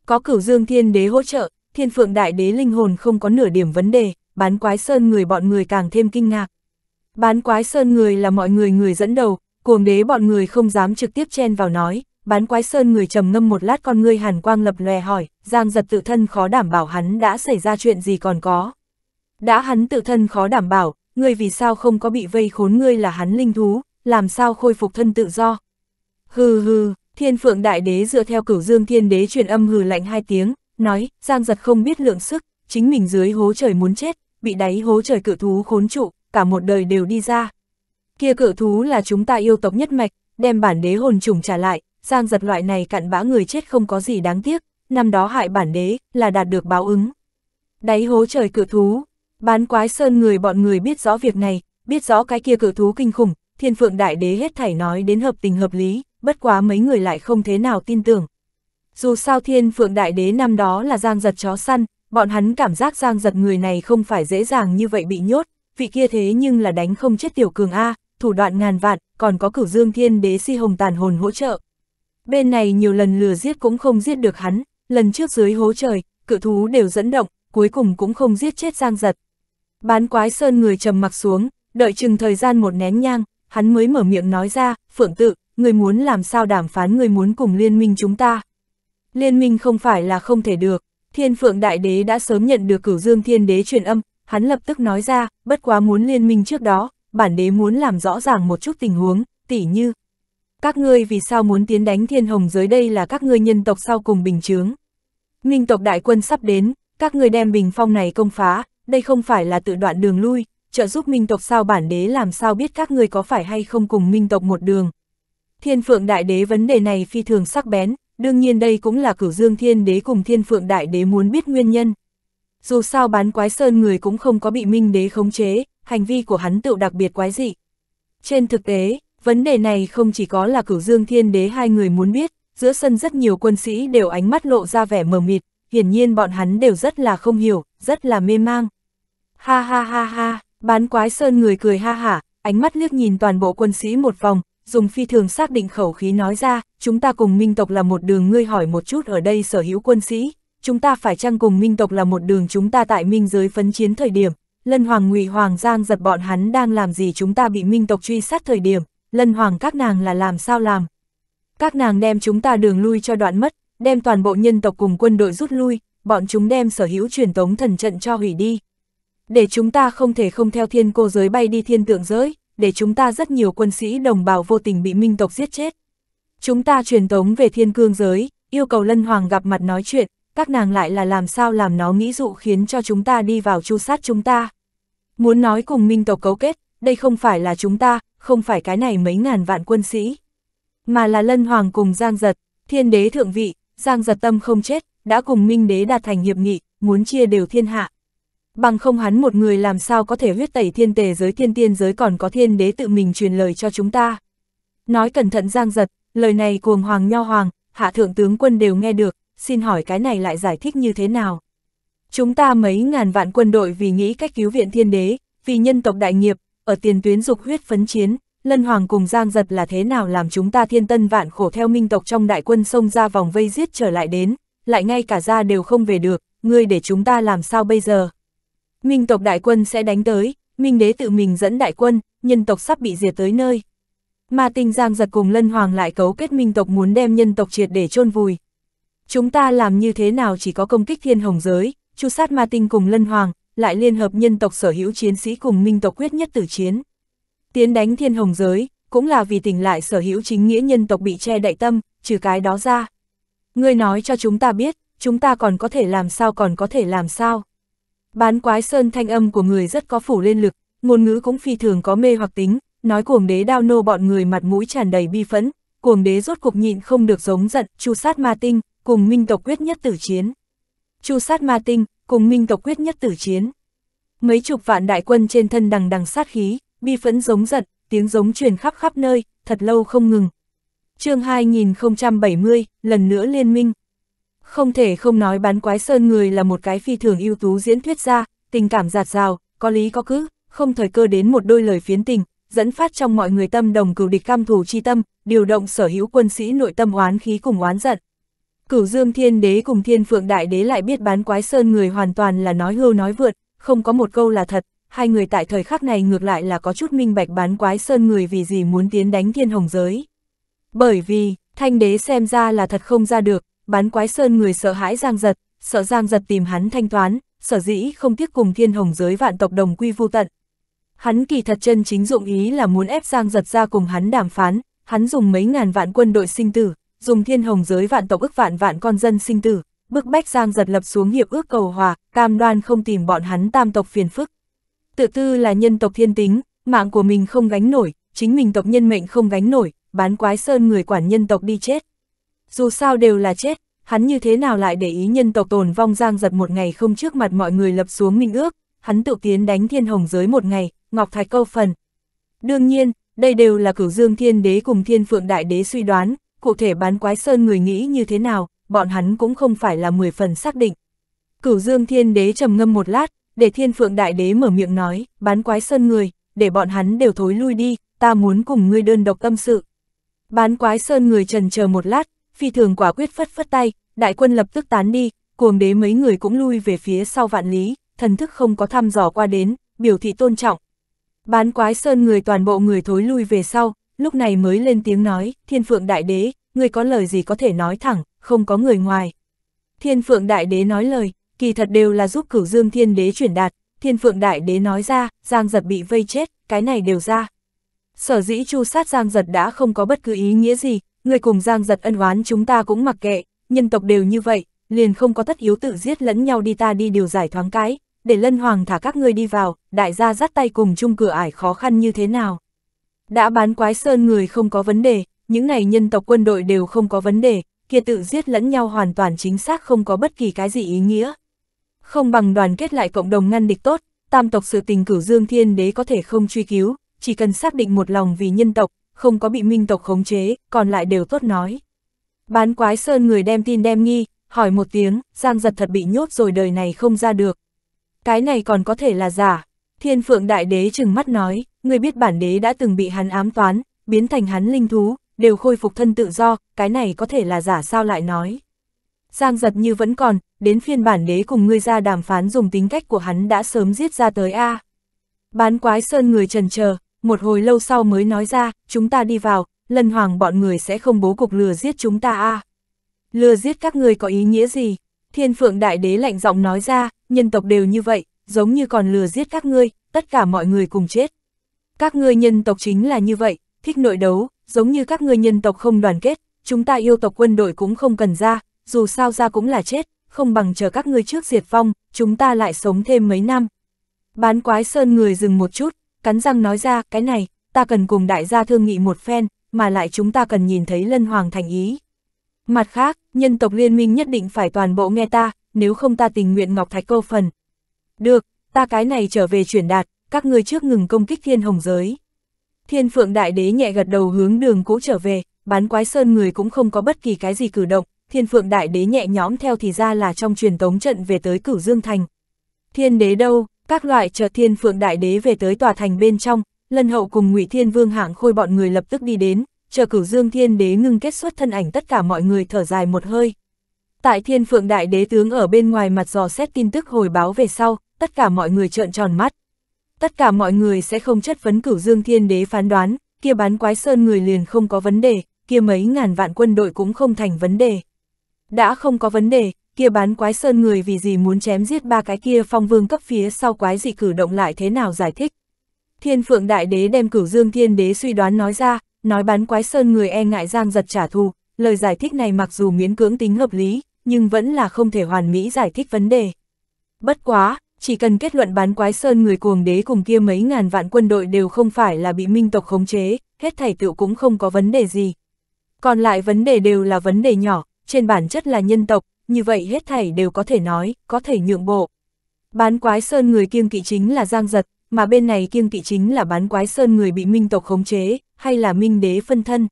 Có cửu dương thiên đế hỗ trợ, thiên phượng đại đế linh hồn không có nửa điểm vấn đề, bán quái sơn người bọn người càng thêm kinh ngạc. Bán quái sơn người là mọi người người dẫn đầu, cuồng đế bọn người không dám trực tiếp chen vào nói, bán quái sơn người trầm ngâm một lát con ngươi hàn quang lập lòe hỏi, giang giật tự thân khó đảm bảo hắn đã xảy ra chuyện gì còn có. Đã hắn tự thân khó đảm bảo, ngươi vì sao không có bị vây khốn ngươi là hắn linh thú, làm sao khôi phục thân tự do. Hừ hừ, thiên phượng đại đế dựa theo cửu dương thiên đế truyền âm hừ lạnh hai tiếng, nói, giang giật không biết lượng sức, chính mình dưới hố trời muốn chết, bị đáy hố trời cự thú khốn trụ, cả một đời đều đi ra. Kia cự thú là chúng ta yêu tộc nhất mạch, đem bản đế hồn trùng trả lại, giang giật loại này cặn bã người chết không có gì đáng tiếc, năm đó hại bản đế, là đạt được báo ứng. Đáy hố trời cự thú, bán quái sơn người bọn người biết rõ việc này, biết rõ cái kia cự thú kinh khủng, thiên phượng đại đế hết thảy nói đến hợp tình hợp lý, bất quá mấy người lại không thế nào tin tưởng. Dù sao thiên phượng đại đế năm đó là giang giật chó săn, bọn hắn cảm giác giang giật người này không phải dễ dàng như vậy bị nhốt, vị kia thế nhưng là đánh không chết tiểu cường A, thủ đoạn ngàn vạn, còn có cửu dương thiên đế si hồng tàn hồn hỗ trợ, bên này nhiều lần lừa giết cũng không giết được hắn, lần trước dưới hố trời, cự thú đều dẫn động, cuối cùng cũng không giết chết Giang Giật. Bán quái sơn người trầm mặc xuống, đợi chừng thời gian một nén nhang, hắn mới mở miệng nói ra, Phượng tự, người muốn làm sao đàm phán người muốn cùng liên minh chúng ta. Liên minh không phải là không thể được, Thiên Phượng Đại Đế đã sớm nhận được cửu dương Thiên Đế truyền âm, hắn lập tức nói ra, bất quá muốn liên minh trước đó, bản đế muốn làm rõ ràng một chút tình huống, tỉ như, các ngươi vì sao muốn tiến đánh thiên hồng giới đây là các ngươi nhân tộc sau cùng bình chướng. Minh tộc đại quân sắp đến, các ngươi đem bình phong này công phá, đây không phải là tự đoạn đường lui, trợ giúp minh tộc sao bản đế làm sao biết các ngươi có phải hay không cùng minh tộc một đường. Thiên phượng đại đế vấn đề này phi thường sắc bén, đương nhiên đây cũng là cửu dương thiên đế cùng thiên phượng đại đế muốn biết nguyên nhân. Dù sao bán quái sơn người cũng không có bị minh đế khống chế, hành vi của hắn tự đặc biệt quái dị. Trên thực tế, Vấn đề này không chỉ có là cửu dương thiên đế hai người muốn biết, giữa sân rất nhiều quân sĩ đều ánh mắt lộ ra vẻ mờ mịt, hiển nhiên bọn hắn đều rất là không hiểu, rất là mê mang. Ha ha ha ha, bán quái sơn người cười ha hả, ánh mắt liếc nhìn toàn bộ quân sĩ một vòng, dùng phi thường xác định khẩu khí nói ra, chúng ta cùng minh tộc là một đường ngươi hỏi một chút ở đây sở hữu quân sĩ, chúng ta phải chăng cùng minh tộc là một đường chúng ta tại minh giới phấn chiến thời điểm, lân hoàng ngụy hoàng giang giật bọn hắn đang làm gì chúng ta bị minh tộc truy sát thời điểm, lân hoàng các nàng là làm sao làm. Các nàng đem chúng ta đường lui cho đoạn mất, đem toàn bộ nhân tộc cùng quân đội rút lui, bọn chúng đem sở hữu truyền tống thần trận cho hủy đi. Để chúng ta không thể không theo thiên cô giới bay đi thiên tượng giới, để chúng ta rất nhiều quân sĩ đồng bào vô tình bị minh tộc giết chết. Chúng ta truyền tống về thiên cương giới, yêu cầu lân hoàng gặp mặt nói chuyện, các nàng lại là làm sao làm nó nghĩ dụ khiến cho chúng ta đi vào chu sát chúng ta. Muốn nói cùng minh tộc cấu kết, đây không phải là chúng ta, không phải cái này mấy ngàn vạn quân sĩ, mà là lân hoàng cùng giang giật, thiên đế thượng vị, giang giật tâm không chết, đã cùng minh đế đạt thành hiệp nghị, muốn chia đều thiên hạ. Bằng không hắn một người làm sao có thể huyết tẩy thiên tề giới thiên tiên giới còn có thiên đế tự mình truyền lời cho chúng ta. Nói cẩn thận giang giật, lời này cuồng hoàng nho hoàng, hạ thượng tướng quân đều nghe được, xin hỏi cái này lại giải thích như thế nào? Chúng ta mấy ngàn vạn quân đội vì nghĩ cách cứu viện thiên đế, vì nhân tộc đại nghiệp, ở tiền tuyến dục huyết phấn chiến, Lân Hoàng cùng Giang Giật là thế nào làm chúng ta thiên tân vạn khổ theo minh tộc trong đại quân xông ra vòng vây giết trở lại đến, lại ngay cả ra đều không về được, ngươi để chúng ta làm sao bây giờ? Minh tộc đại quân sẽ đánh tới, Minh đế tự mình dẫn đại quân, nhân tộc sắp bị diệt tới nơi. ma tình Giang Giật cùng Lân Hoàng lại cấu kết Minh tộc muốn đem nhân tộc triệt để chôn vùi. Chúng ta làm như thế nào chỉ có công kích thiên hồng giới, chu sát ma tinh cùng Lân Hoàng, lại liên hợp nhân tộc sở hữu chiến sĩ cùng minh tộc quyết nhất tử chiến. Tiến đánh thiên hồng giới, cũng là vì tỉnh lại sở hữu chính nghĩa nhân tộc bị che đậy tâm, trừ cái đó ra. Ngươi nói cho chúng ta biết, chúng ta còn có thể làm sao còn có thể làm sao. Bán quái sơn thanh âm của người rất có phủ lên lực, ngôn ngữ cũng phi thường có mê hoặc tính, nói cuồng đế đao nô bọn người mặt mũi tràn đầy bi phẫn, cuồng đế rốt cục nhịn không được giống giận, chu sát ma tinh, cùng minh tộc quyết nhất tử chiến. Chu sát ma tinh, cùng minh tộc quyết nhất tử chiến. Mấy chục vạn đại quân trên thân đằng đằng sát khí, bi phẫn giống giật, tiếng giống truyền khắp khắp nơi, thật lâu không ngừng. chương 2070, lần nữa liên minh. Không thể không nói bán quái sơn người là một cái phi thường ưu tú diễn thuyết ra, tình cảm giạt rào, có lý có cứ, không thời cơ đến một đôi lời phiến tình, dẫn phát trong mọi người tâm đồng cửu địch cam thủ chi tâm, điều động sở hữu quân sĩ nội tâm oán khí cùng oán giận. Cửu Dương Thiên Đế cùng Thiên Phượng Đại Đế lại biết bán quái sơn người hoàn toàn là nói hưu nói vượt, không có một câu là thật, hai người tại thời khắc này ngược lại là có chút minh bạch bán quái sơn người vì gì muốn tiến đánh thiên hồng giới. Bởi vì, thanh đế xem ra là thật không ra được, bán quái sơn người sợ hãi giang giật, sợ giang giật tìm hắn thanh toán, sở dĩ không tiếc cùng thiên hồng giới vạn tộc đồng quy vu tận. Hắn kỳ thật chân chính dụng ý là muốn ép giang giật ra cùng hắn đàm phán, hắn dùng mấy ngàn vạn quân đội sinh tử, dùng thiên hồng giới vạn tộc ức vạn vạn con dân sinh tử, bức bách Giang giật lập xuống hiệp ước cầu hòa, cam đoan không tìm bọn hắn tam tộc phiền phức. Tự tư là nhân tộc thiên tính, mạng của mình không gánh nổi, chính mình tộc nhân mệnh không gánh nổi, bán quái sơn người quản nhân tộc đi chết. Dù sao đều là chết, hắn như thế nào lại để ý nhân tộc tồn vong Giang giật một ngày không trước mặt mọi người lập xuống minh ước, hắn tự tiến đánh thiên hồng giới một ngày, ngọc thạch câu phần. Đương nhiên, đây đều là cửu dương thiên đế cùng thiên phượng đại đế suy đoán, cụ thể bán quái sơn người nghĩ như thế nào, bọn hắn cũng không phải là 10 phần xác định. Cửu Dương Thiên Đế trầm ngâm một lát, để Thiên Phượng Đại Đế mở miệng nói, bán quái sơn người, để bọn hắn đều thối lui đi, ta muốn cùng ngươi đơn độc tâm sự. Bán quái sơn người trần chờ một lát, phi thường quả quyết phất phất tay, đại quân lập tức tán đi, cuồng đế mấy người cũng lui về phía sau vạn lý, thần thức không có thăm dò qua đến, biểu thị tôn trọng. Bán quái sơn người toàn bộ người thối lui về sau, lúc này mới lên tiếng nói, thiên phượng đại đế, người có lời gì có thể nói thẳng, không có người ngoài. Thiên phượng đại đế nói lời, kỳ thật đều là giúp cửu dương thiên đế chuyển đạt, thiên phượng đại đế nói ra, giang giật bị vây chết, cái này đều ra. Sở dĩ chu sát giang giật đã không có bất cứ ý nghĩa gì, người cùng giang giật ân oán chúng ta cũng mặc kệ, nhân tộc đều như vậy, liền không có tất yếu tự giết lẫn nhau đi ta đi điều giải thoáng cái, để lân hoàng thả các ngươi đi vào, đại gia dắt tay cùng chung cửa ải khó khăn như thế nào. Đã bán quái sơn người không có vấn đề, những này nhân tộc quân đội đều không có vấn đề, kia tự giết lẫn nhau hoàn toàn chính xác không có bất kỳ cái gì ý nghĩa. Không bằng đoàn kết lại cộng đồng ngăn địch tốt, tam tộc sự tình cửu dương thiên đế có thể không truy cứu, chỉ cần xác định một lòng vì nhân tộc, không có bị minh tộc khống chế, còn lại đều tốt nói. Bán quái sơn người đem tin đem nghi, hỏi một tiếng, Giang giật thật bị nhốt rồi đời này không ra được. Cái này còn có thể là giả, Thiên phượng đại đế chừng mắt nói, người biết bản đế đã từng bị hắn ám toán, biến thành hắn linh thú, đều khôi phục thân tự do, cái này có thể là giả sao lại nói. Giang giật như vẫn còn, đến phiên bản đế cùng ngươi ra đàm phán dùng tính cách của hắn đã sớm giết ra tới A. Bán quái sơn người trần chờ một hồi lâu sau mới nói ra, chúng ta đi vào, lần hoàng bọn người sẽ không bố cục lừa giết chúng ta A. Lừa giết các người có ý nghĩa gì? Thiên phượng đại đế lạnh giọng nói ra, nhân tộc đều như vậy, giống như còn lừa giết các ngươi, tất cả mọi người cùng chết. Các ngươi nhân tộc chính là như vậy, thích nội đấu, giống như các ngươi nhân tộc không đoàn kết, chúng ta yêu tộc quân đội cũng không cần ra, dù sao ra cũng là chết, không bằng chờ các ngươi trước diệt vong, chúng ta lại sống thêm mấy năm. Bán quái sơn người dừng một chút, cắn răng nói ra, cái này, ta cần cùng đại gia thương nghị một phen, mà lại chúng ta cần nhìn thấy lân hoàng thành ý. Mặt khác, nhân tộc liên minh nhất định phải toàn bộ nghe ta, nếu không ta tình nguyện Ngọc Thạch câu phần, được, ta cái này trở về chuyển đạt, các ngươi trước ngừng công kích thiên hồng giới. Thiên phượng đại đế nhẹ gật đầu hướng đường cũ trở về, bán quái sơn người cũng không có bất kỳ cái gì cử động, thiên phượng đại đế nhẹ nhóm theo thì ra là trong truyền tống trận về tới cửu dương thành. Thiên đế đâu, các loại chờ thiên phượng đại đế về tới tòa thành bên trong, lân hậu cùng ngụy thiên vương hạng khôi bọn người lập tức đi đến, chờ cửu dương thiên đế ngưng kết xuất thân ảnh tất cả mọi người thở dài một hơi. Tại thiên phượng đại đế tướng ở bên ngoài mặt dò xét tin tức hồi báo về sau, tất cả mọi người trợn tròn mắt. Tất cả mọi người sẽ không chất vấn cửu dương thiên đế phán đoán, kia bán quái sơn người liền không có vấn đề, kia mấy ngàn vạn quân đội cũng không thành vấn đề. Đã không có vấn đề, kia bán quái sơn người vì gì muốn chém giết ba cái kia phong vương cấp phía sau quái gì cử động lại thế nào giải thích. Thiên phượng đại đế đem cửu dương thiên đế suy đoán nói ra, nói bán quái sơn người e ngại giang giật trả thù, lời giải thích này mặc dù miễn cưỡng tính hợp lý, nhưng vẫn là không thể hoàn mỹ giải thích vấn đề. Bất quá, chỉ cần kết luận bán quái sơn người cuồng đế cùng kia mấy ngàn vạn quân đội đều không phải là bị minh tộc khống chế, hết thảy tựu cũng không có vấn đề gì. Còn lại vấn đề đều là vấn đề nhỏ, trên bản chất là nhân tộc, như vậy hết thảy đều có thể nói, có thể nhượng bộ. Bán quái sơn người kiêng kỵ chính là giang giật, mà bên này kiêng kỵ chính là bán quái sơn người bị minh tộc khống chế, hay là minh đế phân thân.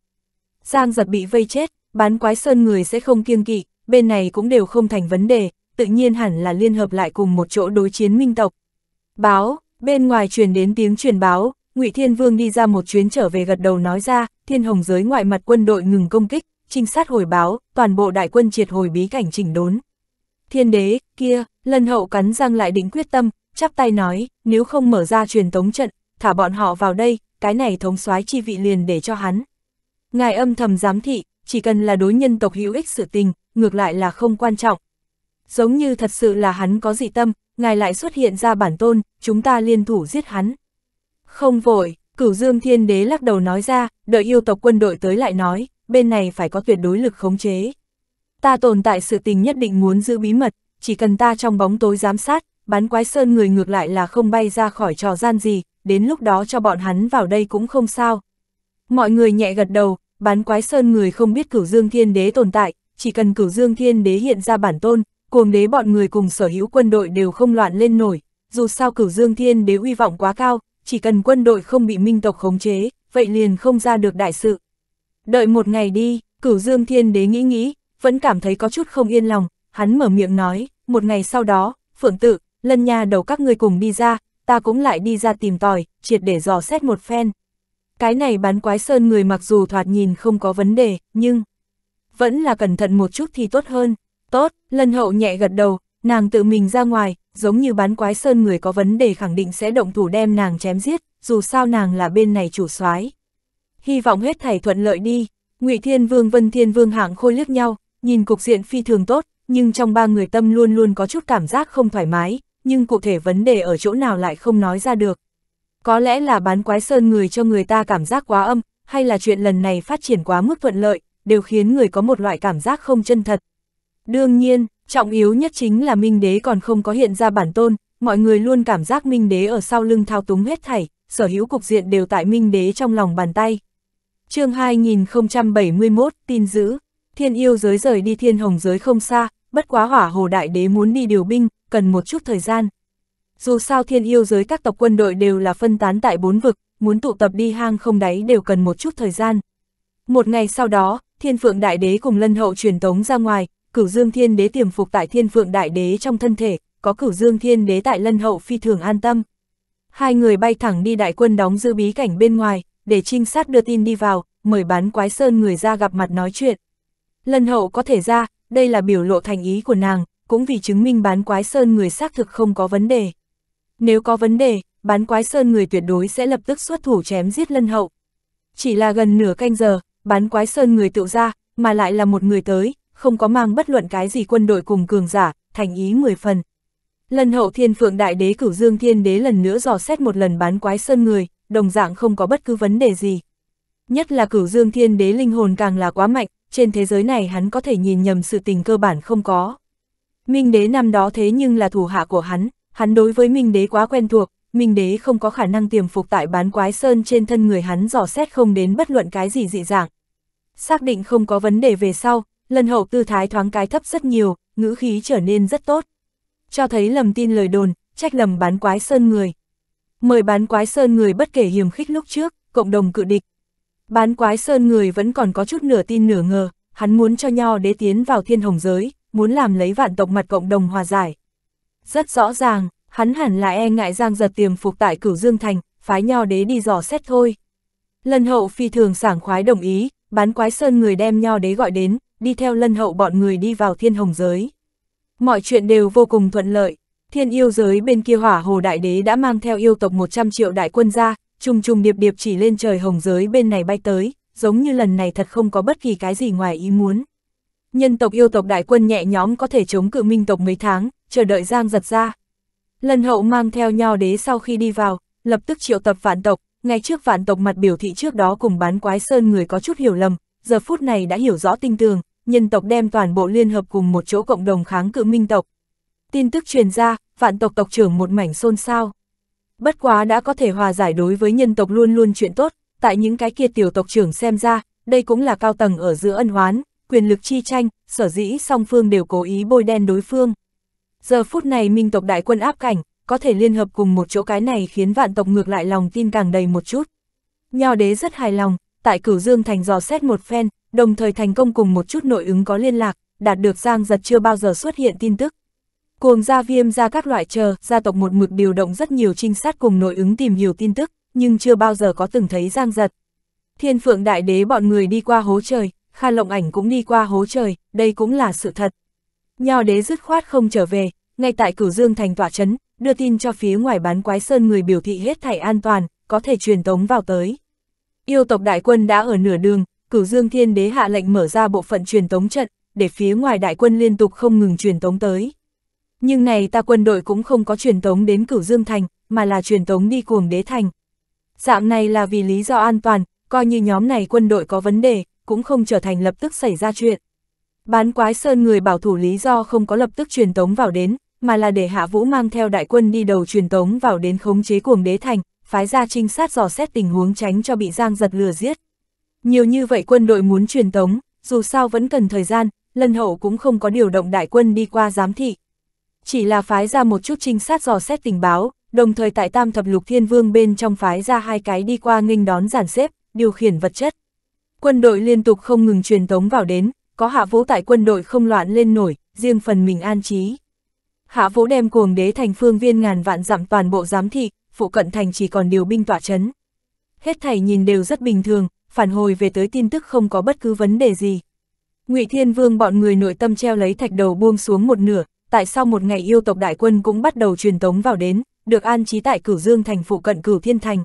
Giang giật bị vây chết, bán quái sơn người sẽ không kiêng kỵ, bên này cũng đều không thành vấn đề, tự nhiên hẳn là liên hợp lại cùng một chỗ đối chiến minh tộc. Báo, bên ngoài truyền đến tiếng truyền báo, Ngụy Thiên Vương đi ra một chuyến trở về gật đầu nói ra, thiên hồng giới ngoại mặt quân đội ngừng công kích, trinh sát hồi báo, toàn bộ đại quân triệt hồi bí cảnh chỉnh đốn. Thiên đế, kia, lân hậu cắn răng lại định quyết tâm, chắp tay nói, nếu không mở ra truyền tống trận, thả bọn họ vào đây, cái này thống soái chi vị liền để cho hắn. Ngài âm thầm giám thị, chỉ cần là đối nhân tộc hữu ích sự tình, ngược lại là không quan trọng, giống như thật sự là hắn có dị tâm, ngài lại xuất hiện ra bản tôn, chúng ta liên thủ giết hắn. Không vội, cửu dương thiên đế lắc đầu nói ra, đợi yêu tộc quân đội tới lại nói, bên này phải có tuyệt đối lực khống chế. Ta tồn tại sự tình nhất định muốn giữ bí mật, chỉ cần ta trong bóng tối giám sát, bán quái sơn người ngược lại là không bay ra khỏi trò gian gì, đến lúc đó cho bọn hắn vào đây cũng không sao. Mọi người nhẹ gật đầu, bán quái sơn người không biết cửu dương thiên đế tồn tại, chỉ cần cửu dương thiên đế hiện ra bản tôn, cuồng đế bọn người cùng sở hữu quân đội đều không loạn lên nổi, dù sao cửu dương thiên đế uy vọng quá cao, chỉ cần quân đội không bị minh tộc khống chế, vậy liền không ra được đại sự. Đợi một ngày đi, cửu dương thiên đế nghĩ nghĩ, vẫn cảm thấy có chút không yên lòng, hắn mở miệng nói, một ngày sau đó, phượng tự, lân nha đầu các ngươi cùng đi ra, ta cũng lại đi ra tìm tòi, triệt để dò xét một phen. Cái này bán quái sơn người mặc dù thoạt nhìn không có vấn đề, nhưng vẫn là cẩn thận một chút thì tốt hơn. Tốt, lân hậu nhẹ gật đầu, nàng tự mình ra ngoài, giống như bán quái sơn người có vấn đề khẳng định sẽ động thủ đem nàng chém giết, dù sao nàng là bên này chủ soái. Hy vọng hết thảy thuận lợi đi, Ngụy Thiên Vương Vân Thiên Vương hạng khôi liếc nhau, nhìn cục diện phi thường tốt, nhưng trong ba người tâm luôn luôn có chút cảm giác không thoải mái, nhưng cụ thể vấn đề ở chỗ nào lại không nói ra được. Có lẽ là bán quái sơn người cho người ta cảm giác quá âm, hay là chuyện lần này phát triển quá mức thuận lợi, đều khiến người có một loại cảm giác không chân thật, Đương nhiên, trọng yếu nhất chính là Minh Đế còn không có hiện ra bản tôn, mọi người luôn cảm giác Minh Đế ở sau lưng thao túng hết thảy, sở hữu cục diện đều tại Minh Đế trong lòng bàn tay. chương 2071, tin giữ, thiên yêu giới rời đi thiên hồng giới không xa, bất quá hỏa hồ đại đế muốn đi điều binh, cần một chút thời gian. Dù sao thiên yêu giới các tộc quân đội đều là phân tán tại bốn vực, muốn tụ tập đi hang không đáy đều cần một chút thời gian. Một ngày sau đó, thiên phượng đại đế cùng lân hậu truyền tống ra ngoài, cửu dương thiên đế tiềm phục tại thiên phượng đại đế trong thân thể, có cửu dương thiên đế tại lân hậu phi thường an tâm. Hai người bay thẳng đi đại quân đóng giữ bí cảnh bên ngoài, để trinh sát đưa tin đi vào, mời bán quái sơn người ra gặp mặt nói chuyện. Lân hậu có thể ra, đây là biểu lộ thành ý của nàng, cũng vì chứng minh bán quái sơn người xác thực không có vấn đề. Nếu có vấn đề, bán quái sơn người tuyệt đối sẽ lập tức xuất thủ chém giết lân hậu. Chỉ là gần nửa canh giờ, bán quái sơn người tự ra, mà lại là một người tới, không có mang bất luận cái gì quân đội cùng cường giả, thành ý mười phần. Lần hậu thiên phượng đại đế cửu dương thiên đế lần nữa dò xét một lần bán quái sơn người, đồng dạng không có bất cứ vấn đề gì. Nhất là cửu dương thiên đế linh hồn càng là quá mạnh, trên thế giới này hắn có thể nhìn nhầm sự tình cơ bản không có. Minh đế năm đó thế nhưng là thủ hạ của hắn, hắn đối với minh đế quá quen thuộc, minh đế không có khả năng tiềm phục tại bán quái sơn trên thân người hắn dò xét không đến bất luận cái gì dị dạng. Xác định không có vấn đề về sau, Lân hậu tư thái thoáng cái thấp rất nhiều, ngữ khí trở nên rất tốt. Cho thấy lầm tin lời đồn, trách lầm bán quái sơn người. Mời bán quái sơn người bất kể hiểm khích lúc trước, cộng đồng cự địch. Bán quái sơn người vẫn còn có chút nửa tin nửa ngờ, hắn muốn cho nho đế tiến vào thiên hồng giới, muốn làm lấy vạn tộc mặt cộng đồng hòa giải. Rất rõ ràng, hắn hẳn là e ngại giang giật tiềm phục tại cửu dương thành, phái nho đế đi dò xét thôi. Lần hậu phi thường sảng khoái đồng ý, bán quái sơn người đem nho đế gọi đến, đi theo lân hậu bọn người đi vào thiên hồng giới. Mọi chuyện đều vô cùng thuận lợi, thiên yêu giới bên kia hỏa hồ đại đế đã mang theo yêu tộc 100 triệu đại quân ra, trùng trùng điệp điệp chỉ lên trời hồng giới bên này bay tới, giống như lần này thật không có bất kỳ cái gì ngoài ý muốn. Nhân tộc yêu tộc đại quân nhẹ nhóm có thể chống cự minh tộc mấy tháng, chờ đợi giang giật ra. lân hậu mang theo nho đế sau khi đi vào, lập tức triệu tập vạn tộc, ngay trước vạn tộc mặt biểu thị trước đó cùng bán quái sơn người có chút hiểu lầm, giờ phút này đã hiểu rõ tinh tường, nhân tộc đem toàn bộ liên hợp cùng một chỗ cộng đồng kháng cự minh tộc. Tin tức truyền ra, vạn tộc tộc trưởng một mảnh xôn xao. Bất quá đã có thể hòa giải đối với nhân tộc luôn luôn chuyện tốt, tại những cái kia tiểu tộc trưởng xem ra, đây cũng là cao tầng ở giữa ân hoán, quyền lực chi tranh, sở dĩ song phương đều cố ý bôi đen đối phương. Giờ phút này minh tộc đại quân áp cảnh, có thể liên hợp cùng một chỗ cái này khiến vạn tộc ngược lại lòng tin càng đầy một chút. Nho đế rất hài lòng, tại cửu dương thành dò xét một phen, đồng thời thành công cùng một chút nội ứng có liên lạc, đạt được Giang Giật chưa bao giờ xuất hiện tin tức. Cuồng gia viêm ra các loại chờ, gia tộc một mực điều động rất nhiều trinh sát cùng nội ứng tìm hiểu tin tức, nhưng chưa bao giờ có từng thấy Giang Giật. Thiên phượng đại đế bọn người đi qua hố trời, Kha Lộng Ảnh cũng đi qua hố trời, đây cũng là sự thật. Nho đế dứt khoát không trở về, ngay tại cửu dương thành tỏa chấn, đưa tin cho phía ngoài bán quái sơn người biểu thị hết thảy an toàn, có thể truyền tống vào tới. Yêu tộc đại quân đã ở nửa đường, cửu dương thiên đế hạ lệnh mở ra bộ phận truyền tống trận, để phía ngoài đại quân liên tục không ngừng truyền tống tới. Nhưng này ta quân đội cũng không có truyền tống đến cửu dương thành, mà là truyền tống đi cuồng đế thành. Dạng này là vì lý do an toàn, coi như nhóm này quân đội có vấn đề, cũng không trở thành lập tức xảy ra chuyện. Bán quái sơn người bảo thủ lý do không có lập tức truyền tống vào đến, mà là để Hạ Vũ mang theo đại quân đi đầu truyền tống vào đến khống chế cuồng đế thành, phái ra trinh sát dò xét tình huống tránh cho bị Giang giật lừa giết. Nhiều như vậy quân đội muốn truyền tống, dù sao vẫn cần thời gian, lân hậu cũng không có điều động đại quân đi qua giám thị. Chỉ là phái ra một chút trinh sát dò xét tình báo, đồng thời tại tam thập lục thiên vương bên trong phái ra hai cái đi qua nghênh đón giản xếp, điều khiển vật chất. Quân đội liên tục không ngừng truyền tống vào đến, có hạ vũ tại quân đội không loạn lên nổi, riêng phần mình an trí. Hạ vũ đem cuồng đế thành phương viên ngàn vạn dặm toàn bộ giám thị, phụ cận thành chỉ còn điều binh tỏa chấn. Hết thảy nhìn đều rất bình thường, phản hồi về tới tin tức không có bất cứ vấn đề gì. Ngụy Thiên Vương bọn người nội tâm treo lấy thạch đầu buông xuống một nửa, tại sau một ngày yêu tộc đại quân cũng bắt đầu truyền tống vào đến, được an trí tại Cửu Dương thành phụ cận Cửu Thiên thành.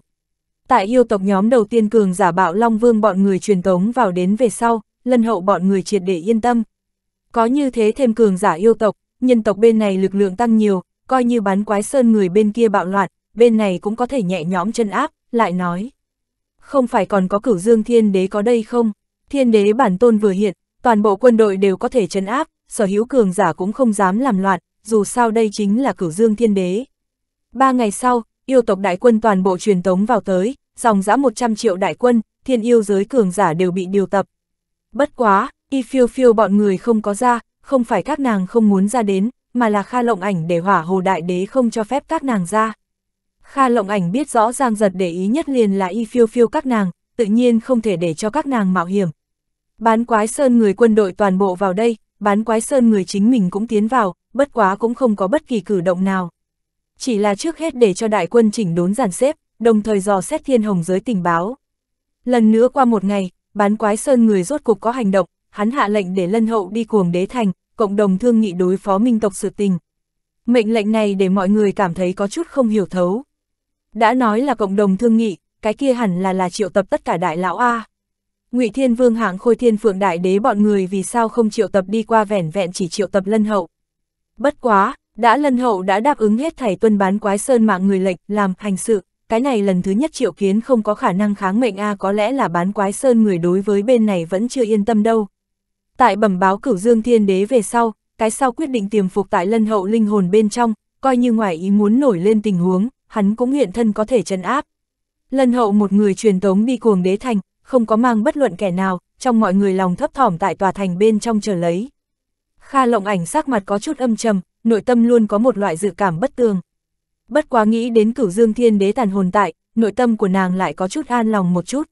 Tại yêu tộc nhóm đầu tiên cường giả bạo Long Vương bọn người truyền tống vào đến về sau, lân hậu bọn người triệt để yên tâm. Có như thế thêm cường giả yêu tộc, nhân tộc bên này lực lượng tăng nhiều, coi như bán quái sơn người bên kia bạo loạn, bên này cũng có thể nhẹ nhõm chân áp, lại nói không phải còn có cửu dương thiên đế có đây không? Thiên đế bản tôn vừa hiện, toàn bộ quân đội đều có thể chấn áp, sở hữu cường giả cũng không dám làm loạn, dù sao đây chính là cửu dương thiên đế. Ba ngày sau, yêu tộc đại quân toàn bộ truyền tống vào tới, dòng dã 100 triệu đại quân, thiên yêu giới cường giả đều bị điều tập. Bất quá, y phiêu phiêu bọn người không có ra, không phải các nàng không muốn ra đến, mà là Kha Lộng Ảnh để hỏa hồ đại đế không cho phép các nàng ra. Kha lộng ảnh biết rõ Giang giật để ý nhất liền là y phiêu phiêu các nàng, tự nhiên không thể để cho các nàng mạo hiểm. Bán quái sơn người quân đội toàn bộ vào đây, bán quái sơn người chính mình cũng tiến vào, bất quá cũng không có bất kỳ cử động nào. Chỉ là trước hết để cho đại quân chỉnh đốn giàn xếp, đồng thời dò xét thiên hồng giới tình báo. Lần nữa qua một ngày, bán quái sơn người rốt cục có hành động, hắn hạ lệnh để lân hậu đi cuồng đế thành, cộng đồng thương nghị đối phó minh tộc sự tình. Mệnh lệnh này để mọi người cảm thấy có chút không hiểu thấu. Đã nói là cộng đồng thương nghị, cái kia hẳn là là triệu tập tất cả đại lão A. ngụy Thiên Vương hạng khôi thiên phượng đại đế bọn người vì sao không triệu tập đi qua vẻn vẹn chỉ triệu tập lân hậu. Bất quá, đã lân hậu đã đáp ứng hết thảy tuân bán quái sơn mạng người lệnh làm hành sự, cái này lần thứ nhất triệu kiến không có khả năng kháng mệnh A có lẽ là bán quái sơn người đối với bên này vẫn chưa yên tâm đâu. Tại bẩm báo cửu dương thiên đế về sau, cái sau quyết định tiềm phục tại lân hậu linh hồn bên trong, coi như ngoài ý muốn nổi lên tình huống, hắn cũng hiện thân có thể trấn áp. Lần hậu một người truyền tống đi cuồng đế thành, không có mang bất luận kẻ nào, trong mọi người lòng thấp thỏm tại tòa thành bên trong chờ lấy. Kha lộng ảnh sắc mặt có chút âm trầm, nội tâm luôn có một loại dự cảm bất tường. Bất quá nghĩ đến cửu dương thiên đế tàn hồn tại, nội tâm của nàng lại có chút an lòng một chút.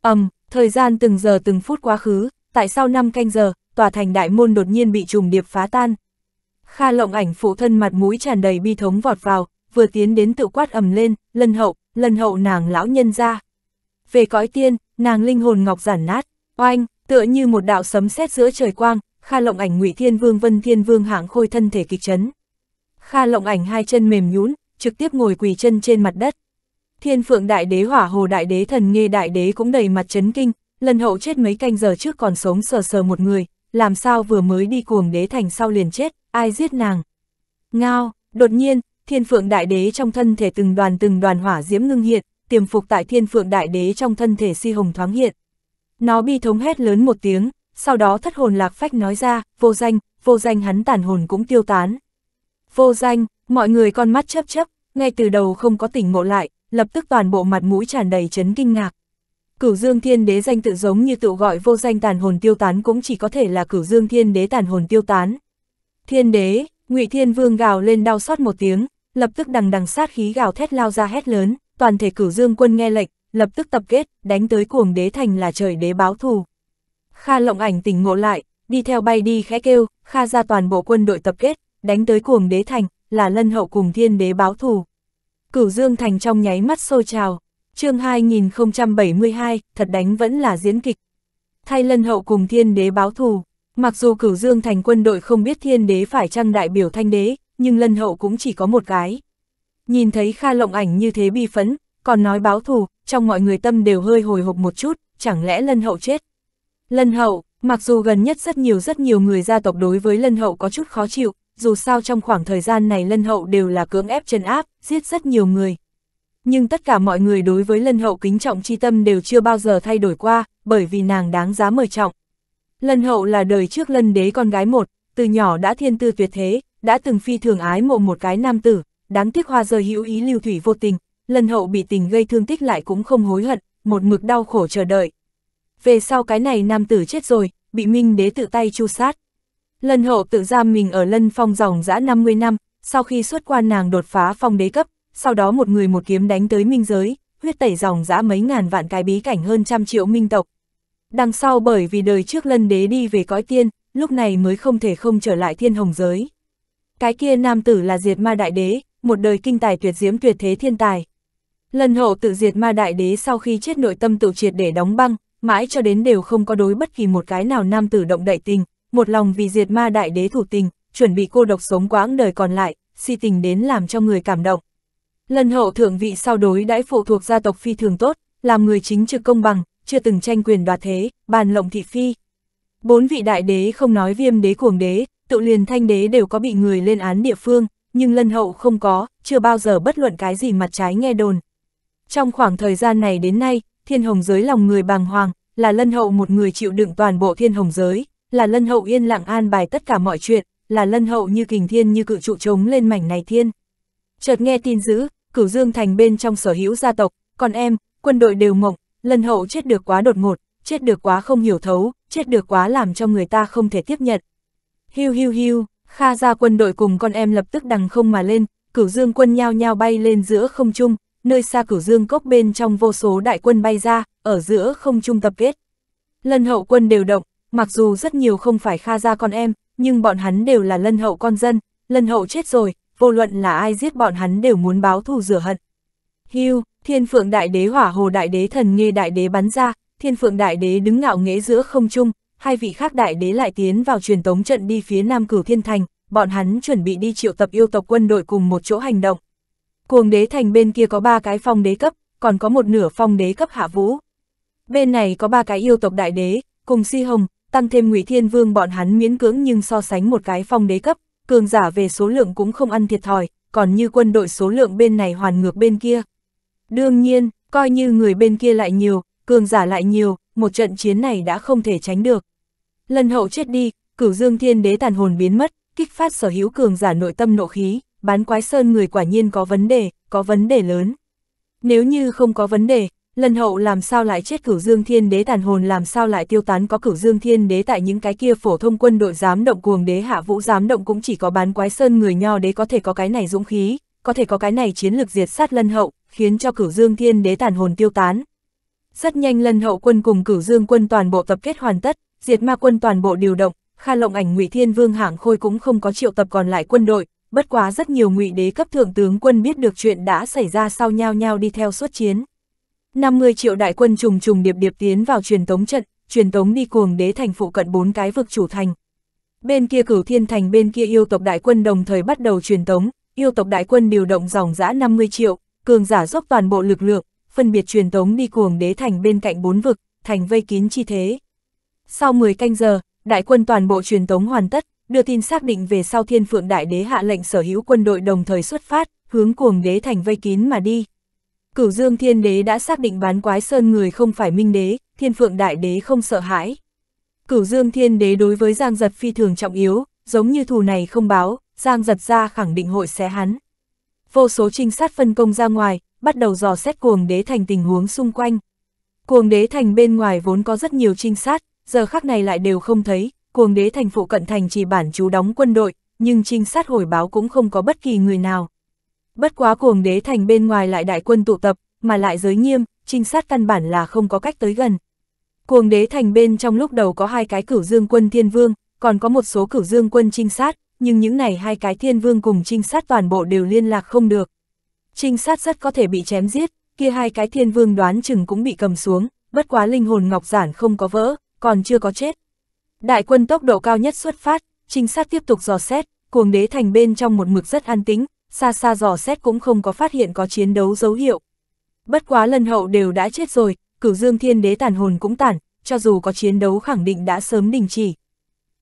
Âm, um, thời gian từng giờ từng phút quá khứ, tại sau năm canh giờ, tòa thành đại môn đột nhiên bị trùng điệp phá tan. Kha lộng ảnh phụ thân mặt mũi tràn đầy bi thống vọt vào, vừa tiến đến tự quát ầm lên, lần hậu, lần hậu nàng lão nhân ra. Về cõi tiên, nàng linh hồn ngọc giản nát, oanh, tựa như một đạo sấm sét giữa trời quang, Kha Lộng Ảnh Ngụy Thiên Vương Vân Thiên Vương hạng khôi thân thể kịch chấn. Kha Lộng Ảnh hai chân mềm nhũn, trực tiếp ngồi quỳ chân trên mặt đất. Thiên Phượng Đại Đế Hỏa Hồ Đại Đế Thần nghe Đại Đế cũng đầy mặt chấn kinh, lần hậu chết mấy canh giờ trước còn sống sờ sờ một người, làm sao vừa mới đi cuồng đế thành sau liền chết, ai giết nàng. Ngao, đột nhiên, thiên phượng đại đế trong thân thể từng đoàn từng đoàn hỏa diễm ngưng hiện, tiềm phục tại thiên phượng đại đế trong thân thể si hồng thoáng hiện. Nó bi thống hét lớn một tiếng, sau đó thất hồn lạc phách nói ra, vô danh, vô danh hắn tàn hồn cũng tiêu tán. Vô danh, mọi người con mắt chấp chấp, ngay từ đầu không có tỉnh ngộ lại, lập tức toàn bộ mặt mũi tràn đầy chấn kinh ngạc. Cửu Dương Thiên Đế danh tự giống như tự gọi vô danh tàn hồn tiêu tán cũng chỉ có thể là Cửu Dương Thiên Đế tàn hồn tiêu tán. Thiên Đế, Ngụy Thiên Vương gào lên đau xót một tiếng, lập tức đằng đằng sát khí gào thét lao ra hét lớn, toàn thể cửu dương quân nghe lệnh, lập tức tập kết, đánh tới cuồng đế thành là trời đế báo thù. Kha lộng ảnh tỉnh ngộ lại, đi theo bay đi khẽ kêu, Kha ra toàn bộ quân đội tập kết, đánh tới cuồng đế thành, là lân hậu cùng thiên đế báo thù. Cửu dương thành trong nháy mắt sôi trào, chương 2072, thật đánh vẫn là diễn kịch. Thay lân hậu cùng thiên đế báo thù, Mặc dù cửu dương thành quân đội không biết thiên đế phải chăng đại biểu thanh đế, nhưng lân hậu cũng chỉ có một cái. Nhìn thấy Kha Lộng Ảnh như thế bi phấn, còn nói báo thù, trong mọi người tâm đều hơi hồi hộp một chút, chẳng lẽ lân hậu chết. Lân hậu, mặc dù gần nhất rất nhiều rất nhiều người gia tộc đối với lân hậu có chút khó chịu, dù sao trong khoảng thời gian này lân hậu đều là cưỡng ép chân áp, giết rất nhiều người. Nhưng tất cả mọi người đối với lân hậu kính trọng chi tâm đều chưa bao giờ thay đổi qua, bởi vì nàng đáng giá mời trọng. Lân hậu là đời trước lân đế con gái một, từ nhỏ đã thiên tư tuyệt thế, đã từng phi thường ái mộ một cái nam tử, đáng tiếc hoa rơi hữu ý lưu thủy vô tình, lân hậu bị tình gây thương tích lại cũng không hối hận, một mực đau khổ chờ đợi. Về sau cái này nam tử chết rồi, bị minh đế tự tay chu sát. Lân hậu tự giam mình ở lân phong dòng dã 50 năm, sau khi xuất quan nàng đột phá phong đế cấp, sau đó một người một kiếm đánh tới minh giới, huyết tẩy dòng dã mấy ngàn vạn cái bí cảnh hơn trăm triệu minh tộc, Đằng sau bởi vì đời trước lân đế đi về cõi tiên, lúc này mới không thể không trở lại thiên hồng giới. Cái kia nam tử là diệt ma đại đế, một đời kinh tài tuyệt diễm tuyệt thế thiên tài. Lần hậu tự diệt ma đại đế sau khi chết nội tâm tự triệt để đóng băng, mãi cho đến đều không có đối bất kỳ một cái nào nam tử động đậy tình, một lòng vì diệt ma đại đế thủ tình, chuẩn bị cô độc sống quãng đời còn lại, si tình đến làm cho người cảm động. Lần hậu thượng vị sau đối đãi phụ thuộc gia tộc phi thường tốt, làm người chính trực công bằng, chưa từng tranh quyền đoạt thế, bàn lộng thị phi. Bốn vị đại đế không nói viêm đế cuồng đế, tự liền thanh đế đều có bị người lên án địa phương, nhưng lân hậu không có, chưa bao giờ bất luận cái gì mặt trái nghe đồn. Trong khoảng thời gian này đến nay, thiên hồng giới lòng người bàng hoàng, là lân hậu một người chịu đựng toàn bộ thiên hồng giới, là lân hậu yên lặng an bài tất cả mọi chuyện, là lân hậu như kình thiên như cự trụ trống lên mảnh này thiên. Chợt nghe tin dữ, cửu dương thành bên trong sở hữu gia tộc, còn em, quân đội đều mộng, Lần hậu chết được quá đột ngột, chết được quá không hiểu thấu, chết được quá làm cho người ta không thể tiếp nhận. Hiu hiu hiu, Kha gia quân đội cùng con em lập tức đằng không mà lên, cửu dương quân nhao nhao bay lên giữa không trung, nơi xa cửu dương cốc bên trong vô số đại quân bay ra, ở giữa không trung tập kết. Lân hậu quân đều động, mặc dù rất nhiều không phải Kha gia con em, nhưng bọn hắn đều là lân hậu con dân, lân hậu chết rồi, vô luận là ai giết bọn hắn đều muốn báo thù rửa hận. Hiu, Thiên phượng đại đế hỏa hồ đại đế thần nghe đại đế bắn ra, thiên phượng đại đế đứng ngạo nghễ giữa không trung, hai vị khác đại đế lại tiến vào truyền tống trận đi phía nam cửu thiên thành, bọn hắn chuẩn bị đi triệu tập yêu tộc quân đội cùng một chỗ hành động. Cuồng đế thành bên kia có ba cái phong đế cấp, còn có một nửa phong đế cấp hạ vũ. Bên này có ba cái yêu tộc đại đế, cùng si hồng, tăng thêm ngụy thiên vương bọn hắn miễn cưỡng nhưng so sánh một cái phong đế cấp, cường giả về số lượng cũng không ăn thiệt thòi, còn như quân đội số lượng bên này hoàn ngược bên kia. Đương nhiên, coi như người bên kia lại nhiều, cường giả lại nhiều, một trận chiến này đã không thể tránh được. Lần hậu chết đi, cửu dương thiên đế tàn hồn biến mất, kích phát sở hữu cường giả nội tâm nộ khí, bán quái sơn người quả nhiên có vấn đề, có vấn đề lớn. Nếu như không có vấn đề, lần hậu làm sao lại chết cửu dương thiên đế tàn hồn làm sao lại tiêu tán có cửu dương thiên đế tại những cái kia phổ thông quân đội dám động cuồng đế hạ vũ dám động cũng chỉ có bán quái sơn người nho đế có thể có cái này dũng khí, có thể có cái này chiến lược diệt sát lân hậu, khiến cho cửu dương thiên đế tàn hồn tiêu tán. Rất nhanh lân hậu quân cùng cửu dương quân toàn bộ tập kết hoàn tất, diệt ma quân toàn bộ điều động, Kha Lộng Ảnh Ngụy Thiên Vương hạng khôi cũng không có triệu tập còn lại quân đội, bất quá rất nhiều ngụy đế cấp thượng tướng quân biết được chuyện đã xảy ra sau nhau nhau đi theo suốt chiến. 50 triệu đại quân trùng trùng điệp điệp tiến vào truyền tống trận, truyền tống đi cuồng đế thành phụ cận bốn cái vực chủ thành. Bên kia cửu thiên thành bên kia yêu tộc đại quân đồng thời bắt đầu truyền tống, yêu tộc đại quân điều động dòng dã 50 triệu, cường giả dốc toàn bộ lực lượng, phân biệt truyền tống đi cuồng đế thành bên cạnh bốn vực, thành vây kín chi thế. Sau 10 canh giờ, đại quân toàn bộ truyền tống hoàn tất, đưa tin xác định về sau thiên phượng đại đế hạ lệnh sở hữu quân đội đồng thời xuất phát, hướng cuồng đế thành vây kín mà đi. Cửu dương thiên đế đã xác định bán quái sơn người không phải minh đế, thiên phượng đại đế không sợ hãi. Cửu dương thiên đế đối với giang giật phi thường trọng yếu, giống như thù này không báo, giang giật ra khẳng định hội xé hắn vô số trinh sát phân công ra ngoài, bắt đầu dò xét cuồng đế thành tình huống xung quanh. Cuồng đế thành bên ngoài vốn có rất nhiều trinh sát, giờ khắc này lại đều không thấy, cuồng đế thành phụ cận thành chỉ bản chú đóng quân đội, nhưng trinh sát hồi báo cũng không có bất kỳ người nào. Bất quá cuồng đế thành bên ngoài lại đại quân tụ tập, mà lại giới nghiêm, trinh sát căn bản là không có cách tới gần. Cuồng đế thành bên trong lúc đầu có hai cái cửu dương quân thiên vương, còn có một số cửu dương quân trinh sát, nhưng những này hai cái thiên vương cùng trinh sát toàn bộ đều liên lạc không được. Trinh sát rất có thể bị chém giết, kia hai cái thiên vương đoán chừng cũng bị cầm xuống, bất quá linh hồn ngọc giản không có vỡ, còn chưa có chết. Đại quân tốc độ cao nhất xuất phát, trinh sát tiếp tục dò xét, cuồng đế thành bên trong một mực rất an tĩnh, xa xa dò xét cũng không có phát hiện có chiến đấu dấu hiệu. Bất quá lân hậu đều đã chết rồi, cửu dương thiên đế tàn hồn cũng tản, cho dù có chiến đấu khẳng định đã sớm đình chỉ.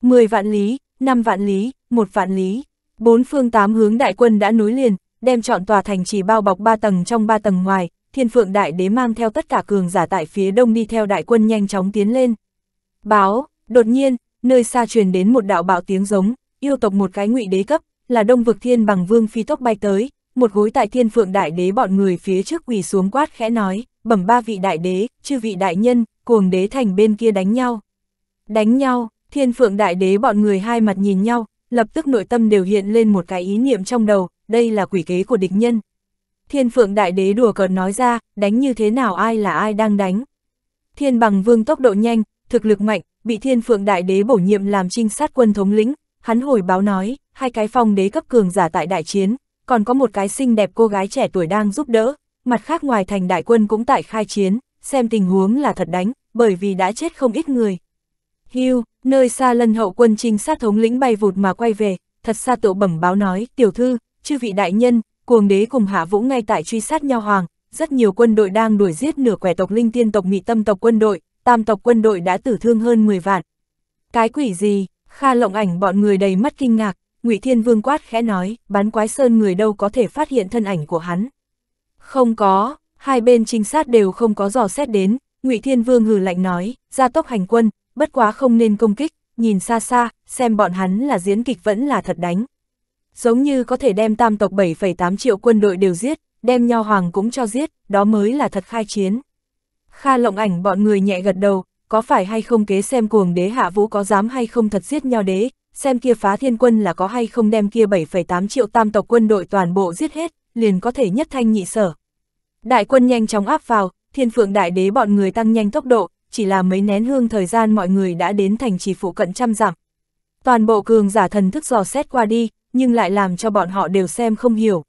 10 vạn lý, 5 vạn lý, một vạn lý. Bốn phương tám hướng đại quân đã nối liền, đem chọn tòa thành chỉ bao bọc ba tầng trong ba tầng ngoài, thiên phượng đại đế mang theo tất cả cường giả tại phía đông đi theo đại quân nhanh chóng tiến lên. Báo, đột nhiên, nơi xa truyền đến một đạo bạo tiếng giống, yêu tộc một cái ngụy đế cấp, là đông vực thiên bằng vương phi tốc bay tới, một gối tại thiên phượng đại đế bọn người phía trước quỳ xuống quát khẽ nói, bẩm ba vị đại đế, chư vị đại nhân, cuồng đế thành bên kia đánh nhau. Đánh nhau, thiên phượng đại đế bọn người hai mặt nhìn nhau, lập tức nội tâm đều hiện lên một cái ý niệm trong đầu, đây là quỷ kế của địch nhân. Thiên phượng đại đế đùa cợt nói ra, đánh như thế nào ai là ai đang đánh. Thiên bằng vương tốc độ nhanh, thực lực mạnh, bị thiên phượng đại đế bổ nhiệm làm trinh sát quân thống lĩnh, hắn hồi báo nói, hai cái phong đế cấp cường giả tại đại chiến, còn có một cái xinh đẹp cô gái trẻ tuổi đang giúp đỡ, mặt khác ngoài thành đại quân cũng tại khai chiến, xem tình huống là thật đánh, bởi vì đã chết không ít người. Hưu, Nơi xa lân hậu quân trinh sát thống lĩnh bay vụt mà quay về, thật xa tổ bẩm báo nói, tiểu thư, chư vị đại nhân, cuồng đế cùng hạ vũ ngay tại truy sát nho hoàng, rất nhiều quân đội đang đuổi giết nửa quẻ tộc linh tiên tộc mị tâm tộc quân đội, tam tộc quân đội đã tử thương hơn 10 vạn. Cái quỷ gì, Kha lộng ảnh bọn người đầy mắt kinh ngạc, Ngụy Thiên Vương quát khẽ nói, bán quái sơn người đâu có thể phát hiện thân ảnh của hắn. Không có, hai bên trinh sát đều không có dò xét đến, Ngụy Thiên Vương hừ lạnh nói, ra tốc hành quân, bất quá không nên công kích, nhìn xa xa, xem bọn hắn là diễn kịch vẫn là thật đánh. Giống như có thể đem tam tộc 7,8 triệu quân đội đều giết, đem nho hoàng cũng cho giết, đó mới là thật khai chiến. Kha lộng ảnh bọn người nhẹ gật đầu, có phải hay không kế xem cuồng đế hạ vũ có dám hay không thật giết nho đế, xem kia phá thiên quân là có hay không đem kia 7,8 triệu tam tộc quân đội toàn bộ giết hết, liền có thể nhất thanh nhị sở. Đại quân nhanh chóng áp vào, thiên phượng đại đế bọn người tăng nhanh tốc độ, chỉ là mấy nén hương thời gian mọi người đã đến thành trì phụ cận trăm dặm. Toàn bộ cường giả thần thức dò xét qua đi, nhưng lại làm cho bọn họ đều xem không hiểu.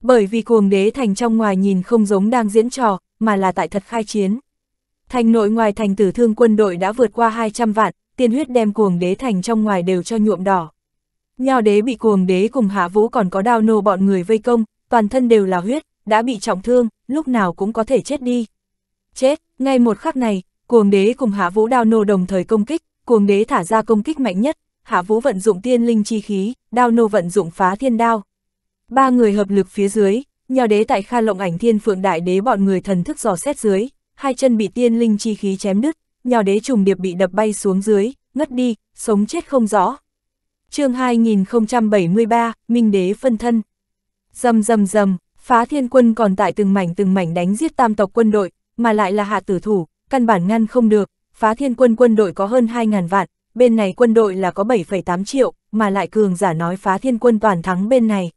Bởi vì cuồng đế thành trong ngoài nhìn không giống đang diễn trò, mà là tại thật khai chiến. Thành nội ngoài thành tử thương quân đội đã vượt qua 200 vạn, tiên huyết đem cuồng đế thành trong ngoài đều cho nhuộm đỏ. Nho đế bị cuồng đế cùng hạ vũ còn có đao nô bọn người vây công, toàn thân đều là huyết, đã bị trọng thương, lúc nào cũng có thể chết đi. Chết, ngay một khắc này, Cuồng đế cùng hạ vũ đao nô đồng thời công kích, cuồng đế thả ra công kích mạnh nhất, hạ vũ vận dụng tiên linh chi khí, đao nô vận dụng phá thiên đao. Ba người hợp lực phía dưới, nhào đế tại kha lộng ảnh thiên phượng đại đế bọn người thần thức dò xét dưới, hai chân bị tiên linh chi khí chém đứt, nhào đế trùng điệp bị đập bay xuống dưới, ngất đi, sống chết không rõ. chương 2073, Minh đế phân thân. Dầm dầm dầm, phá thiên quân còn tại từng mảnh từng mảnh đánh giết tam tộc quân đội, mà lại là hạ tử thủ, căn bản ngăn không được, phá thiên quân quân đội có hơn 2.000 vạn, bên này quân đội là có 7,8 triệu, mà lại cường giả nói phá thiên quân toàn thắng bên này.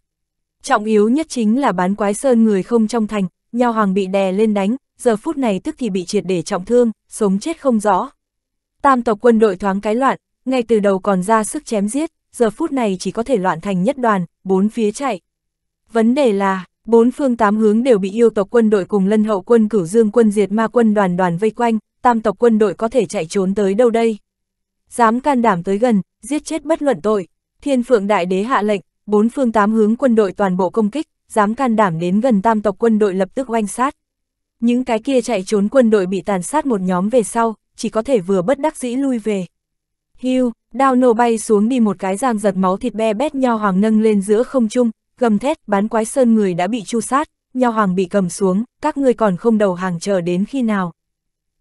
Trọng yếu nhất chính là bán quái sơn người không trong thành, nhau hoàng bị đè lên đánh, giờ phút này tức thì bị triệt để trọng thương, sống chết không rõ. Tam tộc quân đội thoáng cái loạn, ngay từ đầu còn ra sức chém giết, giờ phút này chỉ có thể loạn thành nhất đoàn, bốn phía chạy. Vấn đề là, Bốn phương tám hướng đều bị yêu tộc quân đội cùng lân hậu quân cửu dương quân diệt ma quân đoàn đoàn vây quanh, tam tộc quân đội có thể chạy trốn tới đâu đây? Dám can đảm tới gần, giết chết bất luận tội, thiên phượng đại đế hạ lệnh, bốn phương tám hướng quân đội toàn bộ công kích, dám can đảm đến gần tam tộc quân đội lập tức oanh sát. Những cái kia chạy trốn quân đội bị tàn sát một nhóm về sau, chỉ có thể vừa bất đắc dĩ lui về. Hưu, đao nô bay xuống đi một cái giang giật máu thịt be bét nho hoàng nâng lên giữa không trung, gầm thét, bán quái sơn người đã bị chu sát, nho hoàng bị cầm xuống, các ngươi còn không đầu hàng chờ đến khi nào.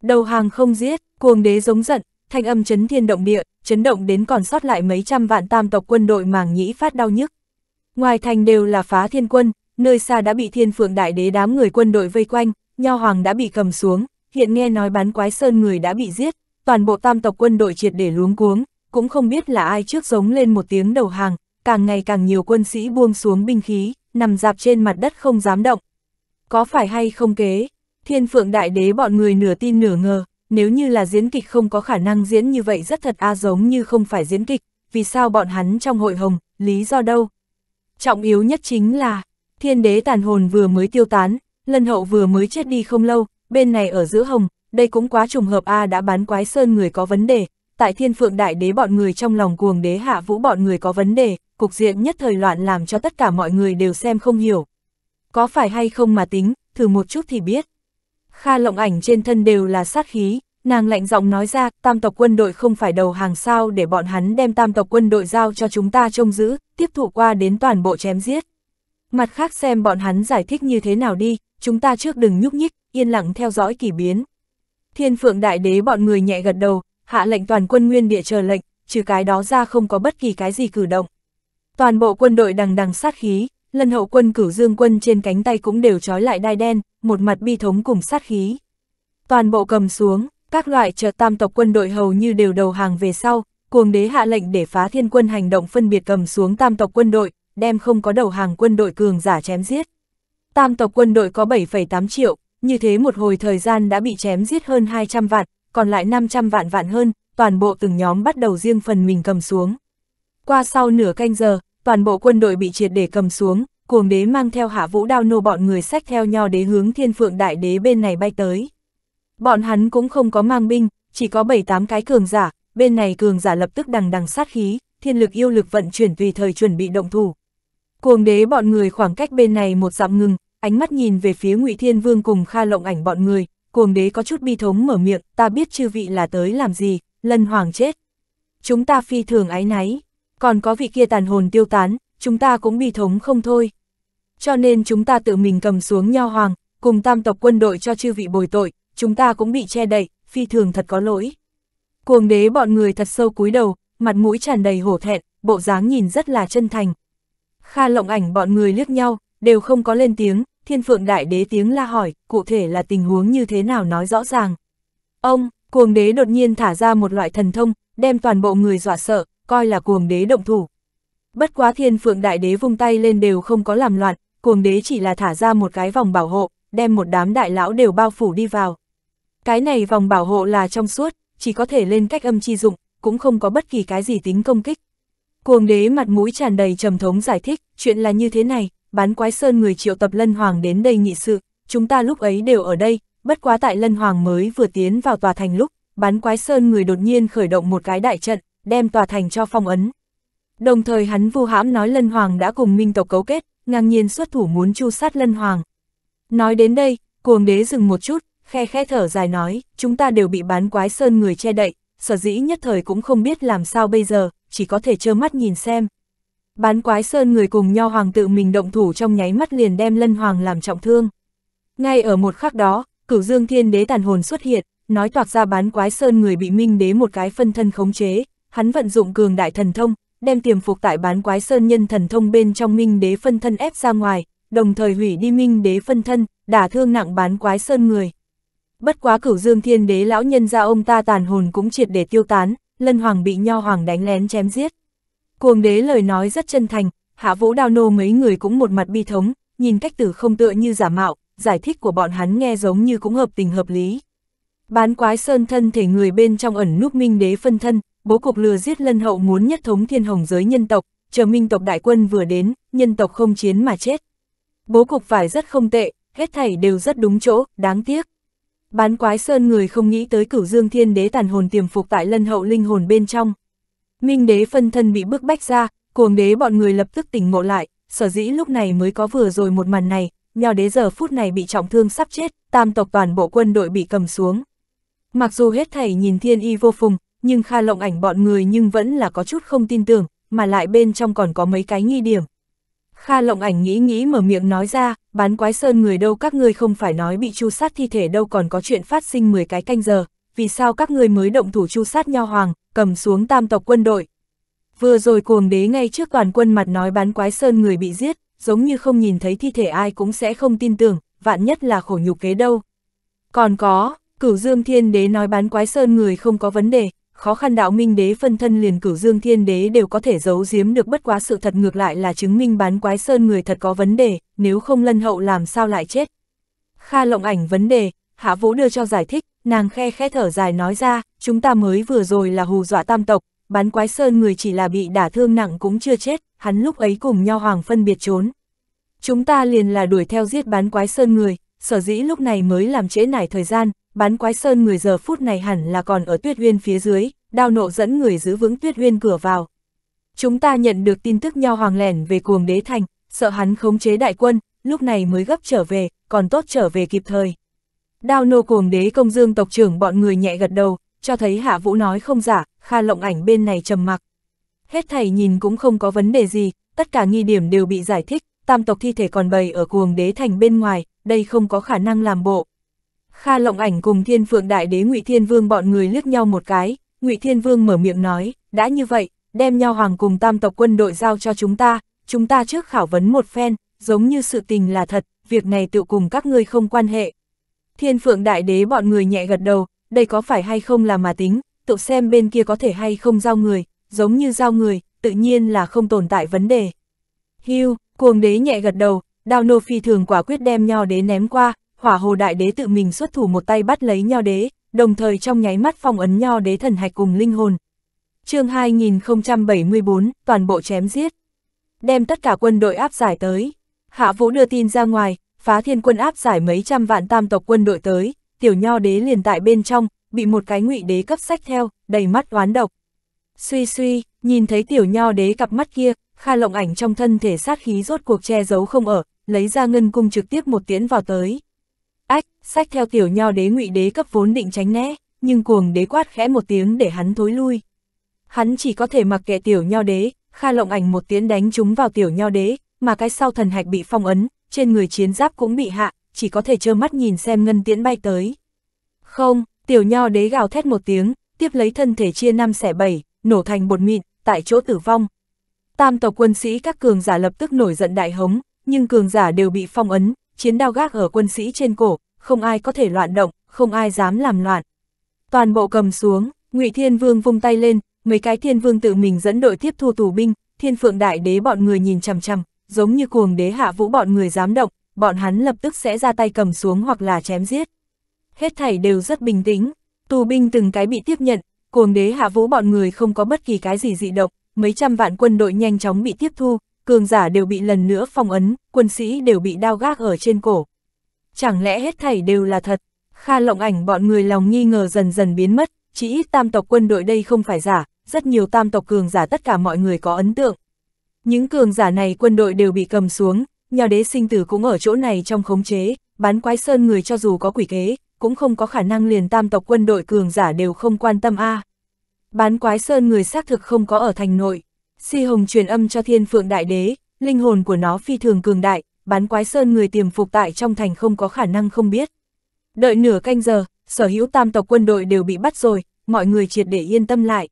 Đầu hàng không giết, cuồng đế giống giận, thanh âm chấn thiên động địa, chấn động đến còn sót lại mấy trăm vạn tam tộc quân đội màng nhĩ phát đau nhức. Ngoài thành đều là phá thiên quân, nơi xa đã bị thiên phượng đại đế đám người quân đội vây quanh, nho hoàng đã bị cầm xuống, hiện nghe nói bán quái sơn người đã bị giết, toàn bộ tam tộc quân đội triệt để luống cuống, cũng không biết là ai trước giống lên một tiếng đầu hàng, càng ngày càng nhiều quân sĩ buông xuống binh khí, nằm dạp trên mặt đất không dám động. Có phải hay không kế, thiên phượng đại đế bọn người nửa tin nửa ngờ, nếu như là diễn kịch không có khả năng diễn như vậy rất thật a à giống như không phải diễn kịch, vì sao bọn hắn trong hội hồng, lý do đâu? Trọng yếu nhất chính là, thiên đế tàn hồn vừa mới tiêu tán, lân hậu vừa mới chết đi không lâu, bên này ở giữa hồng, đây cũng quá trùng hợp a à đã bán quái sơn người có vấn đề, tại thiên phượng đại đế bọn người trong lòng cuồng đế hạ vũ bọn người có vấn đề, cục diện nhất thời loạn làm cho tất cả mọi người đều xem không hiểu. Có phải hay không mà tính, thử một chút thì biết. Kha lộng ảnh trên thân đều là sát khí, nàng lạnh giọng nói ra, tam tộc quân đội không phải đầu hàng sao để bọn hắn đem tam tộc quân đội giao cho chúng ta trông giữ, tiếp thụ qua đến toàn bộ chém giết. Mặt khác xem bọn hắn giải thích như thế nào đi, chúng ta trước đừng nhúc nhích, yên lặng theo dõi kỳ biến. Thiên phượng đại đế bọn người nhẹ gật đầu, hạ lệnh toàn quân nguyên địa chờ lệnh, trừ cái đó ra không có bất kỳ cái gì cử động. Toàn bộ quân đội đằng đằng sát khí, lân hậu quân cửu dương quân trên cánh tay cũng đều trói lại đai đen, một mặt bi thống cùng sát khí. Toàn bộ cầm xuống, các loại trợ tam tộc quân đội hầu như đều đầu hàng về sau, cuồng đế hạ lệnh để phá thiên quân hành động phân biệt cầm xuống tam tộc quân đội, đem không có đầu hàng quân đội cường giả chém giết. Tam tộc quân đội có 7,8 triệu, như thế một hồi thời gian đã bị chém giết hơn 200 vạn, còn lại 500 vạn vạn hơn, toàn bộ từng nhóm bắt đầu riêng phần mình cầm xuống. Qua sau nửa canh giờ, toàn bộ quân đội bị triệt để cầm xuống, cuồng đế mang theo hạ vũ đao nô bọn người sách theo nhau đế hướng thiên phượng đại đế bên này bay tới. Bọn hắn cũng không có mang binh, chỉ có 7-8 cái cường giả, bên này cường giả lập tức đằng đằng sát khí, thiên lực yêu lực vận chuyển tùy thời chuẩn bị động thủ. Cuồng đế bọn người khoảng cách bên này một dặm ngừng, ánh mắt nhìn về phía Ngụy Thiên Vương cùng Kha Lộng Ảnh bọn người, cuồng đế có chút bi thống mở miệng, ta biết chư vị là tới làm gì, Lân Hoàng chết. Chúng ta phi thường ái náy còn có vị kia tàn hồn tiêu tán, chúng ta cũng bị thống không thôi. Cho nên chúng ta tự mình cầm xuống nho hoàng, cùng tam tộc quân đội cho chư vị bồi tội, chúng ta cũng bị che đậy, phi thường thật có lỗi. Cuồng đế bọn người thật sâu cúi đầu, mặt mũi tràn đầy hổ thẹn, bộ dáng nhìn rất là chân thành. Kha lộng ảnh bọn người liếc nhau, đều không có lên tiếng, thiên phượng đại đế tiếng la hỏi, cụ thể là tình huống như thế nào nói rõ ràng. Ông, cuồng đế đột nhiên thả ra một loại thần thông, đem toàn bộ người dọa sợ, coi là cuồng đế động thủ. Bất quá thiên phượng đại đế vung tay lên đều không có làm loạn, cuồng đế chỉ là thả ra một cái vòng bảo hộ, đem một đám đại lão đều bao phủ đi vào. Cái này vòng bảo hộ là trong suốt, chỉ có thể lên cách âm chi dụng, cũng không có bất kỳ cái gì tính công kích. Cuồng đế mặt mũi tràn đầy trầm thống giải thích, chuyện là như thế này, bán quái sơn người triệu tập Lân Hoàng đến đây nghị sự, chúng ta lúc ấy đều ở đây, bất quá tại Lân Hoàng mới vừa tiến vào tòa thành lúc, bán quái sơn người đột nhiên khởi động một cái đại trận, đem tòa thành cho phong ấn. Đồng thời hắn vu hãm nói Lân Hoàng đã cùng minh tộc cấu kết, ngang nhiên xuất thủ muốn chu sát Lân Hoàng. Nói đến đây, cuồng đế dừng một chút, khe khe thở dài nói, chúng ta đều bị bán quái sơn người che đậy, sở dĩ nhất thời cũng không biết làm sao bây giờ, chỉ có thể trơ mắt nhìn xem. Bán quái sơn người cùng nho hoàng tự mình động thủ trong nháy mắt liền đem lân hoàng làm trọng thương. Ngay ở một khắc đó, cửu dương thiên đế tàn hồn xuất hiện, nói toạc ra bán quái sơn người bị minh đế một cái phân thân khống chế, hắn vận dụng cường đại thần thông, đem tiềm phục tại bán quái sơn nhân thần thông bên trong minh đế phân thân ép ra ngoài, đồng thời hủy đi minh đế phân thân, đả thương nặng bán quái sơn người. Bất quá cửu dương thiên đế lão nhân ra ông ta tàn hồn cũng triệt để tiêu tán, lân hoàng bị nho hoàng đánh lén chém giết. Cuồng đế lời nói rất chân thành, hạ vũ đào nô mấy người cũng một mặt bi thống, nhìn cách tử không tựa như giả mạo, giải thích của bọn hắn nghe giống như cũng hợp tình hợp lý. Bán quái sơn thân thể người bên trong ẩn núp minh đế phân thân, bố cục lừa giết lân hậu muốn nhất thống thiên hồng giới nhân tộc, chờ minh tộc đại quân vừa đến, nhân tộc không chiến mà chết. Bố cục phải rất không tệ, hết thảy đều rất đúng chỗ, đáng tiếc. Bán quái sơn người không nghĩ tới cửu dương thiên đế tàn hồn tiềm phục tại lân hậu linh hồn bên trong. Minh đế phân thân bị bức bách ra, cuồng đế bọn người lập tức tỉnh ngộ lại, sở dĩ lúc này mới có vừa rồi một màn này, nho đế giờ phút này bị trọng thương sắp chết, tam tộc toàn bộ quân đội bị cầm xuống. Mặc dù hết thảy nhìn thiên y vô phùng, nhưng Kha Lộng ảnh bọn người nhưng vẫn là có chút không tin tưởng, mà lại bên trong còn có mấy cái nghi điểm. Kha Lộng ảnh nghĩ nghĩ mở miệng nói ra, bán quái sơn người đâu các ngươi không phải nói bị chu sát thi thể đâu còn có chuyện phát sinh 10 cái canh giờ, vì sao các ngươi mới động thủ chu sát nho hoàng, cầm xuống tam tộc quân đội. Vừa rồi cuồng đế ngay trước toàn quân mặt nói bán quái sơn người bị giết, giống như không nhìn thấy thi thể ai cũng sẽ không tin tưởng, vạn nhất là khổ nhục kế đâu. Còn có, cửu dương thiên đế nói bán quái sơn người không có vấn đề, khó khăn đạo minh đế phân thân liền cửu dương thiên đế đều có thể giấu giếm được bất quá sự thật ngược lại là chứng minh bán quái sơn người thật có vấn đề, nếu không lân hậu làm sao lại chết. Kha lộng ảnh vấn đề, hạ vũ đưa cho giải thích, nàng khe khẽ thở dài nói ra, chúng ta mới vừa rồi là hù dọa tam tộc, bán quái sơn người chỉ là bị đả thương nặng cũng chưa chết, hắn lúc ấy cùng nho hoàng phân biệt trốn. Chúng ta liền là đuổi theo giết bán quái sơn người, sở dĩ lúc này mới làm trễ nải thời gian, bán quái sơn người giờ phút này hẳn là còn ở tuyết huyên phía dưới, đao nộ dẫn người giữ vững tuyết huyên cửa vào. Chúng ta nhận được tin tức nho hoàng lẻn về cuồng đế thành, sợ hắn khống chế đại quân, lúc này mới gấp trở về, còn tốt trở về kịp thời. Đao nô cuồng đế công dương tộc trưởng bọn người nhẹ gật đầu, cho thấy hạ vũ nói không giả, kha lộng ảnh bên này trầm mặc. Hết thầy nhìn cũng không có vấn đề gì, tất cả nghi điểm đều bị giải thích, tam tộc thi thể còn bày ở cuồng đế thành bên ngoài, đây không có khả năng làm bộ. Kha Lộng Ảnh cùng Thiên Phượng Đại Đế Ngụy Thiên Vương bọn người liếc nhau một cái, Ngụy Thiên Vương mở miệng nói, đã như vậy, đem nhau Hoàng cùng tam tộc quân đội giao cho chúng ta, chúng ta trước khảo vấn một phen, giống như sự tình là thật, việc này tự cùng các ngươi không quan hệ. Thiên Phượng Đại Đế bọn người nhẹ gật đầu, đây có phải hay không là mà tính, tự xem bên kia có thể hay không giao người, giống như giao người, tự nhiên là không tồn tại vấn đề. Hưu, cuồng đế nhẹ gật đầu, đao nô phi thường quả quyết đem nho đế ném qua, hỏa hồ đại đế tự mình xuất thủ một tay bắt lấy nho đế, đồng thời trong nháy mắt phong ấn nho đế thần hạch cùng linh hồn. chương 2074, toàn bộ chém giết. Đem tất cả quân đội áp giải tới. Hạ vũ đưa tin ra ngoài, phá thiên quân áp giải mấy trăm vạn tam tộc quân đội tới, tiểu nho đế liền tại bên trong, bị một cái ngụy đế cấp sách theo, đầy mắt oán độc. Suy suy, nhìn thấy tiểu nho đế cặp mắt kia, Kha Lộng Ảnh trong thân thể sát khí rốt cuộc che giấu không ở, lấy ra ngân cung trực tiếp một tiễn vào tới. Ách, sách theo tiểu nho đế ngụy đế cấp vốn định tránh né, nhưng cuồng đế quát khẽ một tiếng để hắn thối lui. Hắn chỉ có thể mặc kệ tiểu nho đế, Kha Lộng Ảnh một tiếng đánh trúng vào tiểu nho đế, mà cái sau thần hạch bị phong ấn, trên người chiến giáp cũng bị hạ, chỉ có thể trơ mắt nhìn xem ngân tiễn bay tới. Không, tiểu nho đế gào thét một tiếng, tiếp lấy thân thể chia năm xẻ bảy, nổ thành bột mịn, tại chỗ tử vong. Tam tộc quân sĩ các cường giả lập tức nổi giận đại hống, nhưng cường giả đều bị phong ấn, chiến đao gác ở quân sĩ trên cổ, không ai có thể loạn động, không ai dám làm loạn. Toàn bộ cầm xuống, Ngụy Thiên Vương vung tay lên, mấy cái Thiên Vương tự mình dẫn đội tiếp thu tù binh, Thiên Phượng Đại Đế bọn người nhìn chằm chằm, giống như cuồng đế hạ vũ bọn người dám động, bọn hắn lập tức sẽ ra tay cầm xuống hoặc là chém giết. Hết thảy đều rất bình tĩnh, tù binh từng cái bị tiếp nhận, cuồng đế hạ vũ bọn người không có bất kỳ cái gì dị động, mấy trăm vạn quân đội nhanh chóng bị tiếp thu, cường giả đều bị lần nữa phong ấn, quân sĩ đều bị đao gác ở trên cổ. Chẳng lẽ hết thảy đều là thật? Kha lộng ảnh bọn người lòng nghi ngờ dần dần biến mất, chỉ ít tam tộc quân đội đây không phải giả, rất nhiều tam tộc cường giả tất cả mọi người có ấn tượng. Những cường giả này quân đội đều bị cầm xuống, nhà đế sinh tử cũng ở chỗ này trong khống chế, bán quái sơn người cho dù có quỷ kế, cũng không có khả năng liền tam tộc quân đội cường giả đều không quan tâm a. À. Bán quái sơn người xác thực không có ở thành nội, Si Hồng truyền âm cho Thiên Phượng Đại Đế, linh hồn của nó phi thường cường đại, bán quái sơn người tiềm phục tại trong thành không có khả năng không biết. Đợi nửa canh giờ, sở hữu tam tộc quân đội đều bị bắt rồi, mọi người triệt để yên tâm lại.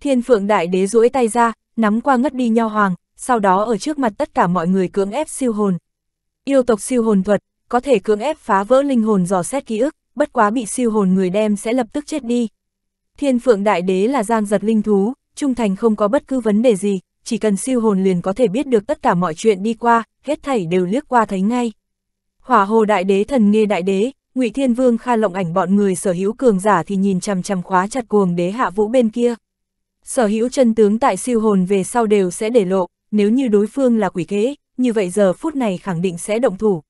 Thiên Phượng Đại Đế duỗi tay ra, nắm qua ngất đi nho hoàng, sau đó ở trước mặt tất cả mọi người cưỡng ép siêu hồn. Yêu tộc siêu hồn thuật, có thể cưỡng ép phá vỡ linh hồn dò xét ký ức, bất quá bị siêu hồn người đem sẽ lập tức chết đi. Thiên Phượng Đại Đế là giang giật linh thú, trung thành không có bất cứ vấn đề gì, chỉ cần siêu hồn liền có thể biết được tất cả mọi chuyện đi qua, hết thảy đều liếc qua thấy ngay. Hỏa hồ đại đế thần nghe đại đế, ngụy Thiên Vương Kha lộng ảnh bọn người sở hữu cường giả thì nhìn chằm chằm khóa chặt cuồng đế hạ vũ bên kia. Sở hữu chân tướng tại siêu hồn về sau đều sẽ để lộ, nếu như đối phương là quỷ kế, như vậy giờ phút này khẳng định sẽ động thủ.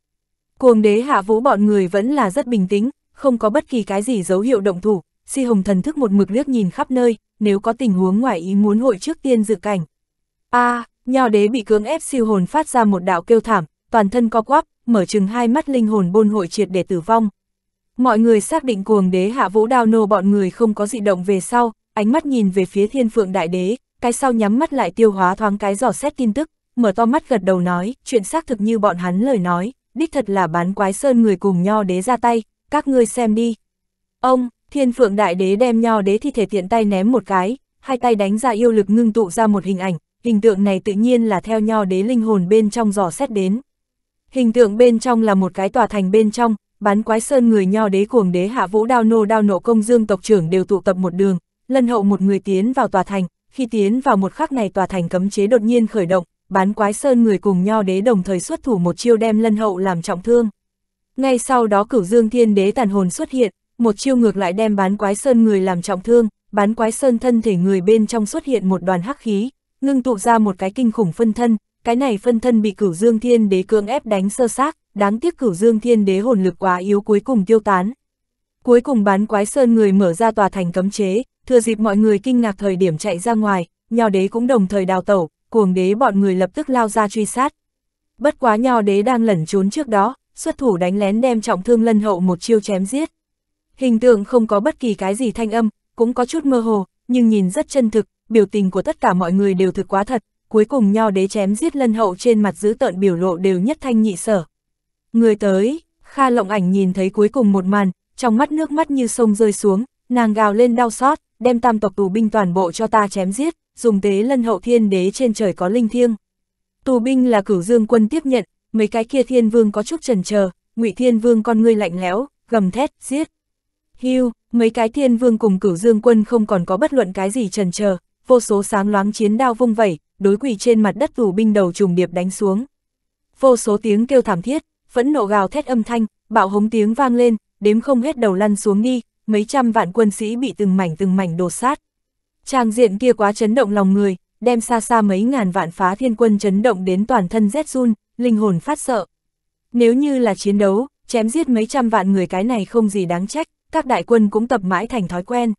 Cuồng đế hạ vũ bọn người vẫn là rất bình tĩnh, không có bất kỳ cái gì dấu hiệu động thủ, si hồng thần thức một mực liếc nhìn khắp nơi, nếu có tình huống ngoài ý muốn hội trước tiên dự cảnh. A, à, nho đế bị cưỡng ép siêu hồn phát ra một đạo kêu thảm, toàn thân co quắp, mở chừng hai mắt linh hồn bôn hội triệt để tử vong. Mọi người xác định cuồng đế hạ vũ đao nô bọn người không có dị động về sau, ánh mắt nhìn về phía thiên phượng đại đế, cái sau nhắm mắt lại tiêu hóa thoáng cái dò xét tin tức, mở to mắt gật đầu nói, chuyện xác thực như bọn hắn lời nói, đích thật là bán quái sơn người cùng nho đế ra tay, các ngươi xem đi. Ông, Thiên phượng đại đế đem nho đế thi thể tiện tay ném một cái, hai tay đánh ra yêu lực ngưng tụ ra một hình ảnh, hình tượng này tự nhiên là theo nho đế linh hồn bên trong dò xét đến. Hình tượng bên trong là một cái tòa thành bên trong, bán quái sơn người nho đế cuồng đế hạ vũ đao nô đao nộ công dương tộc trưởng đều tụ tập một đường, lân hậu một người tiến vào tòa thành, khi tiến vào một khắc này tòa thành cấm chế đột nhiên khởi động, bán quái sơn người cùng nho đế đồng thời xuất thủ một chiêu đem lân hậu làm trọng thương. Ngay sau đó cửu dương thiên đế tàn hồn xuất hiện, một chiêu ngược lại đem bán quái sơn người làm trọng thương, bán quái sơn thân thể người bên trong xuất hiện một đoàn hắc khí, ngưng tụ ra một cái kinh khủng phân thân, cái này phân thân bị cửu dương thiên đế cưỡng ép đánh sơ xác, đáng tiếc cửu dương thiên đế hồn lực quá yếu cuối cùng tiêu tán. Cuối cùng bán quái sơn người mở ra tòa thành cấm chế, thừa dịp mọi người kinh ngạc thời điểm chạy ra ngoài, nho đế cũng đồng thời đào tẩu, cuồng đế bọn người lập tức lao ra truy sát. Bất quá nho đế đang lẩn trốn trước đó, xuất thủ đánh lén đem trọng thương lân hậu một chiêu chém giết. Hình tượng không có bất kỳ cái gì thanh âm, cũng có chút mơ hồ, nhưng nhìn rất chân thực, biểu tình của tất cả mọi người đều thực quá thật, cuối cùng nho đế chém giết lân hậu trên mặt giữ tợn biểu lộ đều nhất thanh nhị sở. Người tới, Kha lộng ảnh nhìn thấy cuối cùng một màn, trong mắt nước mắt như sông rơi xuống, nàng gào lên đau xót, đem tam tộc tù binh toàn bộ cho ta chém giết, dùng tế lân hậu thiên đế trên trời có linh thiêng. Tù binh là cửu dương quân tiếp nhận, mấy cái kia thiên vương có chút trần chờ ngụy thiên vương con ngươi lạnh lẽo, gầm thét, giết. Hưu, mấy cái thiên vương cùng cửu dương quân không còn có bất luận cái gì trần chờ vô số sáng loáng chiến đao vung vẩy, đối quỷ trên mặt đất tù binh đầu trùng điệp đánh xuống. Vô số tiếng kêu thảm thiết, phẫn nộ gào thét âm thanh, bạo hống tiếng vang lên, đếm không hết đầu lăn xuống đi, mấy trăm vạn quân sĩ bị từng mảnh từng mảnh đột sát. trang diện kia quá chấn động lòng người, đem xa xa mấy ngàn vạn phá thiên quân chấn động đến toàn thân rét run, linh hồn phát sợ. Nếu như là chiến đấu, chém giết mấy trăm vạn người cái này không gì đáng trách, các đại quân cũng tập mãi thành thói quen.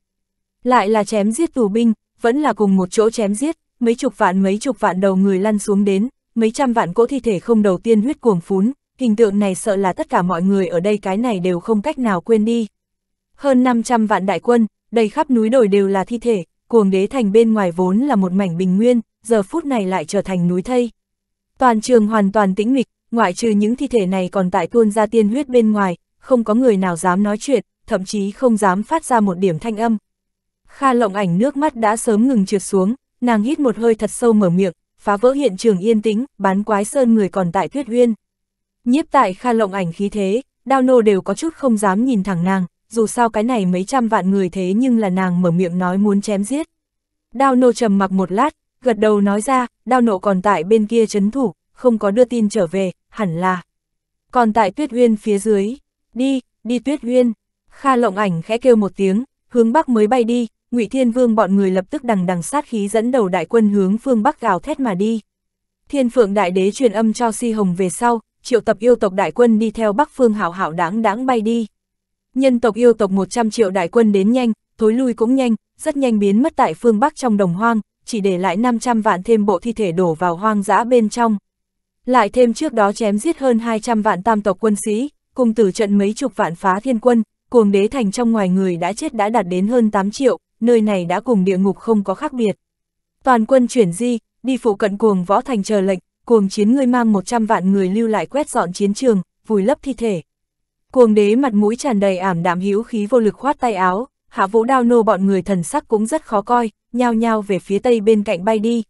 Lại là chém giết tù binh, vẫn là cùng một chỗ chém giết, mấy chục vạn mấy chục vạn đầu người lăn xuống đến, mấy trăm vạn cỗ thi thể không đầu tiên huyết cuồng phún, hình tượng này sợ là tất cả mọi người ở đây cái này đều không cách nào quên đi. Hơn 500 vạn đại quân, đầy khắp núi đồi đều là thi thể, cuồng đế thành bên ngoài vốn là một mảnh bình nguyên, giờ phút này lại trở thành núi thây. Toàn trường hoàn toàn tĩnh mịch, ngoại trừ những thi thể này còn tại tuôn ra tiên huyết bên ngoài, không có người nào dám nói chuyện, thậm chí không dám phát ra một điểm thanh âm. Kha lộng ảnh nước mắt đã sớm ngừng trượt xuống, nàng hít một hơi thật sâu mở miệng, phá vỡ hiện trường yên tĩnh, bán quái sơn người còn tại tuyết Huyên, Nhiếp tại Kha lộng ảnh khí thế, đao nô đều có chút không dám nhìn thẳng nàng, dù sao cái này mấy trăm vạn người thế nhưng là nàng mở miệng nói muốn chém giết. Đao nô trầm mặc một lát, gật đầu nói ra, đao nộ còn tại bên kia chấn thủ, không có đưa tin trở về, hẳn là. Còn tại tuyết Huyên phía dưới, đi, đi tuyết Huyên. Kha lộng ảnh khẽ kêu một tiếng, hướng bắc mới bay đi, Ngụy Thiên Vương bọn người lập tức đằng đằng sát khí dẫn đầu đại quân hướng phương bắc gào thét mà đi. Thiên Phượng Đại Đế truyền âm cho Si Hồng về sau, triệu tập yêu tộc đại quân đi theo bắc phương hảo hảo đáng đáng bay đi. Nhân tộc yêu tộc 100 triệu đại quân đến nhanh, thối lui cũng nhanh, rất nhanh biến mất tại phương bắc trong đồng hoang, chỉ để lại 500 vạn thêm bộ thi thể đổ vào hoang dã bên trong. Lại thêm trước đó chém giết hơn 200 vạn tam tộc quân sĩ, cùng tử trận mấy chục vạn phá thiên quân, cuồng đế thành trong ngoài người đã chết đã đạt đến hơn 8 triệu, nơi này đã cùng địa ngục không có khác biệt. Toàn quân chuyển di, đi phụ cận cuồng võ thành chờ lệnh, cuồng chiến ngươi mang 100 vạn người lưu lại quét dọn chiến trường, vùi lấp thi thể. Cuồng đế mặt mũi tràn đầy ảm đạm hữu khí vô lực khoát tay áo, hạ vũ đao nô bọn người thần sắc cũng rất khó coi, nhao nhao về phía tây bên cạnh bay đi.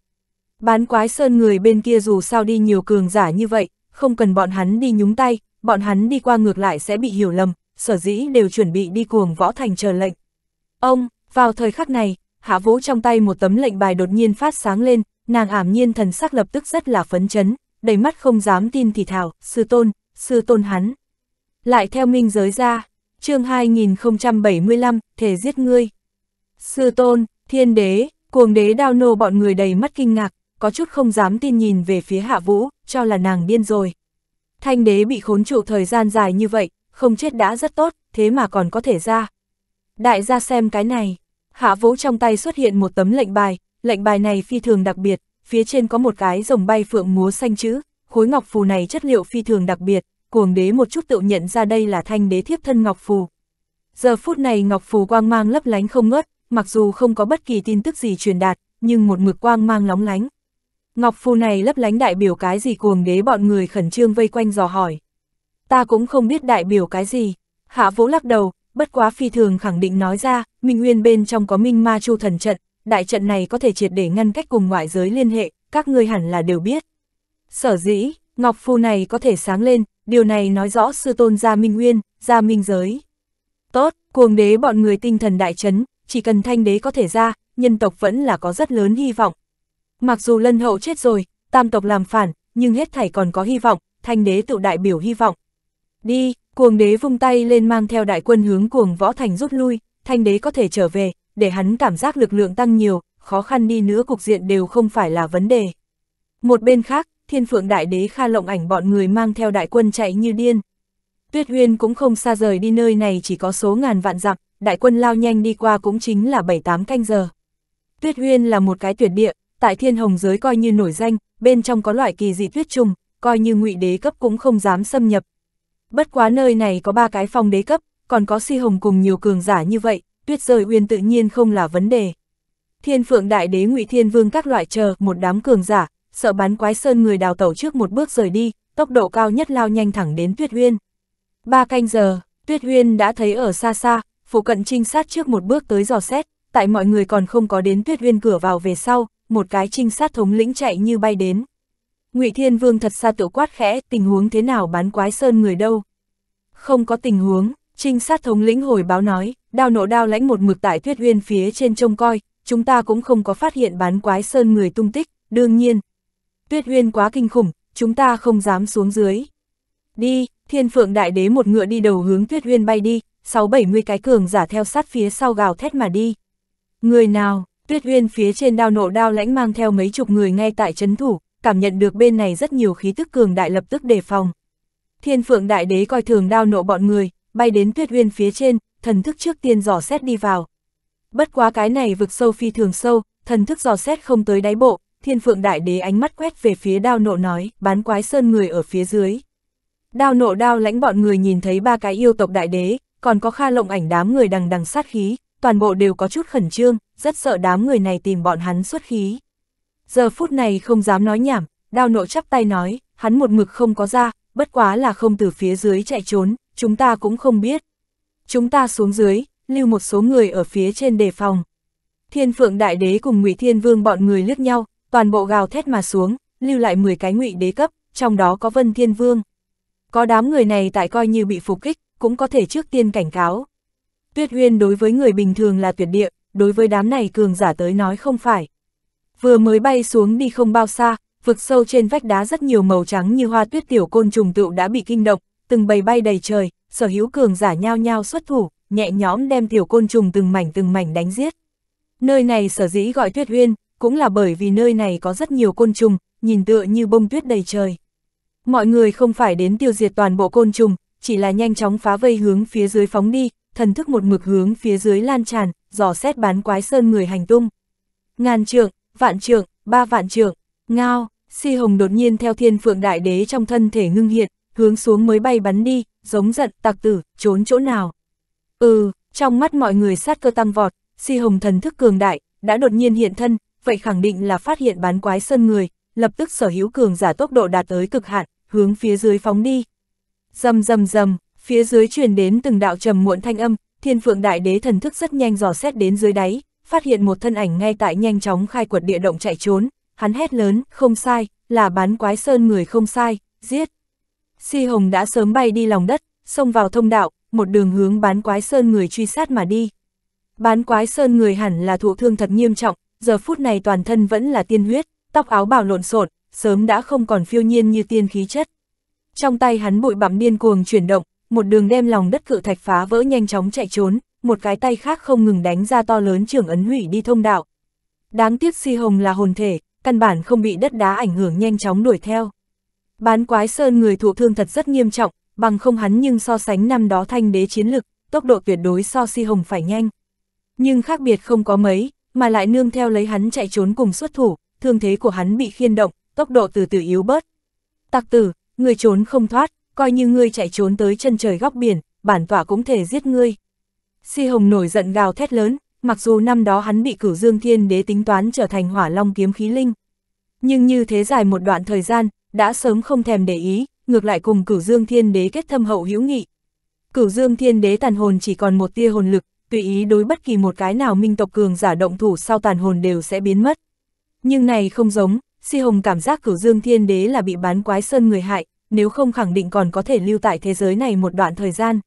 Bán quái sơn người bên kia dù sao đi nhiều cường giả như vậy, không cần bọn hắn đi nhúng tay, bọn hắn đi qua ngược lại sẽ bị hiểu lầm, sở dĩ đều chuẩn bị đi cuồng võ thành chờ lệnh. Ông, vào thời khắc này, Hạ Vũ trong tay một tấm lệnh bài đột nhiên phát sáng lên, nàng ảm nhiên thần sắc lập tức rất là phấn chấn, đầy mắt không dám tin thì thảo, sư tôn, sư tôn hắn. Lại theo minh giới ra, chương 2075, thể giết ngươi. Sư tôn, thiên đế, cuồng đế đao nô bọn người đầy mắt kinh ngạc, có chút không dám tin nhìn về phía hạ vũ, cho là nàng điên rồi. Thanh đế bị khốn trụ thời gian dài như vậy, không chết đã rất tốt, thế mà còn có thể ra. Đại gia xem cái này, hạ vũ trong tay xuất hiện một tấm lệnh bài, lệnh bài này phi thường đặc biệt, phía trên có một cái rồng bay phượng múa xanh chữ, khối ngọc phù này chất liệu phi thường đặc biệt, cuồng đế một chút tự nhận ra đây là thanh đế thiếp thân ngọc phù. Giờ phút này ngọc phù quang mang lấp lánh không ngớt, mặc dù không có bất kỳ tin tức gì truyền đạt, nhưng một mực quang mang lóng lánh. Ngọc phù này lấp lánh đại biểu cái gì cuồng đế bọn người khẩn trương vây quanh dò hỏi ta cũng không biết đại biểu cái gì. Hạ vũ lắc đầu, bất quá phi thường khẳng định nói ra, Minh Nguyên bên trong có Minh Ma Chu thần trận, đại trận này có thể triệt để ngăn cách cùng ngoại giới liên hệ, các ngươi hẳn là đều biết. Sở dĩ, Ngọc Phu này có thể sáng lên, điều này nói rõ sư tôn gia Minh Nguyên, gia Minh giới. Tốt, cuồng đế bọn người tinh thần đại chấn, chỉ cần thanh đế có thể ra, nhân tộc vẫn là có rất lớn hy vọng. Mặc dù lân hậu chết rồi, tam tộc làm phản, nhưng hết thảy còn có hy vọng, thanh đế tự đại biểu hy vọng, Đi, cuồng đế vung tay lên mang theo đại quân hướng cuồng võ thành rút lui, thanh đế có thể trở về, để hắn cảm giác lực lượng tăng nhiều, khó khăn đi nữa cục diện đều không phải là vấn đề. Một bên khác, thiên phượng đại đế kha lộng ảnh bọn người mang theo đại quân chạy như điên. Tuyết huyên cũng không xa rời đi nơi này chỉ có số ngàn vạn dặm, đại quân lao nhanh đi qua cũng chính là 7-8 canh giờ. Tuyết huyên là một cái tuyệt địa, tại thiên hồng giới coi như nổi danh, bên trong có loại kỳ dị tuyết trùng, coi như ngụy đế cấp cũng không dám xâm nhập, Bất quá nơi này có ba cái phong đế cấp, còn có si hồng cùng nhiều cường giả như vậy, tuyết rơi uyên tự nhiên không là vấn đề. Thiên phượng đại đế ngụy Thiên Vương các loại chờ một đám cường giả, sợ bán quái sơn người đào tẩu trước một bước rời đi, tốc độ cao nhất lao nhanh thẳng đến tuyết uyên. Ba canh giờ, tuyết uyên đã thấy ở xa xa, phụ cận trinh sát trước một bước tới dò xét, tại mọi người còn không có đến tuyết uyên cửa vào về sau, một cái trinh sát thống lĩnh chạy như bay đến. Ngụy Thiên Vương thật xa tiểu quát khẽ, tình huống thế nào bán quái sơn người đâu? Không có tình huống, trinh sát thống lĩnh hồi báo nói, đao nộ đao lãnh một mực tại tuyết uyên phía trên trông coi, chúng ta cũng không có phát hiện bán quái sơn người tung tích, đương nhiên. Tuyết uyên quá kinh khủng, chúng ta không dám xuống dưới. Đi, thiên phượng đại đế một ngựa đi đầu hướng tuyết uyên bay đi, sáu bảy mươi cái cường giả theo sát phía sau gào thét mà đi. Người nào, tuyết uyên phía trên đao nộ đao lãnh mang theo mấy chục người ngay tại chấn thủ, cảm nhận được bên này rất nhiều khí tức cường đại lập tức đề phòng. Thiên phượng đại đế coi thường đao nộ bọn người, bay đến tuyết uyên phía trên, thần thức trước tiên dò xét đi vào. Bất quá cái này vực sâu phi thường sâu, thần thức dò xét không tới đáy bộ, thiên phượng đại đế ánh mắt quét về phía đao nộ nói, bán quái sơn người ở phía dưới. Đao nộ đao lãnh bọn người nhìn thấy ba cái yêu tộc đại đế, còn có kha lộng ảnh đám người đằng đằng sát khí, toàn bộ đều có chút khẩn trương, rất sợ đám người này tìm bọn hắn xuất khí giờ phút này không dám nói nhảm, đao nộ chắp tay nói, hắn một mực không có ra, bất quá là không từ phía dưới chạy trốn, chúng ta cũng không biết. Chúng ta xuống dưới, lưu một số người ở phía trên đề phòng. Thiên phượng đại đế cùng ngụy Thiên Vương bọn người liếc nhau, toàn bộ gào thét mà xuống, lưu lại 10 cái ngụy đế cấp, trong đó có Vân Thiên Vương. Có đám người này tại coi như bị phục kích, cũng có thể trước tiên cảnh cáo. Tuyết Uyên đối với người bình thường là tuyệt địa, đối với đám này cường giả tới nói không phải, vừa mới bay xuống đi không bao xa, vực sâu trên vách đá rất nhiều màu trắng như hoa tuyết tiểu côn trùng tựu đã bị kinh động, từng bầy bay đầy trời, sở hữu cường giả nhao nhao xuất thủ, nhẹ nhõm đem tiểu côn trùng từng mảnh từng mảnh đánh giết. Nơi này sở dĩ gọi tuyết huyên, cũng là bởi vì nơi này có rất nhiều côn trùng, nhìn tựa như bông tuyết đầy trời. Mọi người không phải đến tiêu diệt toàn bộ côn trùng, chỉ là nhanh chóng phá vây hướng phía dưới phóng đi, thần thức một mực hướng phía dưới lan tràn, dò xét bán quái sơn người hành tung. Ngàn trượng, vạn trượng, ba vạn trượng, ngao, si hồng đột nhiên theo thiên phượng đại đế trong thân thể ngưng hiện, hướng xuống mới bay bắn đi, giống giận, tặc tử, trốn chỗ nào. Ừ, trong mắt mọi người sát cơ tăng vọt, si hồng thần thức cường đại, đã đột nhiên hiện thân, vậy khẳng định là phát hiện bán quái sơn người, lập tức sở hữu cường giả tốc độ đạt tới cực hạn, hướng phía dưới phóng đi. Dầm dầm dầm, phía dưới truyền đến từng đạo trầm muộn thanh âm, thiên phượng đại đế thần thức rất nhanh dò xét đến dưới đáy, phát hiện một thân ảnh ngay tại nhanh chóng khai quật địa động chạy trốn, hắn hét lớn, không sai, là bán quái sơn người không sai, giết. Si Hồng đã sớm bay đi lòng đất, xông vào thông đạo, một đường hướng bán quái sơn người truy sát mà đi. Bán quái sơn người hẳn là thụ thương thật nghiêm trọng, giờ phút này toàn thân vẫn là tiên huyết, tóc áo bào lộn xộn, sớm đã không còn phiêu nhiên như tiên khí chất. Trong tay hắn bụi bặm điên cuồng chuyển động, một đường đem lòng đất cự thạch phá vỡ nhanh chóng chạy trốn, một cái tay khác không ngừng đánh ra to lớn trường ấn hủy đi thông đạo. Đáng tiếc Si Hồng là hồn thể, căn bản không bị đất đá ảnh hưởng nhanh chóng đuổi theo. Bán quái sơn người thụ thương thật rất nghiêm trọng, bằng không hắn nhưng so sánh năm đó thanh đế chiến lực, tốc độ tuyệt đối so Si Hồng phải nhanh. Nhưng khác biệt không có mấy, mà lại nương theo lấy hắn chạy trốn cùng xuất thủ, thương thế của hắn bị khiên động, tốc độ từ từ yếu bớt. Tặc tử, người trốn không thoát, coi như ngươi chạy trốn tới chân trời góc biển, bản tỏa cũng thể giết ngươi. Si Hồng nổi giận gào thét lớn, mặc dù năm đó hắn bị cửu dương thiên đế tính toán trở thành hỏa long kiếm khí linh. Nhưng như thế dài một đoạn thời gian, đã sớm không thèm để ý, ngược lại cùng cửu dương thiên đế kết thâm hậu hữu nghị. Cửu dương thiên đế tàn hồn chỉ còn một tia hồn lực, tùy ý đối bất kỳ một cái nào minh tộc cường giả động thủ sau tàn hồn đều sẽ biến mất. Nhưng này không giống, Si Hồng cảm giác cửu dương thiên đế là bị bán quái sơn người hại, nếu không khẳng định còn có thể lưu tại thế giới này một đoạn thời gian.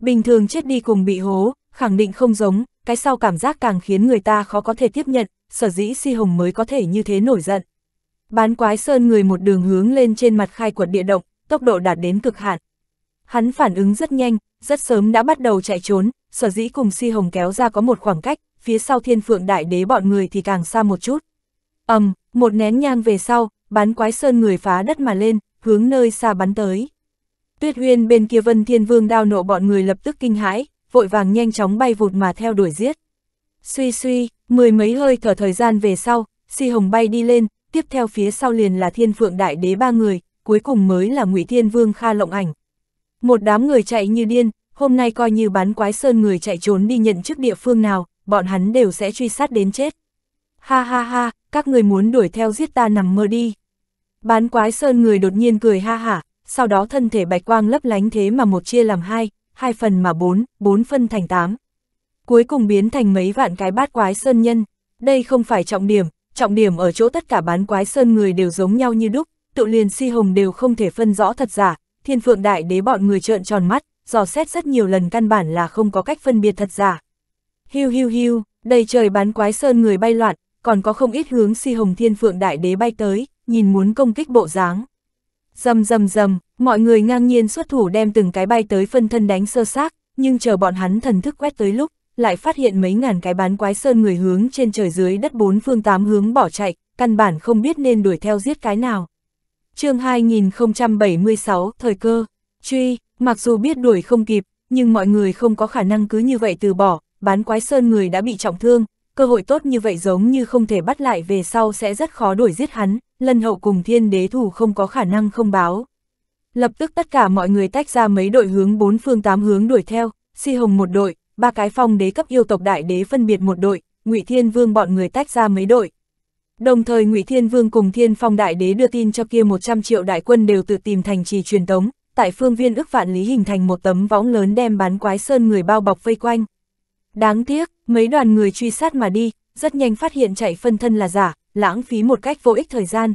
Bình thường chết đi cùng bị hố, khẳng định không giống, cái sau cảm giác càng khiến người ta khó có thể tiếp nhận, sở dĩ si hồng mới có thể như thế nổi giận. Bán quái sơn người một đường hướng lên trên mặt khai quật địa động, tốc độ đạt đến cực hạn. Hắn phản ứng rất nhanh, rất sớm đã bắt đầu chạy trốn, sở dĩ cùng si hồng kéo ra có một khoảng cách, phía sau thiên phượng đại đế bọn người thì càng xa một chút. ầm, um, một nén nhang về sau, bán quái sơn người phá đất mà lên, hướng nơi xa bắn tới. Tuyết Huyên bên kia Vân Thiên Vương đao nộ bọn người lập tức kinh hãi, vội vàng nhanh chóng bay vụt mà theo đuổi giết. Suy suy, mười mấy hơi thở thời gian về sau, Si Hồng bay đi lên, tiếp theo phía sau liền là Thiên Phượng Đại Đế ba người, cuối cùng mới là Ngụy Thiên Vương Kha Lộng Ảnh. Một đám người chạy như điên, hôm nay coi như bán quái sơn người chạy trốn đi nhận chức địa phương nào, bọn hắn đều sẽ truy sát đến chết. Ha ha ha, các người muốn đuổi theo giết ta nằm mơ đi. Bán quái sơn người đột nhiên cười ha hả, sau đó thân thể bạch quang lấp lánh thế mà một chia làm hai, hai phần mà bốn, bốn phân thành tám. Cuối cùng biến thành mấy vạn cái bát quái sơn nhân, đây không phải trọng điểm, trọng điểm ở chỗ tất cả bán quái sơn người đều giống nhau như đúc, tự liền si hồng đều không thể phân rõ thật giả, thiên phượng đại đế bọn người trợn tròn mắt, dò xét rất nhiều lần căn bản là không có cách phân biệt thật giả. Hiu hiu hiu, đầy trời bán quái sơn người bay loạn, còn có không ít hướng si hồng thiên phượng đại đế bay tới, nhìn muốn công kích bộ dáng. Dầm dầm dầm, mọi người ngang nhiên xuất thủ đem từng cái bay tới phân thân đánh sơ xác, nhưng chờ bọn hắn thần thức quét tới lúc, lại phát hiện mấy ngàn cái bán quái sơn người hướng trên trời dưới đất bốn phương tám hướng bỏ chạy, căn bản không biết nên đuổi theo giết cái nào. chương 2076, thời cơ, truy, mặc dù biết đuổi không kịp, nhưng mọi người không có khả năng cứ như vậy từ bỏ, bán quái sơn người đã bị trọng thương, cơ hội tốt như vậy giống như không thể bắt lại về sau sẽ rất khó đuổi giết hắn, lân hậu cùng thiên đế thủ không có khả năng không báo. Lập tức tất cả mọi người tách ra mấy đội hướng bốn phương tám hướng đuổi theo, si hồng một đội, ba cái phong đế cấp yêu tộc đại đế phân biệt một đội, ngụy Thiên Vương bọn người tách ra mấy đội. Đồng thời ngụy Thiên Vương cùng Thiên Phong đại đế đưa tin cho kia 100 triệu đại quân đều tự tìm thành trì truyền tống, tại phương viên ức vạn lý hình thành một tấm võng lớn đem bán quái sơn người bao bọc vây quanh. Đáng tiếc, mấy đoàn người truy sát mà đi, rất nhanh phát hiện chạy phân thân là giả, lãng phí một cách vô ích thời gian.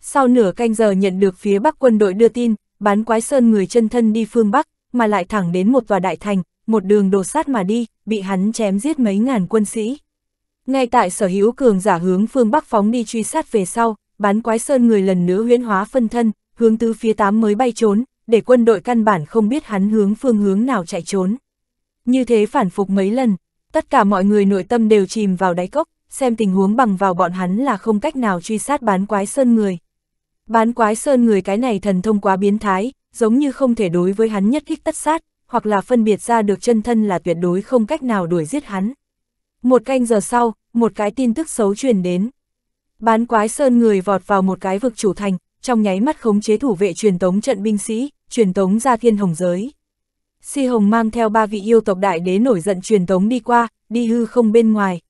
Sau nửa canh giờ nhận được phía Bắc quân đội đưa tin, bán quái sơn người chân thân đi phương Bắc, mà lại thẳng đến một tòa đại thành, một đường đột sát mà đi, bị hắn chém giết mấy ngàn quân sĩ. Ngay tại sở hữu cường giả hướng phương Bắc phóng đi truy sát về sau, bán quái sơn người lần nữa huyễn hóa phân thân, hướng tứ phía tám mới bay trốn, để quân đội căn bản không biết hắn hướng phương hướng nào chạy trốn. Như thế phản phục mấy lần, tất cả mọi người nội tâm đều chìm vào đáy cốc, xem tình huống bằng vào bọn hắn là không cách nào truy sát bán quái sơn người. Bán quái sơn người cái này thần thông quá biến thái, giống như không thể đối với hắn nhất thích tất sát, hoặc là phân biệt ra được chân thân là tuyệt đối không cách nào đuổi giết hắn. Một canh giờ sau, một cái tin tức xấu truyền đến. Bán quái sơn người vọt vào một cái vực chủ thành, trong nháy mắt khống chế thủ vệ truyền tống trận binh sĩ, truyền tống ra thiên hồng giới. Si Hồng mang theo ba vị yêu tộc đại đế nổi giận truyền tống đi qua, đi hư không bên ngoài.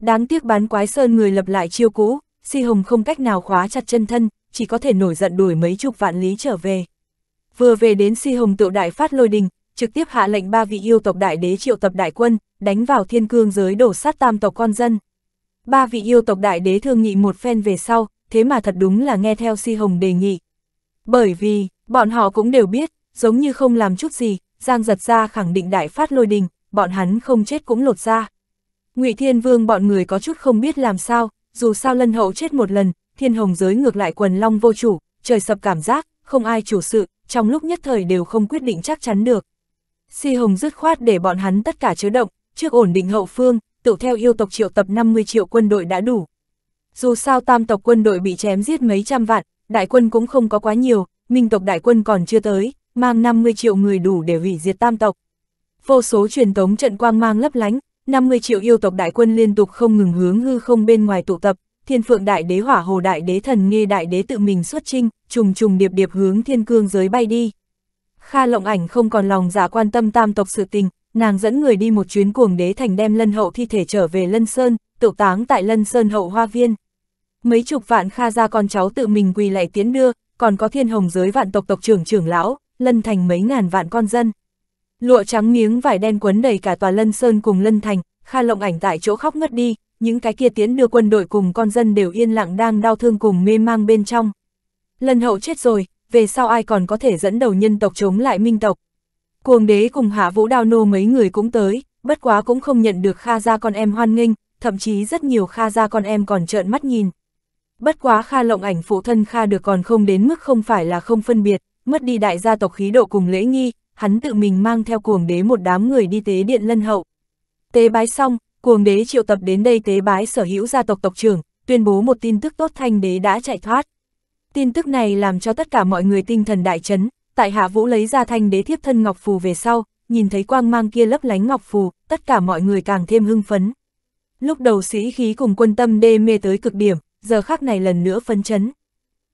Đáng tiếc bán quái sơn người lập lại chiêu cũ, Si Hồng không cách nào khóa chặt chân thân, chỉ có thể nổi giận đuổi mấy chục vạn lý trở về. Vừa về đến Si Hồng tự đại phát lôi đình, trực tiếp hạ lệnh ba vị yêu tộc đại đế triệu tập đại quân, đánh vào thiên cương giới đổ sát tam tộc con dân. Ba vị yêu tộc đại đế thương nghị một phen về sau, thế mà thật đúng là nghe theo Si Hồng đề nghị. Bởi vì, bọn họ cũng đều biết, giống như không làm chút gì, Giang giật ra khẳng định đại phát lôi đình, bọn hắn không chết cũng lột ra. ngụy Thiên Vương bọn người có chút không biết làm sao, dù sao lân hậu chết một lần, thiên hồng giới ngược lại quần long vô chủ, trời sập cảm giác, không ai chủ sự, trong lúc nhất thời đều không quyết định chắc chắn được. Si Hồng dứt khoát để bọn hắn tất cả chớ động, trước ổn định hậu phương, tự theo yêu tộc triệu tập 50 triệu quân đội đã đủ. Dù sao tam tộc quân đội bị chém giết mấy trăm vạn, đại quân cũng không có quá nhiều, minh tộc đại quân còn chưa tới, mang 50 triệu người đủ để hủy diệt tam tộc. Vô số truyền tống trận quang mang lấp lánh, 50 triệu yêu tộc đại quân liên tục không ngừng hướng hư không bên ngoài tụ tập, thiên phượng đại đế hỏa hồ đại đế thần nghe đại đế tự mình xuất trinh, trùng trùng điệp điệp hướng thiên cương giới bay đi. Kha lộng ảnh không còn lòng giả dạ quan tâm tam tộc sự tình, nàng dẫn người đi một chuyến cuồng đế thành đem lân hậu thi thể trở về lân sơn, tẩu táng tại lân sơn hậu hoa viên. Mấy chục vạn kha gia con cháu tự mình quỳ lại tiến đưa, còn có thiên hồng giới vạn tộc tộc trưởng trưởng lão, lân thành mấy ngàn vạn con dân. Lụa trắng miếng vải đen quấn đầy cả tòa lân sơn cùng lân thành, Kha Lộng ảnh tại chỗ khóc ngất đi, những cái kia tiến đưa quân đội cùng con dân đều yên lặng đang đau thương cùng mê mang bên trong. Lân hậu chết rồi, về sau ai còn có thể dẫn đầu nhân tộc chống lại minh tộc. Cuồng đế cùng hạ vũ đao nô mấy người cũng tới, bất quá cũng không nhận được Kha ra con em hoan nghênh, thậm chí rất nhiều Kha ra con em còn trợn mắt nhìn. Bất quá Kha lộng ảnh phụ thân Kha được còn không đến mức không phải là không phân biệt, mất đi đại gia tộc khí độ cùng lễ nghi, hắn tự mình mang theo cuồng đế một đám người đi tế điện lân hậu. Tế bái xong, cuồng đế triệu tập đến đây tế bái sở hữu gia tộc tộc trưởng, tuyên bố một tin tức tốt thanh đế đã chạy thoát. Tin tức này làm cho tất cả mọi người tinh thần đại chấn, tại hạ vũ lấy ra thanh đế thiếp thân ngọc phù về sau, nhìn thấy quang mang kia lấp lánh ngọc phù, tất cả mọi người càng thêm hưng phấn. Lúc đầu sĩ khí cùng quân tâm đê mê tới cực điểm, giờ khác này lần nữa phấn chấn.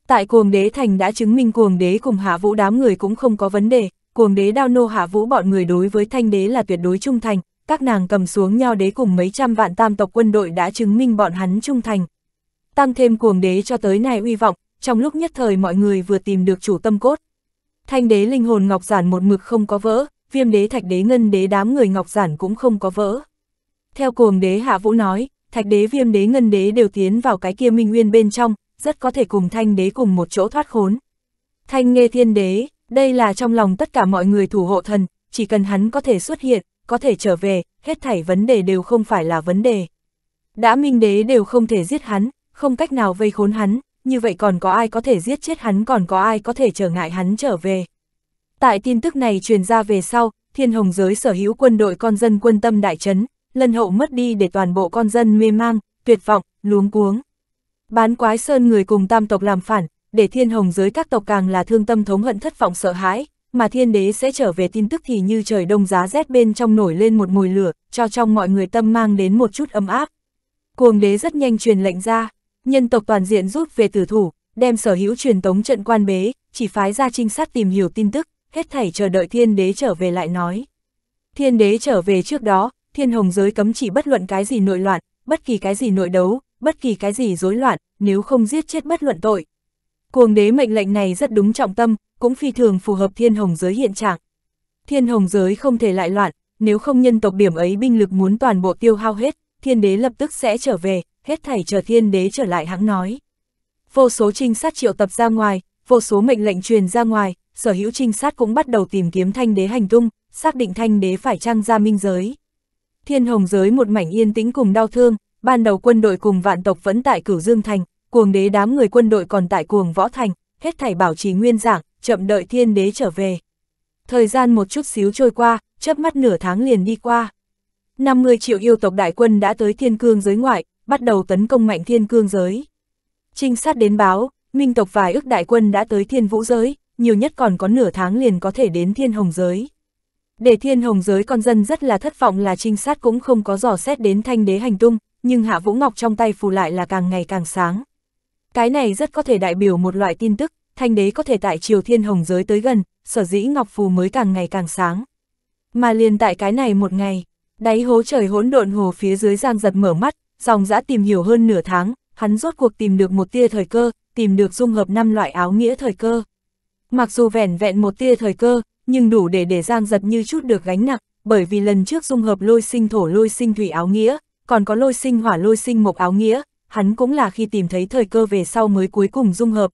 Tại cuồng đế thành đã chứng minh cuồng đế cùng hạ vũ đám người cũng không có vấn đề, cuồng đế đao nô hạ vũ bọn người đối với thanh đế là tuyệt đối trung thành, các nàng cầm xuống nhau đế cùng mấy trăm vạn tam tộc quân đội đã chứng minh bọn hắn trung thành. Tăng thêm cuồng đế cho tới nay uy vọng, trong lúc nhất thời mọi người vừa tìm được chủ tâm cốt. Thanh đế linh hồn ngọc giản một mực không có vỡ, viêm đế thạch đế ngân đế đám người ngọc giản cũng không có vỡ. Theo cuồng đế hạ vũ nói, thạch đế viêm đế ngân đế đều tiến vào cái kia minh nguyên bên trong, rất có thể cùng thanh đế cùng một chỗ thoát khốn. Thanh nghe thiên đế, đây là trong lòng tất cả mọi người thủ hộ thần, chỉ cần hắn có thể xuất hiện, có thể trở về, hết thảy vấn đề đều không phải là vấn đề. Đã minh đế đều không thể giết hắn, không cách nào vây khốn hắn, như vậy còn có ai có thể giết chết hắn còn có ai có thể trở ngại hắn trở về. Tại tin tức này truyền ra về sau, thiên hồng giới sở hữu quân đội con dân quân tâm đại trấn, lân hậu mất đi để toàn bộ con dân mê mang, tuyệt vọng, luống cuống. Bán quái sơn người cùng tam tộc làm phản, để thiên hồng giới các tộc càng là thương tâm thống hận thất vọng sợ hãi, mà thiên đế sẽ trở về tin tức thì như trời đông giá rét bên trong nổi lên một mùi lửa, cho trong mọi người tâm mang đến một chút ấm áp. Cuồng đế rất nhanh truyền lệnh ra, nhân tộc toàn diện rút về tử thủ, đem sở hữu truyền tống trận quan bế, chỉ phái ra trinh sát tìm hiểu tin tức, hết thảy chờ đợi thiên đế trở về lại nói. Thiên đế trở về trước đó, thiên hồng giới cấm chỉ bất luận cái gì nội loạn, bất kỳ cái gì nội đấu, bất kỳ cái gì rối loạn, nếu không giết chết bất luận tội. Cuồng đế mệnh lệnh này rất đúng trọng tâm, cũng phi thường phù hợp thiên hồng giới hiện trạng. Thiên hồng giới không thể lại loạn, nếu không nhân tộc điểm ấy binh lực muốn toàn bộ tiêu hao hết, thiên đế lập tức sẽ trở về, hết thảy chờ thiên đế trở lại hãng nói. Vô số trinh sát triệu tập ra ngoài, vô số mệnh lệnh truyền ra ngoài, sở hữu trinh sát cũng bắt đầu tìm kiếm thanh đế hành tung, xác định thanh đế phải trăng ra minh giới. Thiên hồng giới một mảnh yên tĩnh cùng đau thương, ban đầu quân đội cùng vạn tộc vẫn tại Cửu Dương Thành, cuồng đế đám người quân đội còn tại cuồng Võ Thành, hết thảy bảo trì nguyên dạng, chậm đợi thiên đế trở về. Thời gian một chút xíu trôi qua, chớp mắt nửa tháng liền đi qua. 50 triệu yêu tộc đại quân đã tới thiên cương giới ngoại, bắt đầu tấn công mạnh thiên cương giới. Trinh sát đến báo, minh tộc vài ước đại quân đã tới thiên vũ giới, nhiều nhất còn có nửa tháng liền có thể đến thiên hồng giới. Để thiên hồng giới con dân rất là thất vọng là trinh sát cũng không có dò xét đến thanh đế hành tung, nhưng Hạ Vũ Ngọc trong tay phù lại là càng ngày càng sáng. Cái này rất có thể đại biểu một loại tin tức, thanh đế có thể tại triều thiên hồng giới tới gần, sở dĩ Ngọc Phù mới càng ngày càng sáng. Mà liền tại cái này một ngày, đáy hố trời hỗn độn hồ phía dưới giang giật mở mắt, dòng dã tìm hiểu hơn nửa tháng, hắn rốt cuộc tìm được một tia thời cơ, tìm được dung hợp năm loại áo nghĩa thời cơ. Mặc dù vẻn vẹn một tia thời cơ, nhưng đủ để để Giang Giật như chút được gánh nặng, bởi vì lần trước dung hợp lôi sinh thổ lôi sinh thủy áo nghĩa, còn có lôi sinh hỏa lôi sinh mộc áo nghĩa, hắn cũng là khi tìm thấy thời cơ về sau mới cuối cùng dung hợp.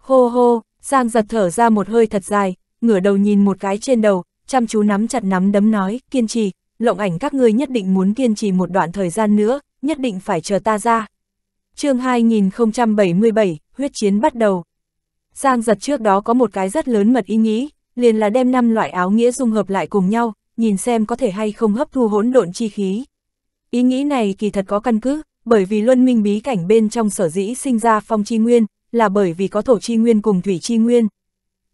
Hô hô, Giang giật thở ra một hơi thật dài, ngửa đầu nhìn một cái trên đầu, chăm chú nắm chặt nắm đấm nói, kiên trì, lộng ảnh các ngươi nhất định muốn kiên trì một đoạn thời gian nữa, nhất định phải chờ ta ra. chương 2077, huyết chiến bắt đầu. Giang giật trước đó có một cái rất lớn mật ý nghĩ, liền là đem năm loại áo nghĩa dung hợp lại cùng nhau, nhìn xem có thể hay không hấp thu hỗn độn chi khí. Ý nghĩ này kỳ thật có căn cứ, bởi vì luân minh bí cảnh bên trong sở dĩ sinh ra phong chi nguyên, là bởi vì có thổ chi nguyên cùng thủy chi nguyên.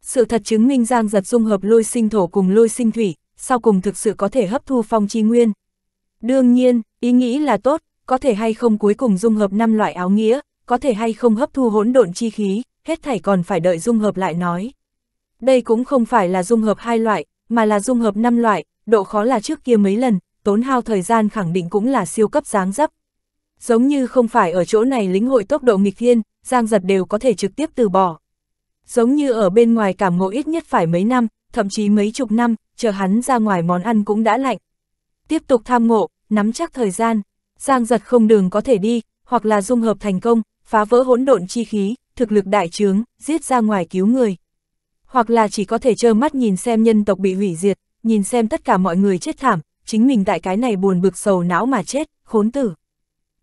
Sự thật chứng minh Giang Giật dung hợp lôi sinh thổ cùng lôi sinh thủy, sau cùng thực sự có thể hấp thu phong chi nguyên. Đương nhiên, ý nghĩ là tốt, có thể hay không cuối cùng dung hợp năm loại áo nghĩa, có thể hay không hấp thu hỗn độn chi khí, hết thảy còn phải đợi dung hợp lại nói. Đây cũng không phải là dung hợp hai loại, mà là dung hợp năm loại, độ khó là trước kia mấy lần, tốn hao thời gian khẳng định cũng là siêu cấp dáng dấp. Giống như không phải ở chỗ này lĩnh hội tốc độ nghịch thiên, Giang Giật đều có thể trực tiếp từ bỏ. Giống như ở bên ngoài cảm ngộ ít nhất phải mấy năm, thậm chí mấy chục năm, chờ hắn ra ngoài món ăn cũng đã lạnh. Tiếp tục tham ngộ, nắm chắc thời gian, Giang Giật không đường có thể đi, hoặc là dung hợp thành công, phá vỡ hỗn độn chi khí, thực lực đại trướng, giết ra ngoài cứu người. Hoặc là chỉ có thể trơ mắt nhìn xem nhân tộc bị hủy diệt, nhìn xem tất cả mọi người chết thảm, chính mình tại cái này buồn bực sầu não mà chết, khốn tử.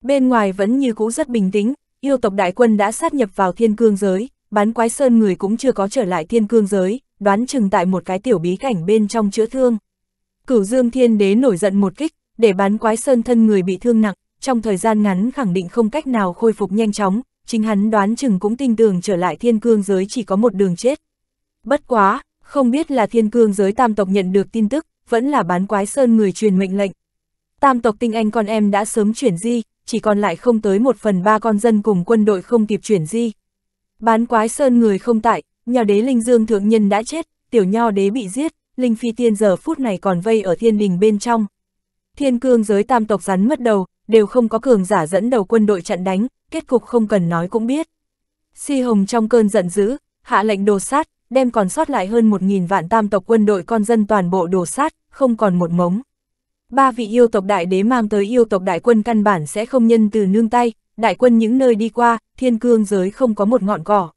Bên ngoài vẫn như cũ rất bình tĩnh, yêu tộc đại quân đã sát nhập vào thiên cương giới, bán quái sơn người cũng chưa có trở lại thiên cương giới, đoán chừng tại một cái tiểu bí cảnh bên trong chữa thương. Cửu Dương Thiên Đế nổi giận một kích, để bán quái sơn thân người bị thương nặng, trong thời gian ngắn khẳng định không cách nào khôi phục nhanh chóng, chính hắn đoán chừng cũng tin tưởng trở lại thiên cương giới chỉ có một đường chết. Bất quá, không biết là thiên cương giới tam tộc nhận được tin tức, vẫn là bán quái sơn người truyền mệnh lệnh. Tam tộc tinh anh con em đã sớm chuyển di, chỉ còn lại không tới một phần ba con dân cùng quân đội không kịp chuyển di. Bán quái sơn người không tại, nhà đế Linh Dương Thượng Nhân đã chết, tiểu nho đế bị giết, Linh Phi Tiên giờ phút này còn vây ở thiên đình bên trong. Thiên cương giới tam tộc rắn mất đầu, đều không có cường giả dẫn đầu quân đội chặn đánh, kết cục không cần nói cũng biết. Si Hồng trong cơn giận dữ, hạ lệnh đồ sát, đem còn sót lại hơn 1.000 vạn tam tộc quân đội con dân toàn bộ đổ sát, không còn một mống. Ba vị yêu tộc đại đế mang tới yêu tộc đại quân căn bản sẽ không nhân từ nương tay, đại quân những nơi đi qua, thiên cương giới không có một ngọn cỏ.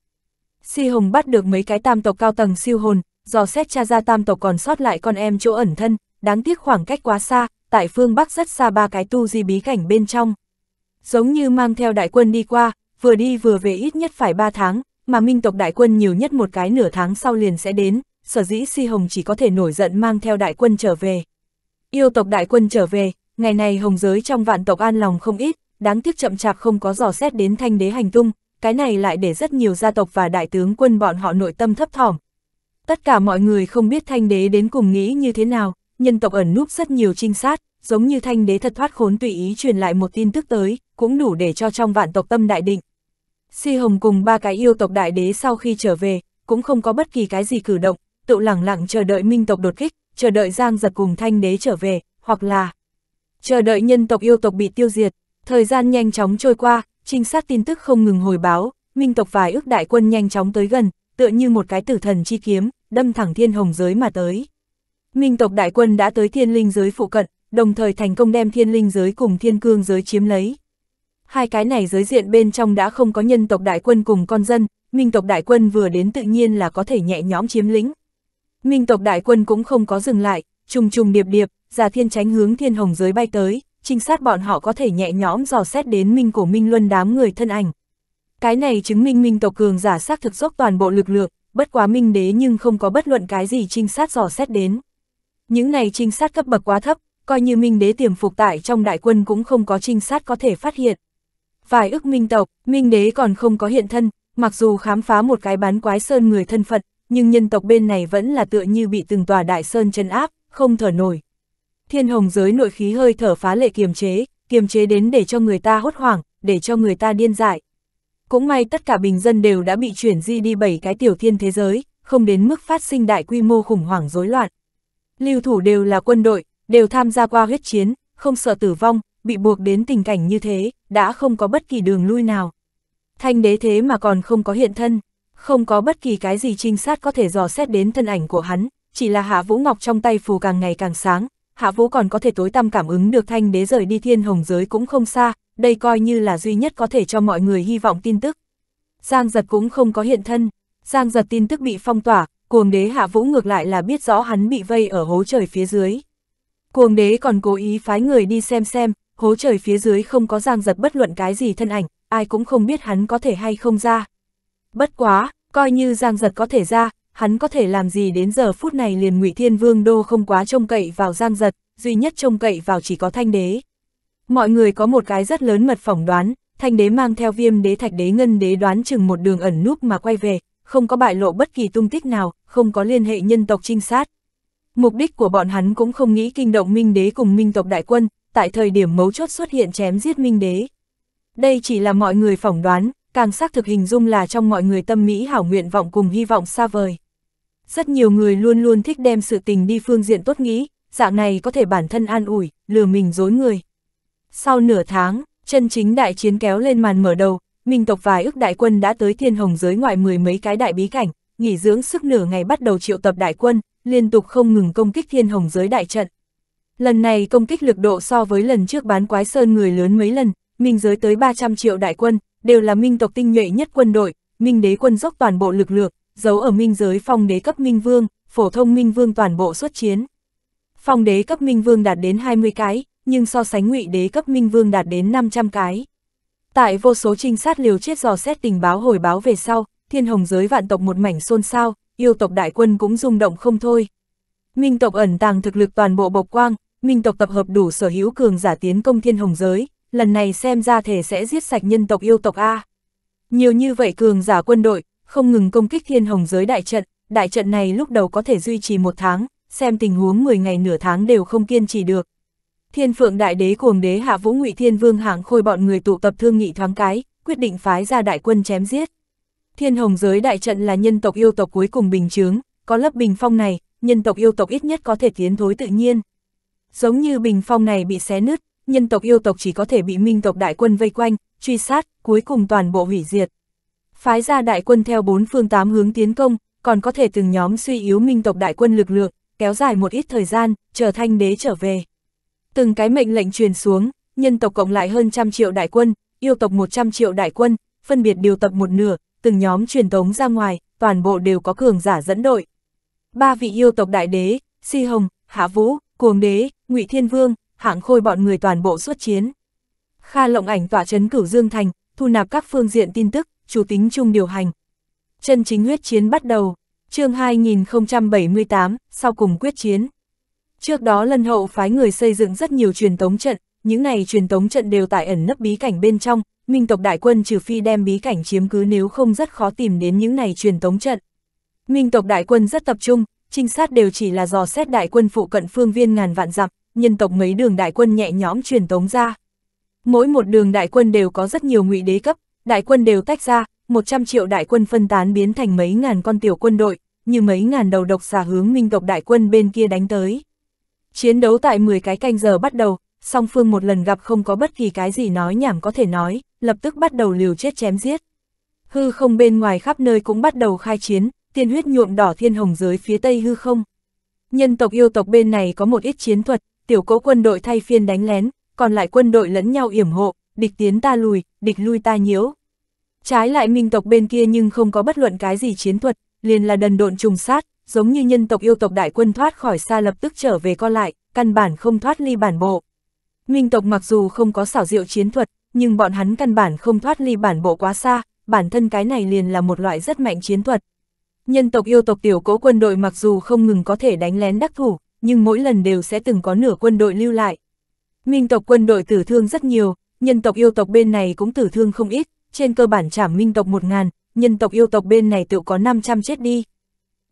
Si Hồng bắt được mấy cái tam tộc cao tầng siêu hồn, dò xét cha ra tam tộc còn sót lại con em chỗ ẩn thân, đáng tiếc khoảng cách quá xa, tại phương Bắc rất xa ba cái tu di bí cảnh bên trong. Giống như mang theo đại quân đi qua, vừa đi vừa về ít nhất phải ba tháng, mà minh tộc đại quân nhiều nhất một cái nửa tháng sau liền sẽ đến, sở dĩ Si Hồng chỉ có thể nổi giận mang theo đại quân trở về. Yêu tộc đại quân trở về, ngày này hồng giới trong vạn tộc an lòng không ít, đáng tiếc chậm chạp không có dò xét đến thanh đế hành tung, cái này lại để rất nhiều gia tộc và đại tướng quân bọn họ nội tâm thấp thỏm. Tất cả mọi người không biết thanh đế đến cùng nghĩ như thế nào, nhân tộc ẩn núp rất nhiều trinh sát, giống như thanh đế thật thoát khốn tùy ý truyền lại một tin tức tới, cũng đủ để cho trong vạn tộc tâm đại định. Si Hồng cùng ba cái yêu tộc đại đế sau khi trở về, cũng không có bất kỳ cái gì cử động, tự lẳng lặng chờ đợi minh tộc đột kích, chờ đợi giang giật cùng thanh đế trở về, hoặc là chờ đợi nhân tộc yêu tộc bị tiêu diệt. Thời gian nhanh chóng trôi qua, trinh sát tin tức không ngừng hồi báo, minh tộc vài ước đại quân nhanh chóng tới gần, tựa như một cái tử thần chi kiếm, đâm thẳng thiên hồng giới mà tới. Minh tộc đại quân đã tới thiên linh giới phụ cận, đồng thời thành công đem thiên linh giới cùng thiên cương giới chiếm lấy hai cái này giới diện bên trong đã không có nhân tộc đại quân cùng con dân, minh tộc đại quân vừa đến tự nhiên là có thể nhẹ nhõm chiếm lĩnh. Minh tộc đại quân cũng không có dừng lại, trùng trùng điệp điệp, giả thiên tránh hướng thiên hồng giới bay tới, trinh sát bọn họ có thể nhẹ nhõm dò xét đến minh cổ minh luân đám người thân ảnh. Cái này chứng minh minh tộc cường giả xác thực dốc toàn bộ lực lượng, bất quá minh đế nhưng không có bất luận cái gì trinh sát dò xét đến. Những này trinh sát cấp bậc quá thấp, coi như minh đế tiềm phục tại trong đại quân cũng không có trinh sát có thể phát hiện. Vài ức minh tộc, minh đế còn không có hiện thân, mặc dù khám phá một cái bán quái sơn người thân phận nhưng nhân tộc bên này vẫn là tựa như bị từng tòa đại sơn chân áp, không thở nổi. Thiên hồng giới nội khí hơi thở phá lệ kiềm chế, kiềm chế đến để cho người ta hốt hoảng, để cho người ta điên dại. Cũng may tất cả bình dân đều đã bị chuyển di đi bảy cái tiểu thiên thế giới, không đến mức phát sinh đại quy mô khủng hoảng rối loạn. Lưu thủ đều là quân đội, đều tham gia qua huyết chiến, không sợ tử vong, bị buộc đến tình cảnh như thế, đã không có bất kỳ đường lui nào. Thanh đế thế mà còn không có hiện thân, không có bất kỳ cái gì trinh sát có thể dò xét đến thân ảnh của hắn, chỉ là Hạ Vũ Ngọc trong tay phù càng ngày càng sáng, Hạ Vũ còn có thể tối tăm cảm ứng được thanh đế rời đi thiên hồng giới cũng không xa, đây coi như là duy nhất có thể cho mọi người hy vọng tin tức. Giang giật cũng không có hiện thân, Giang giật tin tức bị phong tỏa, cuồng đế Hạ Vũ ngược lại là biết rõ hắn bị vây ở hố trời phía dưới. Cuồng đế còn cố ý phái người đi xem xem, hố trời phía dưới không có giang giật bất luận cái gì thân ảnh, ai cũng không biết hắn có thể hay không ra. Bất quá, coi như giang giật có thể ra, hắn có thể làm gì đến giờ phút này liền ngụy Thiên Vương Đô không quá trông cậy vào giang giật, duy nhất trông cậy vào chỉ có thanh đế. Mọi người có một cái rất lớn mật phỏng đoán, thanh đế mang theo viêm đế thạch đế ngân đế đoán chừng một đường ẩn núp mà quay về, không có bại lộ bất kỳ tung tích nào, không có liên hệ nhân tộc trinh sát. Mục đích của bọn hắn cũng không nghĩ kinh động minh đế cùng minh tộc đại quân, tại thời điểm mấu chốt xuất hiện chém giết minh đế. Đây chỉ là mọi người phỏng đoán, càng xác thực hình dung là trong mọi người tâm mỹ hảo nguyện vọng cùng hy vọng xa vời. Rất nhiều người luôn luôn thích đem sự tình đi phương diện tốt nghĩ, dạng này có thể bản thân an ủi, lừa mình dối người. Sau nửa tháng, chân chính đại chiến kéo lên màn mở đầu, Minh tộc vài ước đại quân đã tới thiên hồng giới ngoại mười mấy cái đại bí cảnh, nghỉ dưỡng sức nửa ngày bắt đầu triệu tập đại quân, liên tục không ngừng công kích thiên hồng giới đại trận. Lần này công kích lực độ so với lần trước bán quái sơn người lớn mấy lần, minh giới tới 300 triệu đại quân, đều là minh tộc tinh nhuệ nhất quân đội, minh đế quân dốc toàn bộ lực lượng, giấu ở minh giới phong đế cấp minh vương, phổ thông minh vương toàn bộ xuất chiến. Phong đế cấp minh vương đạt đến 20 cái, nhưng so sánh ngụy đế cấp minh vương đạt đến 500 cái. Tại vô số trinh sát liều chết dò xét tình báo hồi báo về sau, thiên hồng giới vạn tộc một mảnh xôn xao, yêu tộc đại quân cũng rung động không thôi. Minh tộc ẩn tàng thực lực toàn bộ bộc quang, minh tộc tập hợp đủ sở hữu cường giả tiến công thiên hồng giới, lần này xem ra thể sẽ giết sạch nhân tộc yêu tộc A. Nhiều như vậy cường giả quân đội, không ngừng công kích thiên hồng giới đại trận, đại trận này lúc đầu có thể duy trì một tháng, xem tình huống 10 ngày nửa tháng đều không kiên trì được. Thiên phượng đại đế cuồng đế hạ vũ ngụy thiên vương hạng khôi bọn người tụ tập thương nghị thoáng cái, quyết định phái ra đại quân chém giết. Thiên hồng giới đại trận là nhân tộc yêu tộc cuối cùng bình chướng, có lớp bình phong này, nhân tộc yêu tộc ít nhất có thể tiến thối tự nhiên. Giống như bình phong này bị xé nứt, nhân tộc yêu tộc chỉ có thể bị minh tộc đại quân vây quanh, truy sát, cuối cùng toàn bộ hủy diệt. Phái ra đại quân theo bốn phương tám hướng tiến công, còn có thể từng nhóm suy yếu minh tộc đại quân lực lượng, kéo dài một ít thời gian, chờ thanh đế trở về. Từng cái mệnh lệnh truyền xuống, nhân tộc cộng lại hơn trăm triệu đại quân, yêu tộc một trăm triệu đại quân, phân biệt điều tập một nửa, từng nhóm truyền tống ra ngoài, toàn bộ đều có cường giả dẫn đội ba vị yêu tộc đại đế, Si Hồng, Hạ Vũ, Cuồng Đế, Ngụy Thiên Vương, hạng khôi bọn người toàn bộ xuất chiến. Kha lộng ảnh tỏa chấn cửu Dương Thành, thu nạp các phương diện tin tức, chủ tính chung điều hành. Chân chính huyết chiến bắt đầu, chương 2078, sau cùng quyết chiến. Trước đó lân hậu phái người xây dựng rất nhiều truyền tống trận, những này truyền tống trận đều tại ẩn nấp bí cảnh bên trong, minh tộc đại quân trừ phi đem bí cảnh chiếm cứ nếu không rất khó tìm đến những này truyền tống trận. Minh tộc đại quân rất tập trung, trinh sát đều chỉ là dò xét đại quân phụ cận phương viên ngàn vạn dặm, nhân tộc mấy đường đại quân nhẹ nhõm truyền tống ra. Mỗi một đường đại quân đều có rất nhiều ngụy đế cấp, đại quân đều tách ra, 100 triệu đại quân phân tán biến thành mấy ngàn con tiểu quân đội, như mấy ngàn đầu độc xà hướng minh tộc đại quân bên kia đánh tới. Chiến đấu tại 10 cái canh giờ bắt đầu, song phương một lần gặp không có bất kỳ cái gì nói nhảm có thể nói, lập tức bắt đầu liều chết chém giết. Hư không bên ngoài khắp nơi cũng bắt đầu khai chiến, tiên huyết nhuộm đỏ thiên hồng giới phía tây hư không. Nhân tộc yêu tộc bên này có một ít chiến thuật, tiểu cỗ quân đội thay phiên đánh lén, còn lại quân đội lẫn nhau yểm hộ, địch tiến ta lùi, địch lui ta nhiễu. Trái lại minh tộc bên kia nhưng không có bất luận cái gì chiến thuật, liền là đần độn trùng sát, giống như nhân tộc yêu tộc đại quân thoát khỏi xa lập tức trở về co lại, căn bản không thoát ly bản bộ. Minh tộc mặc dù không có xảo diệu chiến thuật, nhưng bọn hắn căn bản không thoát ly bản bộ quá xa, bản thân cái này liền là một loại rất mạnh chiến thuật. Nhân tộc yêu tộc tiểu cỗ quân đội mặc dù không ngừng có thể đánh lén đắc thủ, nhưng mỗi lần đều sẽ từng có nửa quân đội lưu lại. Minh tộc quân đội tử thương rất nhiều, nhân tộc yêu tộc bên này cũng tử thương không ít, trên cơ bản trảm minh tộc 1.000, nhân tộc yêu tộc bên này tự có 500 chết đi.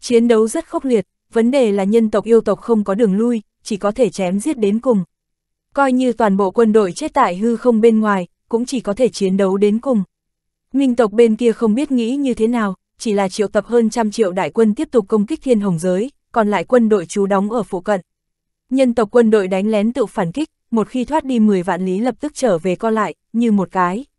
Chiến đấu rất khốc liệt, vấn đề là nhân tộc yêu tộc không có đường lui, chỉ có thể chém giết đến cùng. Coi như toàn bộ quân đội chết tại hư không bên ngoài, cũng chỉ có thể chiến đấu đến cùng. Minh tộc bên kia không biết nghĩ như thế nào, chỉ là triệu tập hơn trăm triệu đại quân tiếp tục công kích thiên hồng giới, còn lại quân đội trú đóng ở phụ cận. Nhân tộc quân đội đánh lén tự phản kích, một khi thoát đi 10 vạn lý lập tức trở về co lại, như một cái.